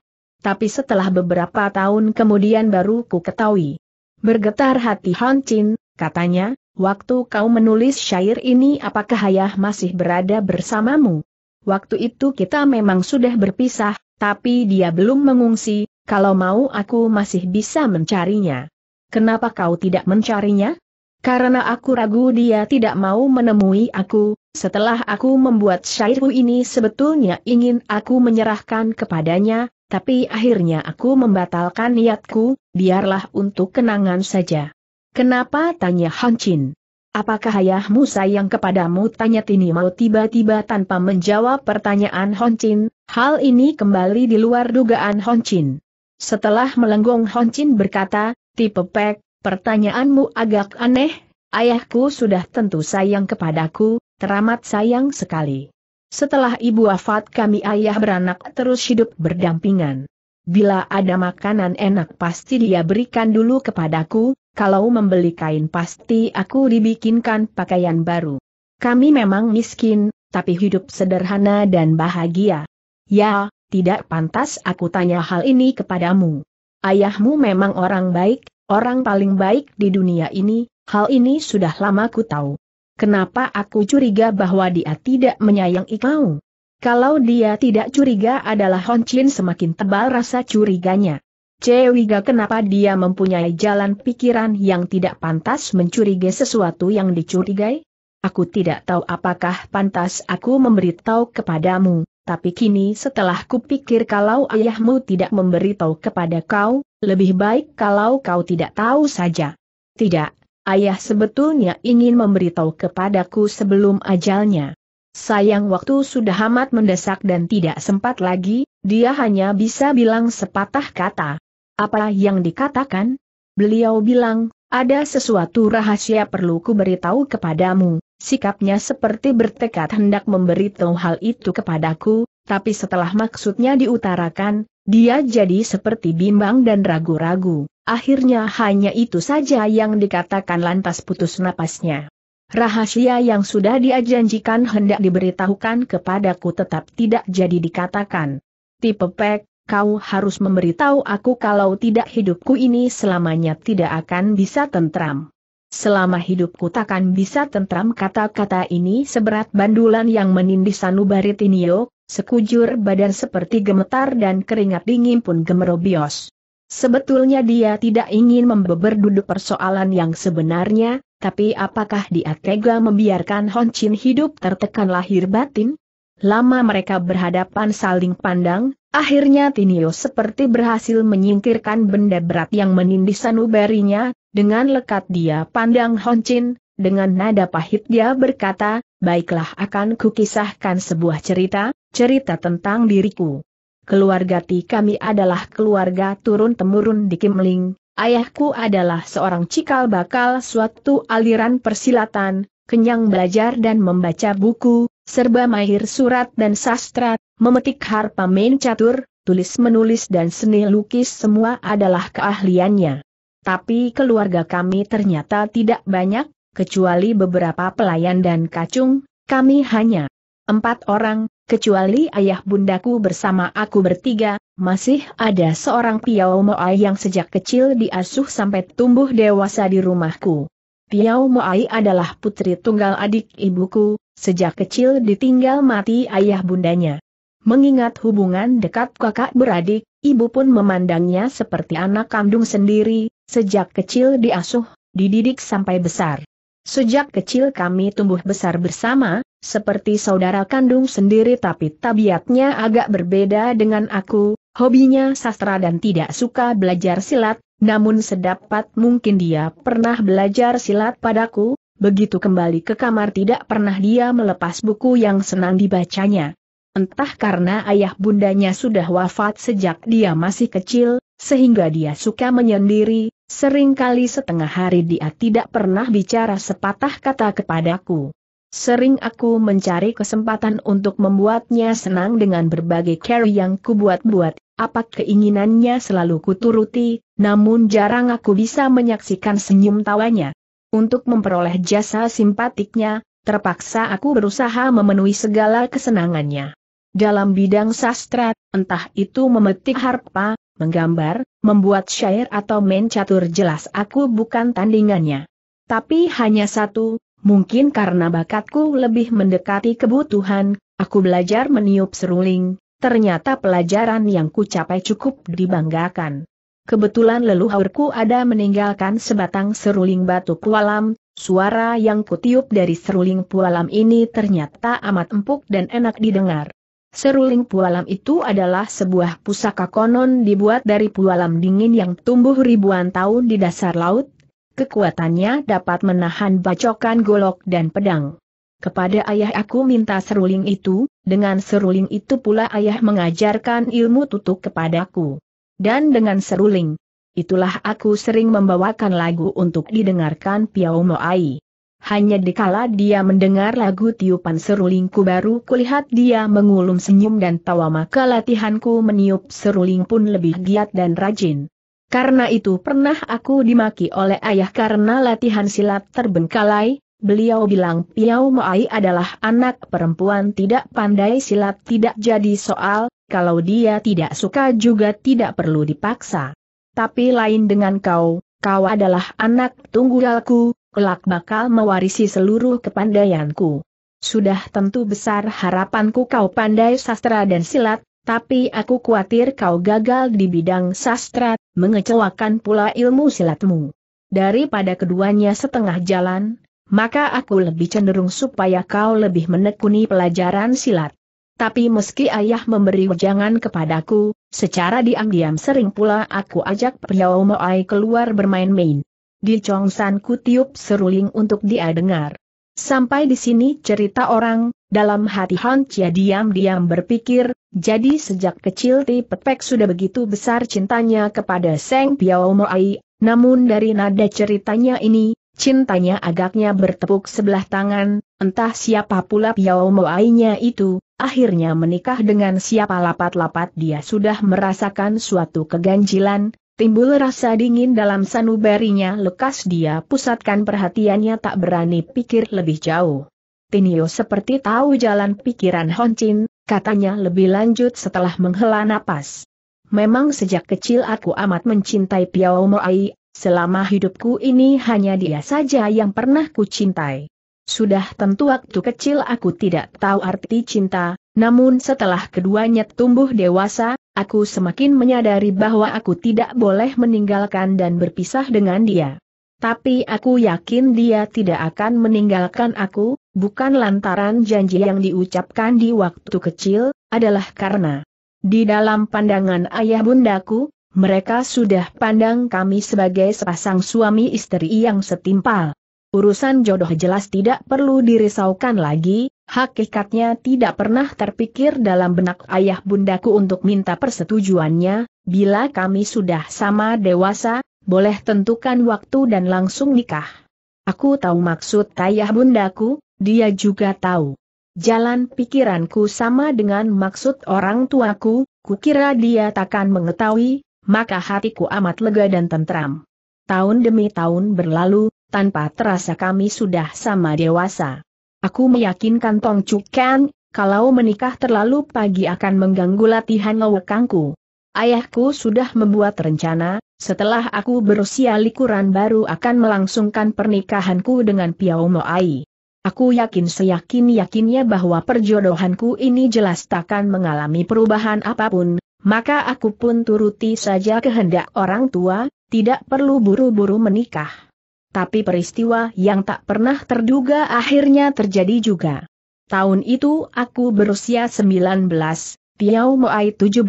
Tapi setelah beberapa tahun kemudian baru ku ketahui. Bergetar hati Hancin, Katanya, waktu kau menulis syair ini apakah ayah masih berada bersamamu? Waktu itu kita memang sudah berpisah, tapi dia belum mengungsi, kalau mau aku masih bisa mencarinya. Kenapa kau tidak mencarinya? Karena aku ragu dia tidak mau menemui aku, setelah aku membuat syairku ini sebetulnya ingin aku menyerahkan kepadanya, tapi akhirnya aku membatalkan niatku, biarlah untuk kenangan saja. Kenapa tanya Han Chin? Apakah ayahmu sayang kepadamu? Tanya Tini Mau tiba-tiba tanpa menjawab pertanyaan Hon Chin, hal ini kembali di luar dugaan Hon Chin. Setelah melenggong Hon Chin berkata, Tipe Pek, pertanyaanmu agak aneh, ayahku sudah tentu sayang kepadaku, teramat sayang sekali. Setelah ibu wafat kami ayah beranak terus hidup berdampingan. Bila ada makanan enak pasti dia berikan dulu kepadaku, kalau membeli kain pasti aku dibikinkan pakaian baru. Kami memang miskin, tapi hidup sederhana dan bahagia. Ya, tidak pantas aku tanya hal ini kepadamu. Ayahmu memang orang baik, orang paling baik di dunia ini, hal ini sudah lama ku tahu. Kenapa aku curiga bahwa dia tidak menyayangi kau? Kalau dia tidak curiga adalah Hon Chin semakin tebal rasa curiganya. Cewiga kenapa dia mempunyai jalan pikiran yang tidak pantas mencurigai sesuatu yang dicurigai? Aku tidak tahu apakah pantas aku memberitahu kepadamu, tapi kini setelah kupikir kalau ayahmu tidak memberitahu kepada kau, lebih baik kalau kau tidak tahu saja. Tidak, ayah sebetulnya ingin memberitahu kepadaku sebelum ajalnya. Sayang waktu sudah amat mendesak dan tidak sempat lagi, dia hanya bisa bilang sepatah kata. Apa yang dikatakan? Beliau bilang, ada sesuatu rahasia perlu ku beritahu kepadamu. Sikapnya seperti bertekad hendak memberitahu hal itu kepadaku, tapi setelah maksudnya diutarakan, dia jadi seperti bimbang dan ragu-ragu. Akhirnya hanya itu saja yang dikatakan lantas putus napasnya. Rahasia yang sudah diajanjikan hendak diberitahukan kepadaku tetap tidak jadi dikatakan. Tipe pek, kau harus memberitahu aku kalau tidak hidupku ini selamanya tidak akan bisa tentram. Selama hidupku takkan bisa tentram kata-kata ini seberat bandulan yang menindih sanubari sekujur badan seperti gemetar dan keringat dingin pun gemerobios. Sebetulnya dia tidak ingin membeber duduk persoalan yang sebenarnya, tapi apakah dia tega membiarkan Hon Chin hidup tertekan lahir batin? Lama mereka berhadapan saling pandang, akhirnya Tinio seperti berhasil menyingkirkan benda berat yang menindih sanubarinya, dengan lekat dia pandang Hon Chin, dengan nada pahit dia berkata, baiklah akan kukisahkan sebuah cerita, cerita tentang diriku keluarga Ti kami adalah keluarga turun-temurun di Kimling, ayahku adalah seorang cikal bakal suatu aliran persilatan, kenyang belajar dan membaca buku, serba mahir surat dan sastra, memetik harpa main catur, tulis-menulis dan seni lukis semua adalah keahliannya. Tapi keluarga kami ternyata tidak banyak, kecuali beberapa pelayan dan kacung, kami hanya empat orang, kecuali ayah bundaku bersama aku bertiga, masih ada seorang Piao Moai yang sejak kecil diasuh sampai tumbuh dewasa di rumahku. Piao Moai adalah putri tunggal adik ibuku, sejak kecil ditinggal mati ayah bundanya. Mengingat hubungan dekat kakak beradik, ibu pun memandangnya seperti anak kandung sendiri, sejak kecil diasuh, dididik sampai besar. Sejak kecil kami tumbuh besar bersama, seperti saudara kandung sendiri tapi tabiatnya agak berbeda dengan aku, hobinya sastra dan tidak suka belajar silat, namun sedapat mungkin dia pernah belajar silat padaku, begitu kembali ke kamar tidak pernah dia melepas buku yang senang dibacanya. Entah karena ayah bundanya sudah wafat sejak dia masih kecil, sehingga dia suka menyendiri, seringkali setengah hari dia tidak pernah bicara sepatah kata kepadaku. Sering aku mencari kesempatan untuk membuatnya senang dengan berbagai carry yang kubuat-buat, apa keinginannya selalu kuturuti, namun jarang aku bisa menyaksikan senyum tawanya. Untuk memperoleh jasa simpatiknya, terpaksa aku berusaha memenuhi segala kesenangannya. Dalam bidang sastra, entah itu memetik harpa, menggambar, membuat syair atau main catur jelas aku bukan tandingannya. Tapi hanya satu, Mungkin karena bakatku lebih mendekati kebutuhan, aku belajar meniup seruling, ternyata pelajaran yang ku capai cukup dibanggakan. Kebetulan leluhurku ada meninggalkan sebatang seruling batu pualam, suara yang kutiup dari seruling pualam ini ternyata amat empuk dan enak didengar. Seruling pualam itu adalah sebuah pusaka konon dibuat dari pualam dingin yang tumbuh ribuan tahun di dasar laut, kekuatannya dapat menahan bacokan golok dan pedang. Kepada ayah aku minta seruling itu, dengan seruling itu pula ayah mengajarkan ilmu tutup kepadaku. Dan dengan seruling, itulah aku sering membawakan lagu untuk didengarkan Piao Moai. Hanya dikala dia mendengar lagu tiupan serulingku baru kulihat dia mengulum senyum dan tawa maka latihanku meniup seruling pun lebih giat dan rajin. Karena itu pernah aku dimaki oleh ayah karena latihan silat terbengkalai, beliau bilang Piau Mai adalah anak perempuan tidak pandai silat tidak jadi soal, kalau dia tidak suka juga tidak perlu dipaksa. Tapi lain dengan kau, kau adalah anak tunggalku, kelak bakal mewarisi seluruh kepandaianku. Sudah tentu besar harapanku kau pandai sastra dan silat, tapi aku khawatir kau gagal di bidang sastra, mengecewakan pula ilmu silatmu. Daripada keduanya setengah jalan, maka aku lebih cenderung supaya kau lebih menekuni pelajaran silat. Tapi meski ayah memberi wejangan kepadaku, secara diam-diam sering pula aku ajak Priao Moai keluar bermain-main. Di Chongsan ku tiup seruling untuk dia dengar. Sampai di sini cerita orang, dalam hati Han Chia diam-diam berpikir, jadi sejak kecil Ti Pepek sudah begitu besar cintanya kepada Seng Piao Moai, namun dari nada ceritanya ini, cintanya agaknya bertepuk sebelah tangan, entah siapa pula Piao Moainya itu, akhirnya menikah dengan siapa lapat-lapat dia sudah merasakan suatu keganjilan, timbul rasa dingin dalam sanubarinya lekas dia pusatkan perhatiannya tak berani pikir lebih jauh. Tinio seperti tahu jalan pikiran Honcin, katanya lebih lanjut setelah menghela napas. Memang sejak kecil aku amat mencintai Piao Moai, selama hidupku ini hanya dia saja yang pernah kucintai. Sudah tentu waktu kecil aku tidak tahu arti cinta, namun setelah keduanya tumbuh dewasa, aku semakin menyadari bahwa aku tidak boleh meninggalkan dan berpisah dengan dia. Tapi aku yakin dia tidak akan meninggalkan aku, bukan lantaran janji yang diucapkan di waktu kecil, adalah karena di dalam pandangan ayah bundaku, mereka sudah pandang kami sebagai sepasang suami istri yang setimpal. Urusan jodoh jelas tidak perlu dirisaukan lagi, hakikatnya tidak pernah terpikir dalam benak ayah bundaku untuk minta persetujuannya, bila kami sudah sama dewasa, boleh tentukan waktu dan langsung nikah. Aku tahu maksud ayah bundaku, dia juga tahu. Jalan pikiranku sama dengan maksud orang tuaku, kukira dia takkan mengetahui, maka hatiku amat lega dan tentram. Tahun demi tahun berlalu, tanpa terasa kami sudah sama dewasa. Aku meyakinkan Tong Kang, kalau menikah terlalu pagi akan mengganggu latihan ngewekangku. Ayahku sudah membuat rencana, setelah aku berusia likuran baru akan melangsungkan pernikahanku dengan Piao Moai. Aku yakin seyakin-yakinnya bahwa perjodohanku ini jelas takkan mengalami perubahan apapun, maka aku pun turuti saja kehendak orang tua, tidak perlu buru-buru menikah. Tapi peristiwa yang tak pernah terduga akhirnya terjadi juga. Tahun itu aku berusia 19, Piau Moai 17.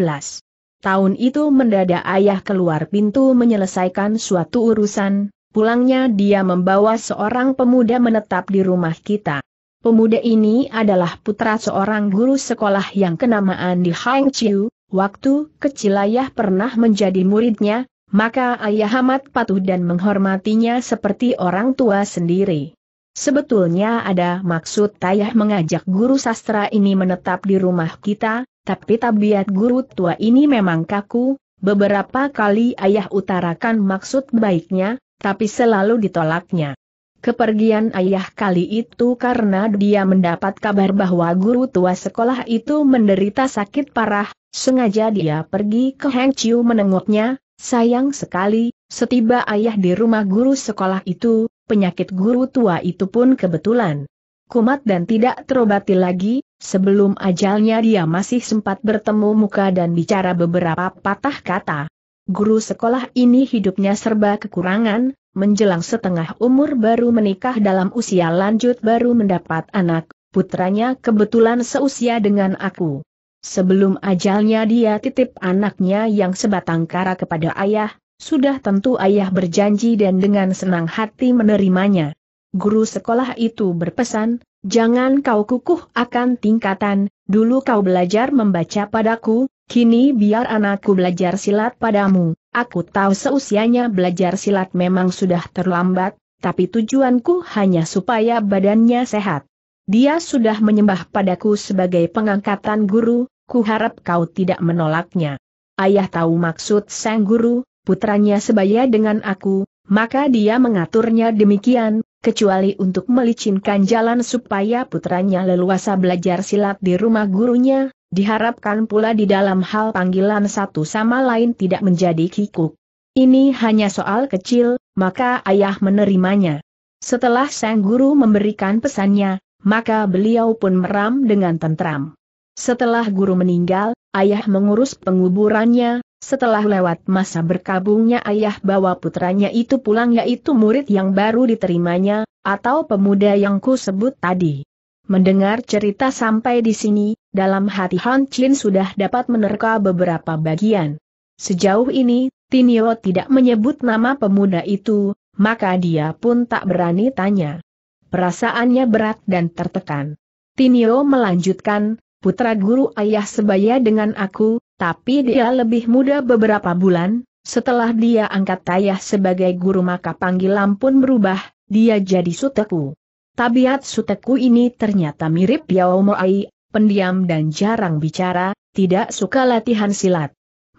Tahun itu mendadak ayah keluar pintu menyelesaikan suatu urusan, Pulangnya dia membawa seorang pemuda menetap di rumah kita. Pemuda ini adalah putra seorang guru sekolah yang kenamaan di Hang Chiu, waktu kecil ayah pernah menjadi muridnya, maka ayah amat patuh dan menghormatinya seperti orang tua sendiri. Sebetulnya ada maksud ayah mengajak guru sastra ini menetap di rumah kita, tapi tabiat guru tua ini memang kaku, beberapa kali ayah utarakan maksud baiknya, tapi selalu ditolaknya. Kepergian ayah kali itu karena dia mendapat kabar bahwa guru tua sekolah itu menderita sakit parah, sengaja dia pergi ke Heng Chiu menengoknya, sayang sekali, setiba ayah di rumah guru sekolah itu, penyakit guru tua itu pun kebetulan kumat dan tidak terobati lagi, sebelum ajalnya dia masih sempat bertemu muka dan bicara beberapa patah kata. Guru sekolah ini hidupnya serba kekurangan, menjelang setengah umur baru menikah dalam usia lanjut baru mendapat anak, putranya kebetulan seusia dengan aku. Sebelum ajalnya dia titip anaknya yang sebatang kara kepada ayah, sudah tentu ayah berjanji dan dengan senang hati menerimanya. Guru sekolah itu berpesan, jangan kau kukuh akan tingkatan, dulu kau belajar membaca padaku, Kini biar anakku belajar silat padamu, aku tahu seusianya belajar silat memang sudah terlambat, tapi tujuanku hanya supaya badannya sehat. Dia sudah menyembah padaku sebagai pengangkatan guru, kuharap kau tidak menolaknya. Ayah tahu maksud sang guru, putranya sebaya dengan aku, maka dia mengaturnya demikian, kecuali untuk melicinkan jalan supaya putranya leluasa belajar silat di rumah gurunya, Diharapkan pula di dalam hal panggilan satu sama lain tidak menjadi kikuk. Ini hanya soal kecil, maka ayah menerimanya. Setelah sang guru memberikan pesannya, maka beliau pun meram dengan tentram. Setelah guru meninggal, ayah mengurus penguburannya, setelah lewat masa berkabungnya ayah bawa putranya itu pulang yaitu murid yang baru diterimanya, atau pemuda yang ku sebut tadi. Mendengar cerita sampai di sini, dalam hati Han Chin sudah dapat menerka beberapa bagian. Sejauh ini, Tinio tidak menyebut nama pemuda itu, maka dia pun tak berani tanya. Perasaannya berat dan tertekan. Tinio melanjutkan, putra guru ayah sebaya dengan aku, tapi dia lebih muda beberapa bulan, setelah dia angkat ayah sebagai guru maka panggilan pun berubah, dia jadi suteku. Tabiat suteku ini ternyata mirip Yao Moai, pendiam dan jarang bicara, tidak suka latihan silat.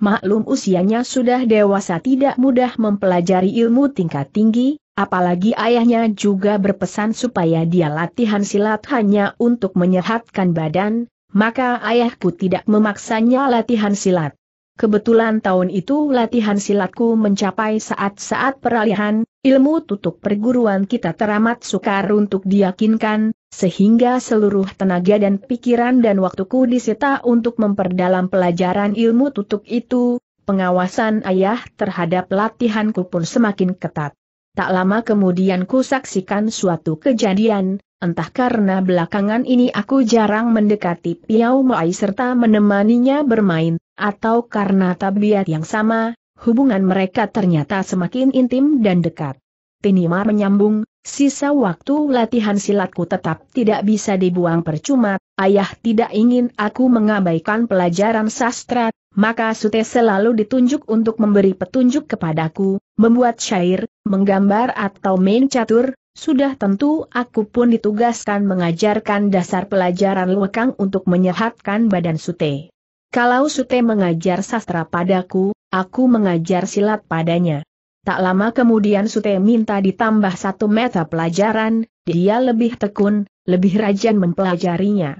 Maklum usianya sudah dewasa tidak mudah mempelajari ilmu tingkat tinggi, apalagi ayahnya juga berpesan supaya dia latihan silat hanya untuk menyehatkan badan, maka ayahku tidak memaksanya latihan silat. Kebetulan tahun itu latihan silatku mencapai saat-saat peralihan, ilmu tutup perguruan kita teramat sukar untuk diyakinkan, sehingga seluruh tenaga dan pikiran dan waktuku disita untuk memperdalam pelajaran ilmu tutup itu, pengawasan ayah terhadap latihanku pun semakin ketat. Tak lama kemudian ku saksikan suatu kejadian, Entah karena belakangan ini aku jarang mendekati Piau Mai serta menemaninya bermain atau karena tabiat yang sama, hubungan mereka ternyata semakin intim dan dekat. Tinimar menyambung, sisa waktu latihan silatku tetap tidak bisa dibuang percuma, ayah tidak ingin aku mengabaikan pelajaran sastra, maka Sute selalu ditunjuk untuk memberi petunjuk kepadaku, membuat syair, menggambar atau main catur, sudah tentu aku pun ditugaskan mengajarkan dasar pelajaran lekang untuk menyehatkan badan Sute. Kalau Sute mengajar sastra padaku, aku mengajar silat padanya. Tak lama kemudian Sute minta ditambah satu meta pelajaran, dia lebih tekun, lebih rajin mempelajarinya.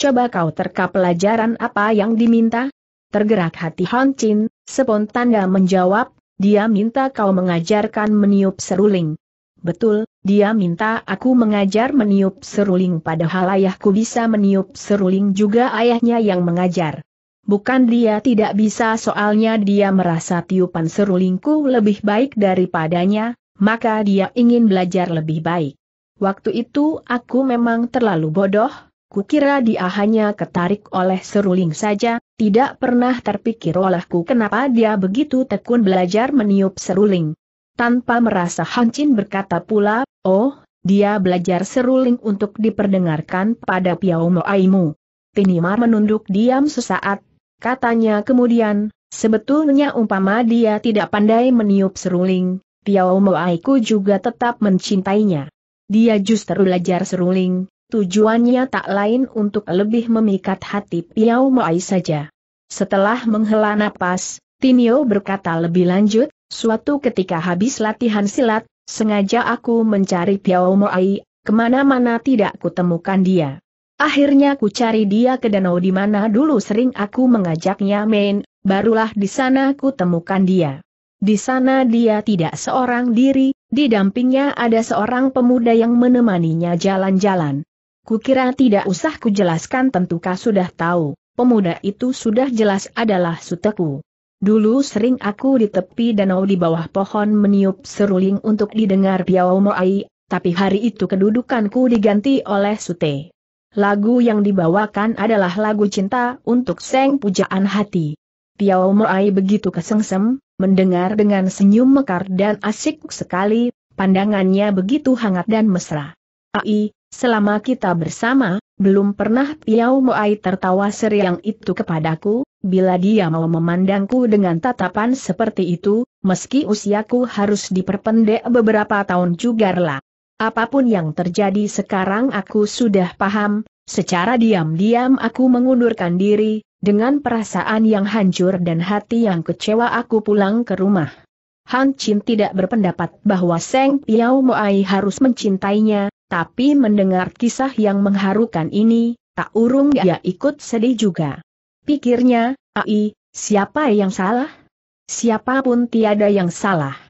Coba kau terka pelajaran apa yang diminta? Tergerak hati Han Chin, spontan menjawab, dia minta kau mengajarkan meniup seruling. Betul, dia minta aku mengajar meniup seruling padahal ayahku bisa meniup seruling juga ayahnya yang mengajar. Bukan dia tidak bisa soalnya dia merasa tiupan serulingku lebih baik daripadanya, maka dia ingin belajar lebih baik. Waktu itu aku memang terlalu bodoh, kukira dia hanya ketarik oleh seruling saja, tidak pernah terpikir olehku kenapa dia begitu tekun belajar meniup seruling. Tanpa merasa Hancin berkata pula, oh, dia belajar seruling untuk diperdengarkan pada Piau Aimu. Tinimar menunduk diam sesaat, Katanya kemudian, sebetulnya umpama dia tidak pandai meniup seruling, Tiao Moaiku juga tetap mencintainya. Dia justru belajar seruling, tujuannya tak lain untuk lebih memikat hati Piao Moai saja. Setelah menghela napas, Tinio berkata lebih lanjut, suatu ketika habis latihan silat, sengaja aku mencari Piao Moai, kemana-mana tidak kutemukan dia. Akhirnya ku cari dia ke danau di mana dulu sering aku mengajaknya main, barulah di sana ku temukan dia. Di sana dia tidak seorang diri, di dampingnya ada seorang pemuda yang menemaninya jalan-jalan. Kukira tidak usah ku jelaskan, tentu kau sudah tahu, pemuda itu sudah jelas adalah suteku. Dulu sering aku di tepi danau di bawah pohon meniup seruling untuk didengar Piao Moai, tapi hari itu kedudukanku diganti oleh sute. Lagu yang dibawakan adalah lagu cinta untuk Seng Pujaan Hati. Piao Moai begitu kesengsem, mendengar dengan senyum mekar dan asik sekali, pandangannya begitu hangat dan mesra. Ai, selama kita bersama, belum pernah Piao Moai tertawa seriang itu kepadaku, bila dia mau memandangku dengan tatapan seperti itu, meski usiaku harus diperpendek beberapa tahun juga lah. Apapun yang terjadi sekarang aku sudah paham, secara diam-diam aku mengundurkan diri, dengan perasaan yang hancur dan hati yang kecewa aku pulang ke rumah. Han Chin tidak berpendapat bahwa Seng Piao Moai harus mencintainya, tapi mendengar kisah yang mengharukan ini, tak urung dia ikut sedih juga. Pikirnya, Ai, siapa yang salah? Siapapun tiada yang salah.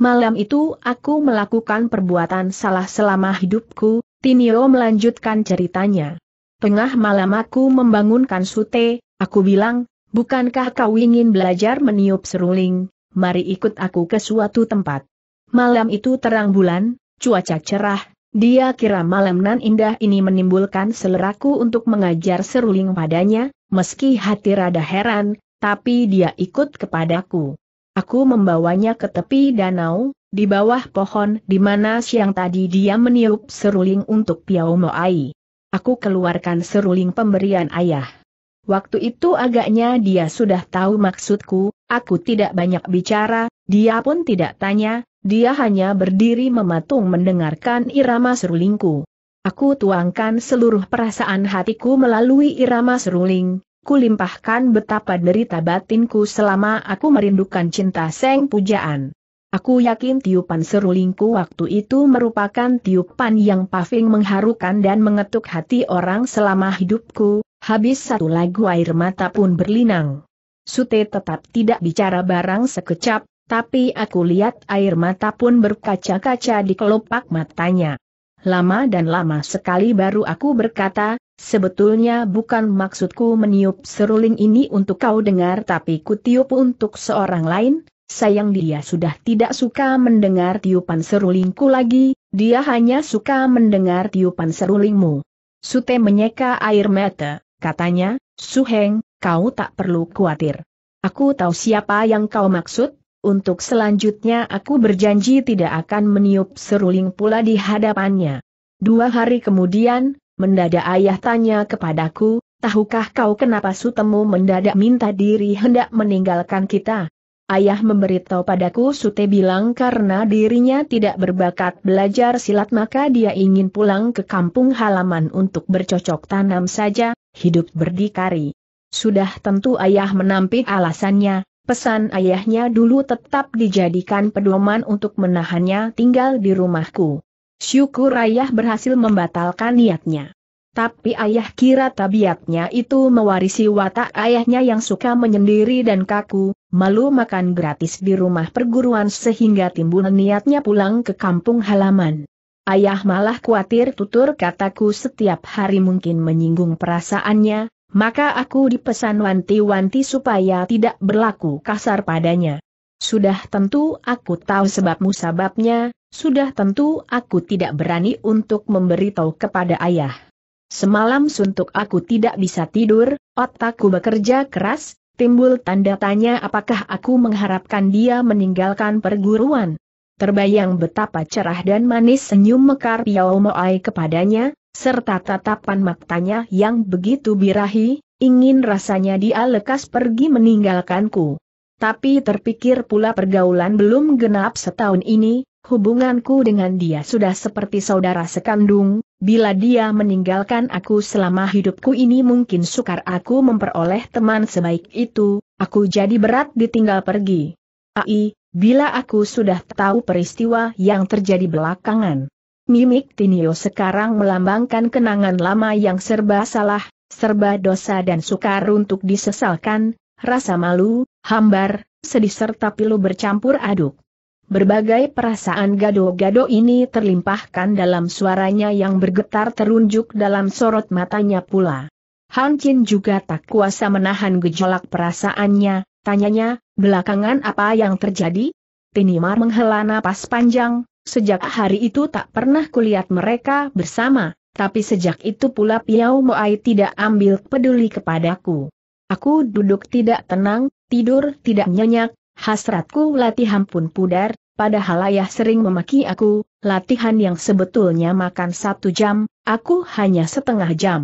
Malam itu aku melakukan perbuatan salah selama hidupku, Tinio melanjutkan ceritanya. Tengah malam aku membangunkan Sute, aku bilang, bukankah kau ingin belajar meniup seruling, mari ikut aku ke suatu tempat. Malam itu terang bulan, cuaca cerah, dia kira malam nan indah ini menimbulkan seleraku untuk mengajar seruling padanya, meski hati rada heran, tapi dia ikut kepadaku. Aku membawanya ke tepi danau, di bawah pohon di mana siang tadi dia meniup seruling untuk Piao Moai. Aku keluarkan seruling pemberian ayah. Waktu itu agaknya dia sudah tahu maksudku, aku tidak banyak bicara, dia pun tidak tanya, dia hanya berdiri mematung mendengarkan irama serulingku. Aku tuangkan seluruh perasaan hatiku melalui irama seruling, kulimpahkan betapa derita batinku selama aku merindukan cinta Seng Pujaan. Aku yakin tiupan serulingku waktu itu merupakan tiupan yang paving mengharukan dan mengetuk hati orang selama hidupku, habis satu lagu air mata pun berlinang. Sute tetap tidak bicara barang sekecap, tapi aku lihat air mata pun berkaca-kaca di kelopak matanya. Lama dan lama sekali baru aku berkata, Sebetulnya bukan maksudku meniup seruling ini untuk kau dengar tapi kutiup untuk seorang lain, sayang dia sudah tidak suka mendengar tiupan serulingku lagi, dia hanya suka mendengar tiupan serulingmu. Sute menyeka air mata, katanya, Suheng, kau tak perlu khawatir. Aku tahu siapa yang kau maksud, untuk selanjutnya aku berjanji tidak akan meniup seruling pula di hadapannya. Dua hari kemudian, Mendadak ayah tanya kepadaku, tahukah kau kenapa sutemu mendadak minta diri hendak meninggalkan kita? Ayah memberitahu padaku Sute bilang karena dirinya tidak berbakat belajar silat maka dia ingin pulang ke kampung halaman untuk bercocok tanam saja, hidup berdikari. Sudah tentu ayah menampik alasannya, pesan ayahnya dulu tetap dijadikan pedoman untuk menahannya tinggal di rumahku. Syukur ayah berhasil membatalkan niatnya. Tapi ayah kira tabiatnya itu mewarisi watak ayahnya yang suka menyendiri dan kaku, malu makan gratis di rumah perguruan sehingga timbul niatnya pulang ke kampung halaman. Ayah malah khawatir tutur kataku setiap hari mungkin menyinggung perasaannya, maka aku dipesan wanti-wanti supaya tidak berlaku kasar padanya. Sudah tentu aku tahu sebab musababnya, sudah tentu aku tidak berani untuk memberitahu kepada ayah. Semalam suntuk aku tidak bisa tidur, otakku bekerja keras, timbul tanda tanya apakah aku mengharapkan dia meninggalkan perguruan. Terbayang betapa cerah dan manis senyum mekar Piao Moai kepadanya, serta tatapan matanya yang begitu birahi, ingin rasanya dia lekas pergi meninggalkanku. Tapi terpikir pula pergaulan belum genap setahun ini, hubunganku dengan dia sudah seperti saudara sekandung, bila dia meninggalkan aku selama hidupku ini mungkin sukar aku memperoleh teman sebaik itu, aku jadi berat ditinggal pergi. Ai, bila aku sudah tahu peristiwa yang terjadi belakangan. Mimik Tinio sekarang melambangkan kenangan lama yang serba salah, serba dosa dan sukar untuk disesalkan, rasa malu, hambar, sedih serta pilu bercampur aduk. Berbagai perasaan gado-gado ini terlimpahkan dalam suaranya yang bergetar terunjuk dalam sorot matanya pula. Han Chin juga tak kuasa menahan gejolak perasaannya, tanyanya, belakangan apa yang terjadi? Tinimar menghela napas panjang, sejak hari itu tak pernah kulihat mereka bersama, tapi sejak itu pula Piao Moai tidak ambil peduli kepadaku. Aku duduk tidak tenang, tidur tidak nyenyak, Hasratku latihan pun pudar, padahal ayah sering memaki aku, latihan yang sebetulnya makan satu jam, aku hanya setengah jam.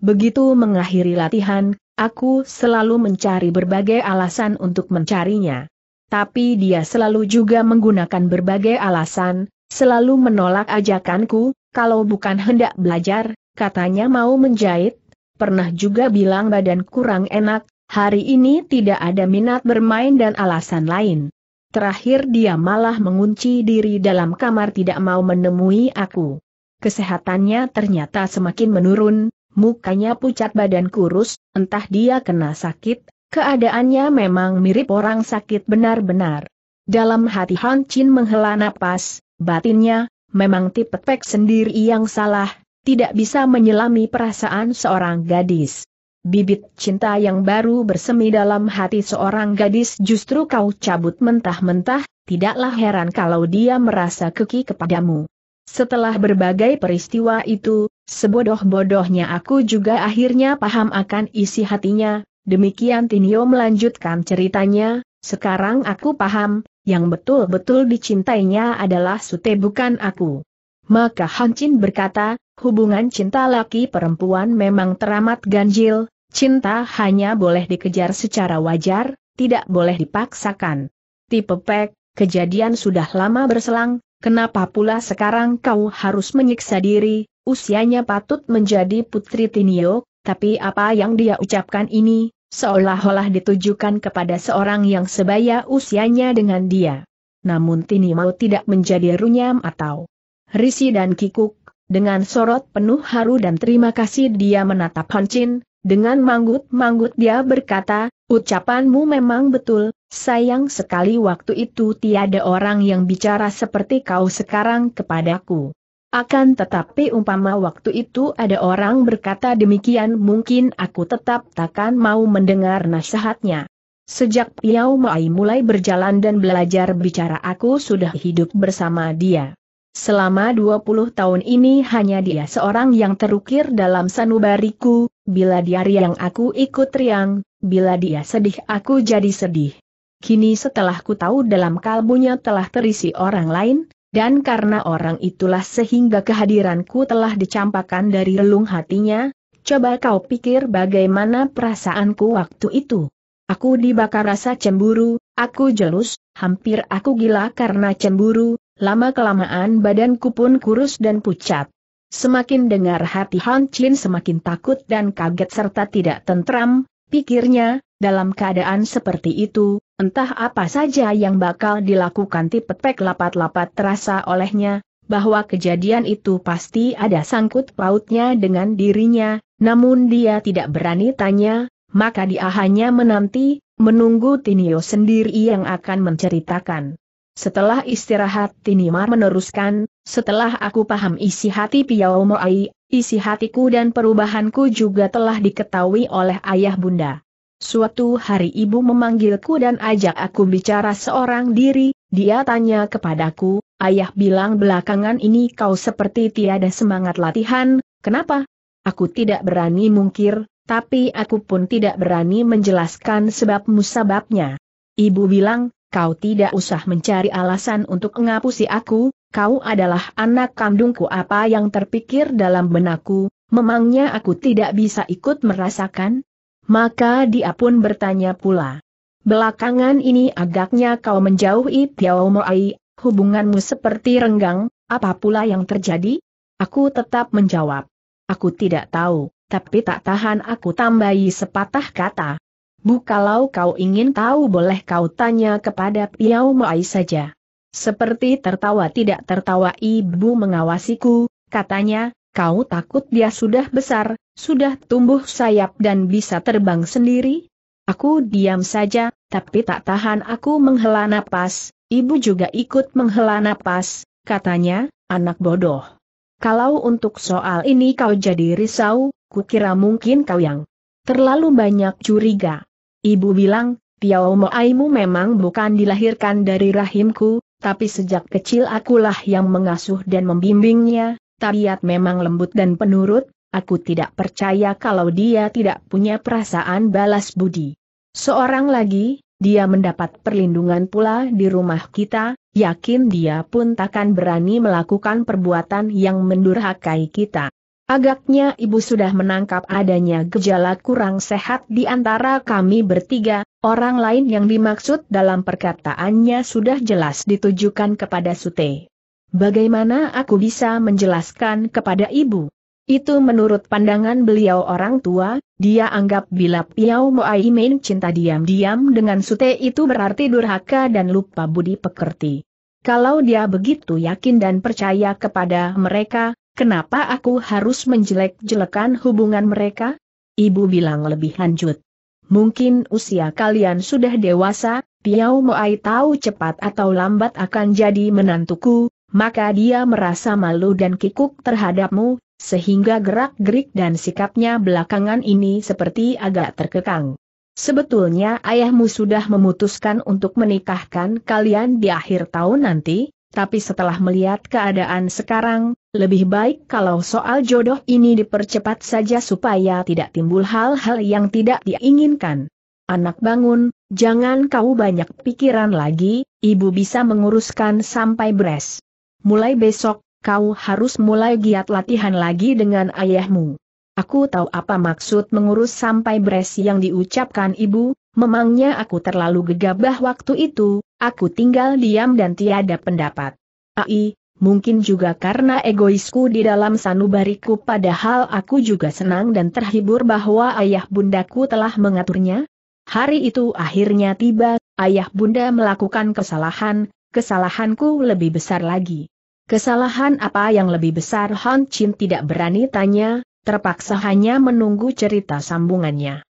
Begitu mengakhiri latihan, aku selalu mencari berbagai alasan untuk mencarinya. Tapi dia selalu juga menggunakan berbagai alasan, selalu menolak ajakanku, kalau bukan hendak belajar, katanya mau menjahit, pernah juga bilang badan kurang enak, Hari ini tidak ada minat bermain dan alasan lain. Terakhir dia malah mengunci diri dalam kamar tidak mau menemui aku. Kesehatannya ternyata semakin menurun, mukanya pucat badan kurus, entah dia kena sakit, keadaannya memang mirip orang sakit benar-benar. Dalam hati Han Chin menghela napas, batinnya, memang tipe pek sendiri yang salah, tidak bisa menyelami perasaan seorang gadis. Bibit cinta yang baru bersemi dalam hati seorang gadis justru kau cabut mentah-mentah, tidaklah heran kalau dia merasa keki kepadamu. Setelah berbagai peristiwa itu, sebodoh-bodohnya aku juga akhirnya paham akan isi hatinya, demikian Tinio melanjutkan ceritanya, sekarang aku paham, yang betul-betul dicintainya adalah Sute bukan aku. Maka Hancin berkata, hubungan cinta laki perempuan memang teramat ganjil, cinta hanya boleh dikejar secara wajar, tidak boleh dipaksakan. Tipe pek, kejadian sudah lama berselang, kenapa pula sekarang kau harus menyiksa diri, usianya patut menjadi putri Tinio, tapi apa yang dia ucapkan ini, seolah-olah ditujukan kepada seorang yang sebaya usianya dengan dia. Namun Tini mau tidak menjadi runyam atau risi dan kikuk, dengan sorot penuh haru dan terima kasih dia menatap Han Chin, dengan manggut-manggut dia berkata, ucapanmu memang betul, sayang sekali waktu itu tiada orang yang bicara seperti kau sekarang kepadaku. Akan tetapi umpama waktu itu ada orang berkata demikian mungkin aku tetap takkan mau mendengar nasihatnya. Sejak Piao Mai mulai berjalan dan belajar bicara aku sudah hidup bersama dia. Selama 20 tahun ini hanya dia seorang yang terukir dalam sanubariku, bila dia riang aku ikut riang, bila dia sedih aku jadi sedih. Kini setelah ku tahu dalam kalbunya telah terisi orang lain, dan karena orang itulah sehingga kehadiranku telah dicampakkan dari relung hatinya, coba kau pikir bagaimana perasaanku waktu itu. Aku dibakar rasa cemburu, aku jelus, hampir aku gila karena cemburu, Lama-kelamaan badanku pun kurus dan pucat. Semakin dengar hati Han Chin semakin takut dan kaget serta tidak tentram, pikirnya, dalam keadaan seperti itu, entah apa saja yang bakal dilakukan tipe tipe-pek lapat-lapat terasa olehnya, bahwa kejadian itu pasti ada sangkut pautnya dengan dirinya, namun dia tidak berani tanya, maka dia hanya menanti, menunggu Tinio sendiri yang akan menceritakan. Setelah istirahat Tinimar meneruskan, setelah aku paham isi hati Piao Moai, isi hatiku dan perubahanku juga telah diketahui oleh ayah bunda. Suatu hari ibu memanggilku dan ajak aku bicara seorang diri, dia tanya kepadaku, ayah bilang belakangan ini kau seperti tiada semangat latihan, kenapa? Aku tidak berani mungkir, tapi aku pun tidak berani menjelaskan sebab musababnya. Ibu bilang, kau tidak usah mencari alasan untuk ngapusi aku, kau adalah anak kandungku apa yang terpikir dalam benakku, memangnya aku tidak bisa ikut merasakan? Maka dia pun bertanya pula. Belakangan ini agaknya kau menjauhi Piao Moai, hubunganmu seperti renggang, apa pula yang terjadi? Aku tetap menjawab. Aku tidak tahu, tapi tak tahan aku tambahi sepatah kata bu kalau kau ingin tahu boleh kau tanya kepada Piau Mai saja. Seperti tertawa tidak tertawa ibu mengawasiku, katanya, kau takut dia sudah besar, sudah tumbuh sayap dan bisa terbang sendiri? Aku diam saja, tapi tak tahan aku menghela napas, ibu juga ikut menghela napas, katanya, anak bodoh. Kalau untuk soal ini kau jadi risau, kukira mungkin kau yang terlalu banyak curiga. Ibu bilang, Tiao Moaimu memang bukan dilahirkan dari rahimku, tapi sejak kecil akulah yang mengasuh dan membimbingnya, tabiat memang lembut dan penurut, aku tidak percaya kalau dia tidak punya perasaan balas budi. Seorang lagi, dia mendapat perlindungan pula di rumah kita, yakin dia pun takkan berani melakukan perbuatan yang mendurhakai kita. Agaknya ibu sudah menangkap adanya gejala kurang sehat di antara kami bertiga, orang lain yang dimaksud dalam perkataannya sudah jelas ditujukan kepada Sute. Bagaimana aku bisa menjelaskan kepada ibu? Itu menurut pandangan beliau orang tua, dia anggap bila piau Moai main cinta diam-diam dengan Sute itu berarti durhaka dan lupa budi pekerti. Kalau dia begitu yakin dan percaya kepada mereka, Kenapa aku harus menjelek-jelekan hubungan mereka? Ibu bilang lebih lanjut. Mungkin usia kalian sudah dewasa, Piao Moai tahu cepat atau lambat akan jadi menantuku, maka dia merasa malu dan kikuk terhadapmu, sehingga gerak-gerik dan sikapnya belakangan ini seperti agak terkekang. Sebetulnya ayahmu sudah memutuskan untuk menikahkan kalian di akhir tahun nanti, tapi setelah melihat keadaan sekarang, lebih baik kalau soal jodoh ini dipercepat saja supaya tidak timbul hal-hal yang tidak diinginkan. Anak bangun, jangan kau banyak pikiran lagi, ibu bisa menguruskan sampai beres. Mulai besok, kau harus mulai giat latihan lagi dengan ayahmu. Aku tahu apa maksud mengurus sampai beres yang diucapkan ibu, Memangnya aku terlalu gegabah waktu itu, aku tinggal diam dan tiada pendapat. Ai, mungkin juga karena egoisku di dalam sanubariku padahal aku juga senang dan terhibur bahwa ayah bundaku telah mengaturnya. Hari itu akhirnya tiba, ayah bunda melakukan kesalahan, kesalahanku lebih besar lagi. Kesalahan apa yang lebih besar Han Chin tidak berani tanya, terpaksa hanya menunggu cerita sambungannya.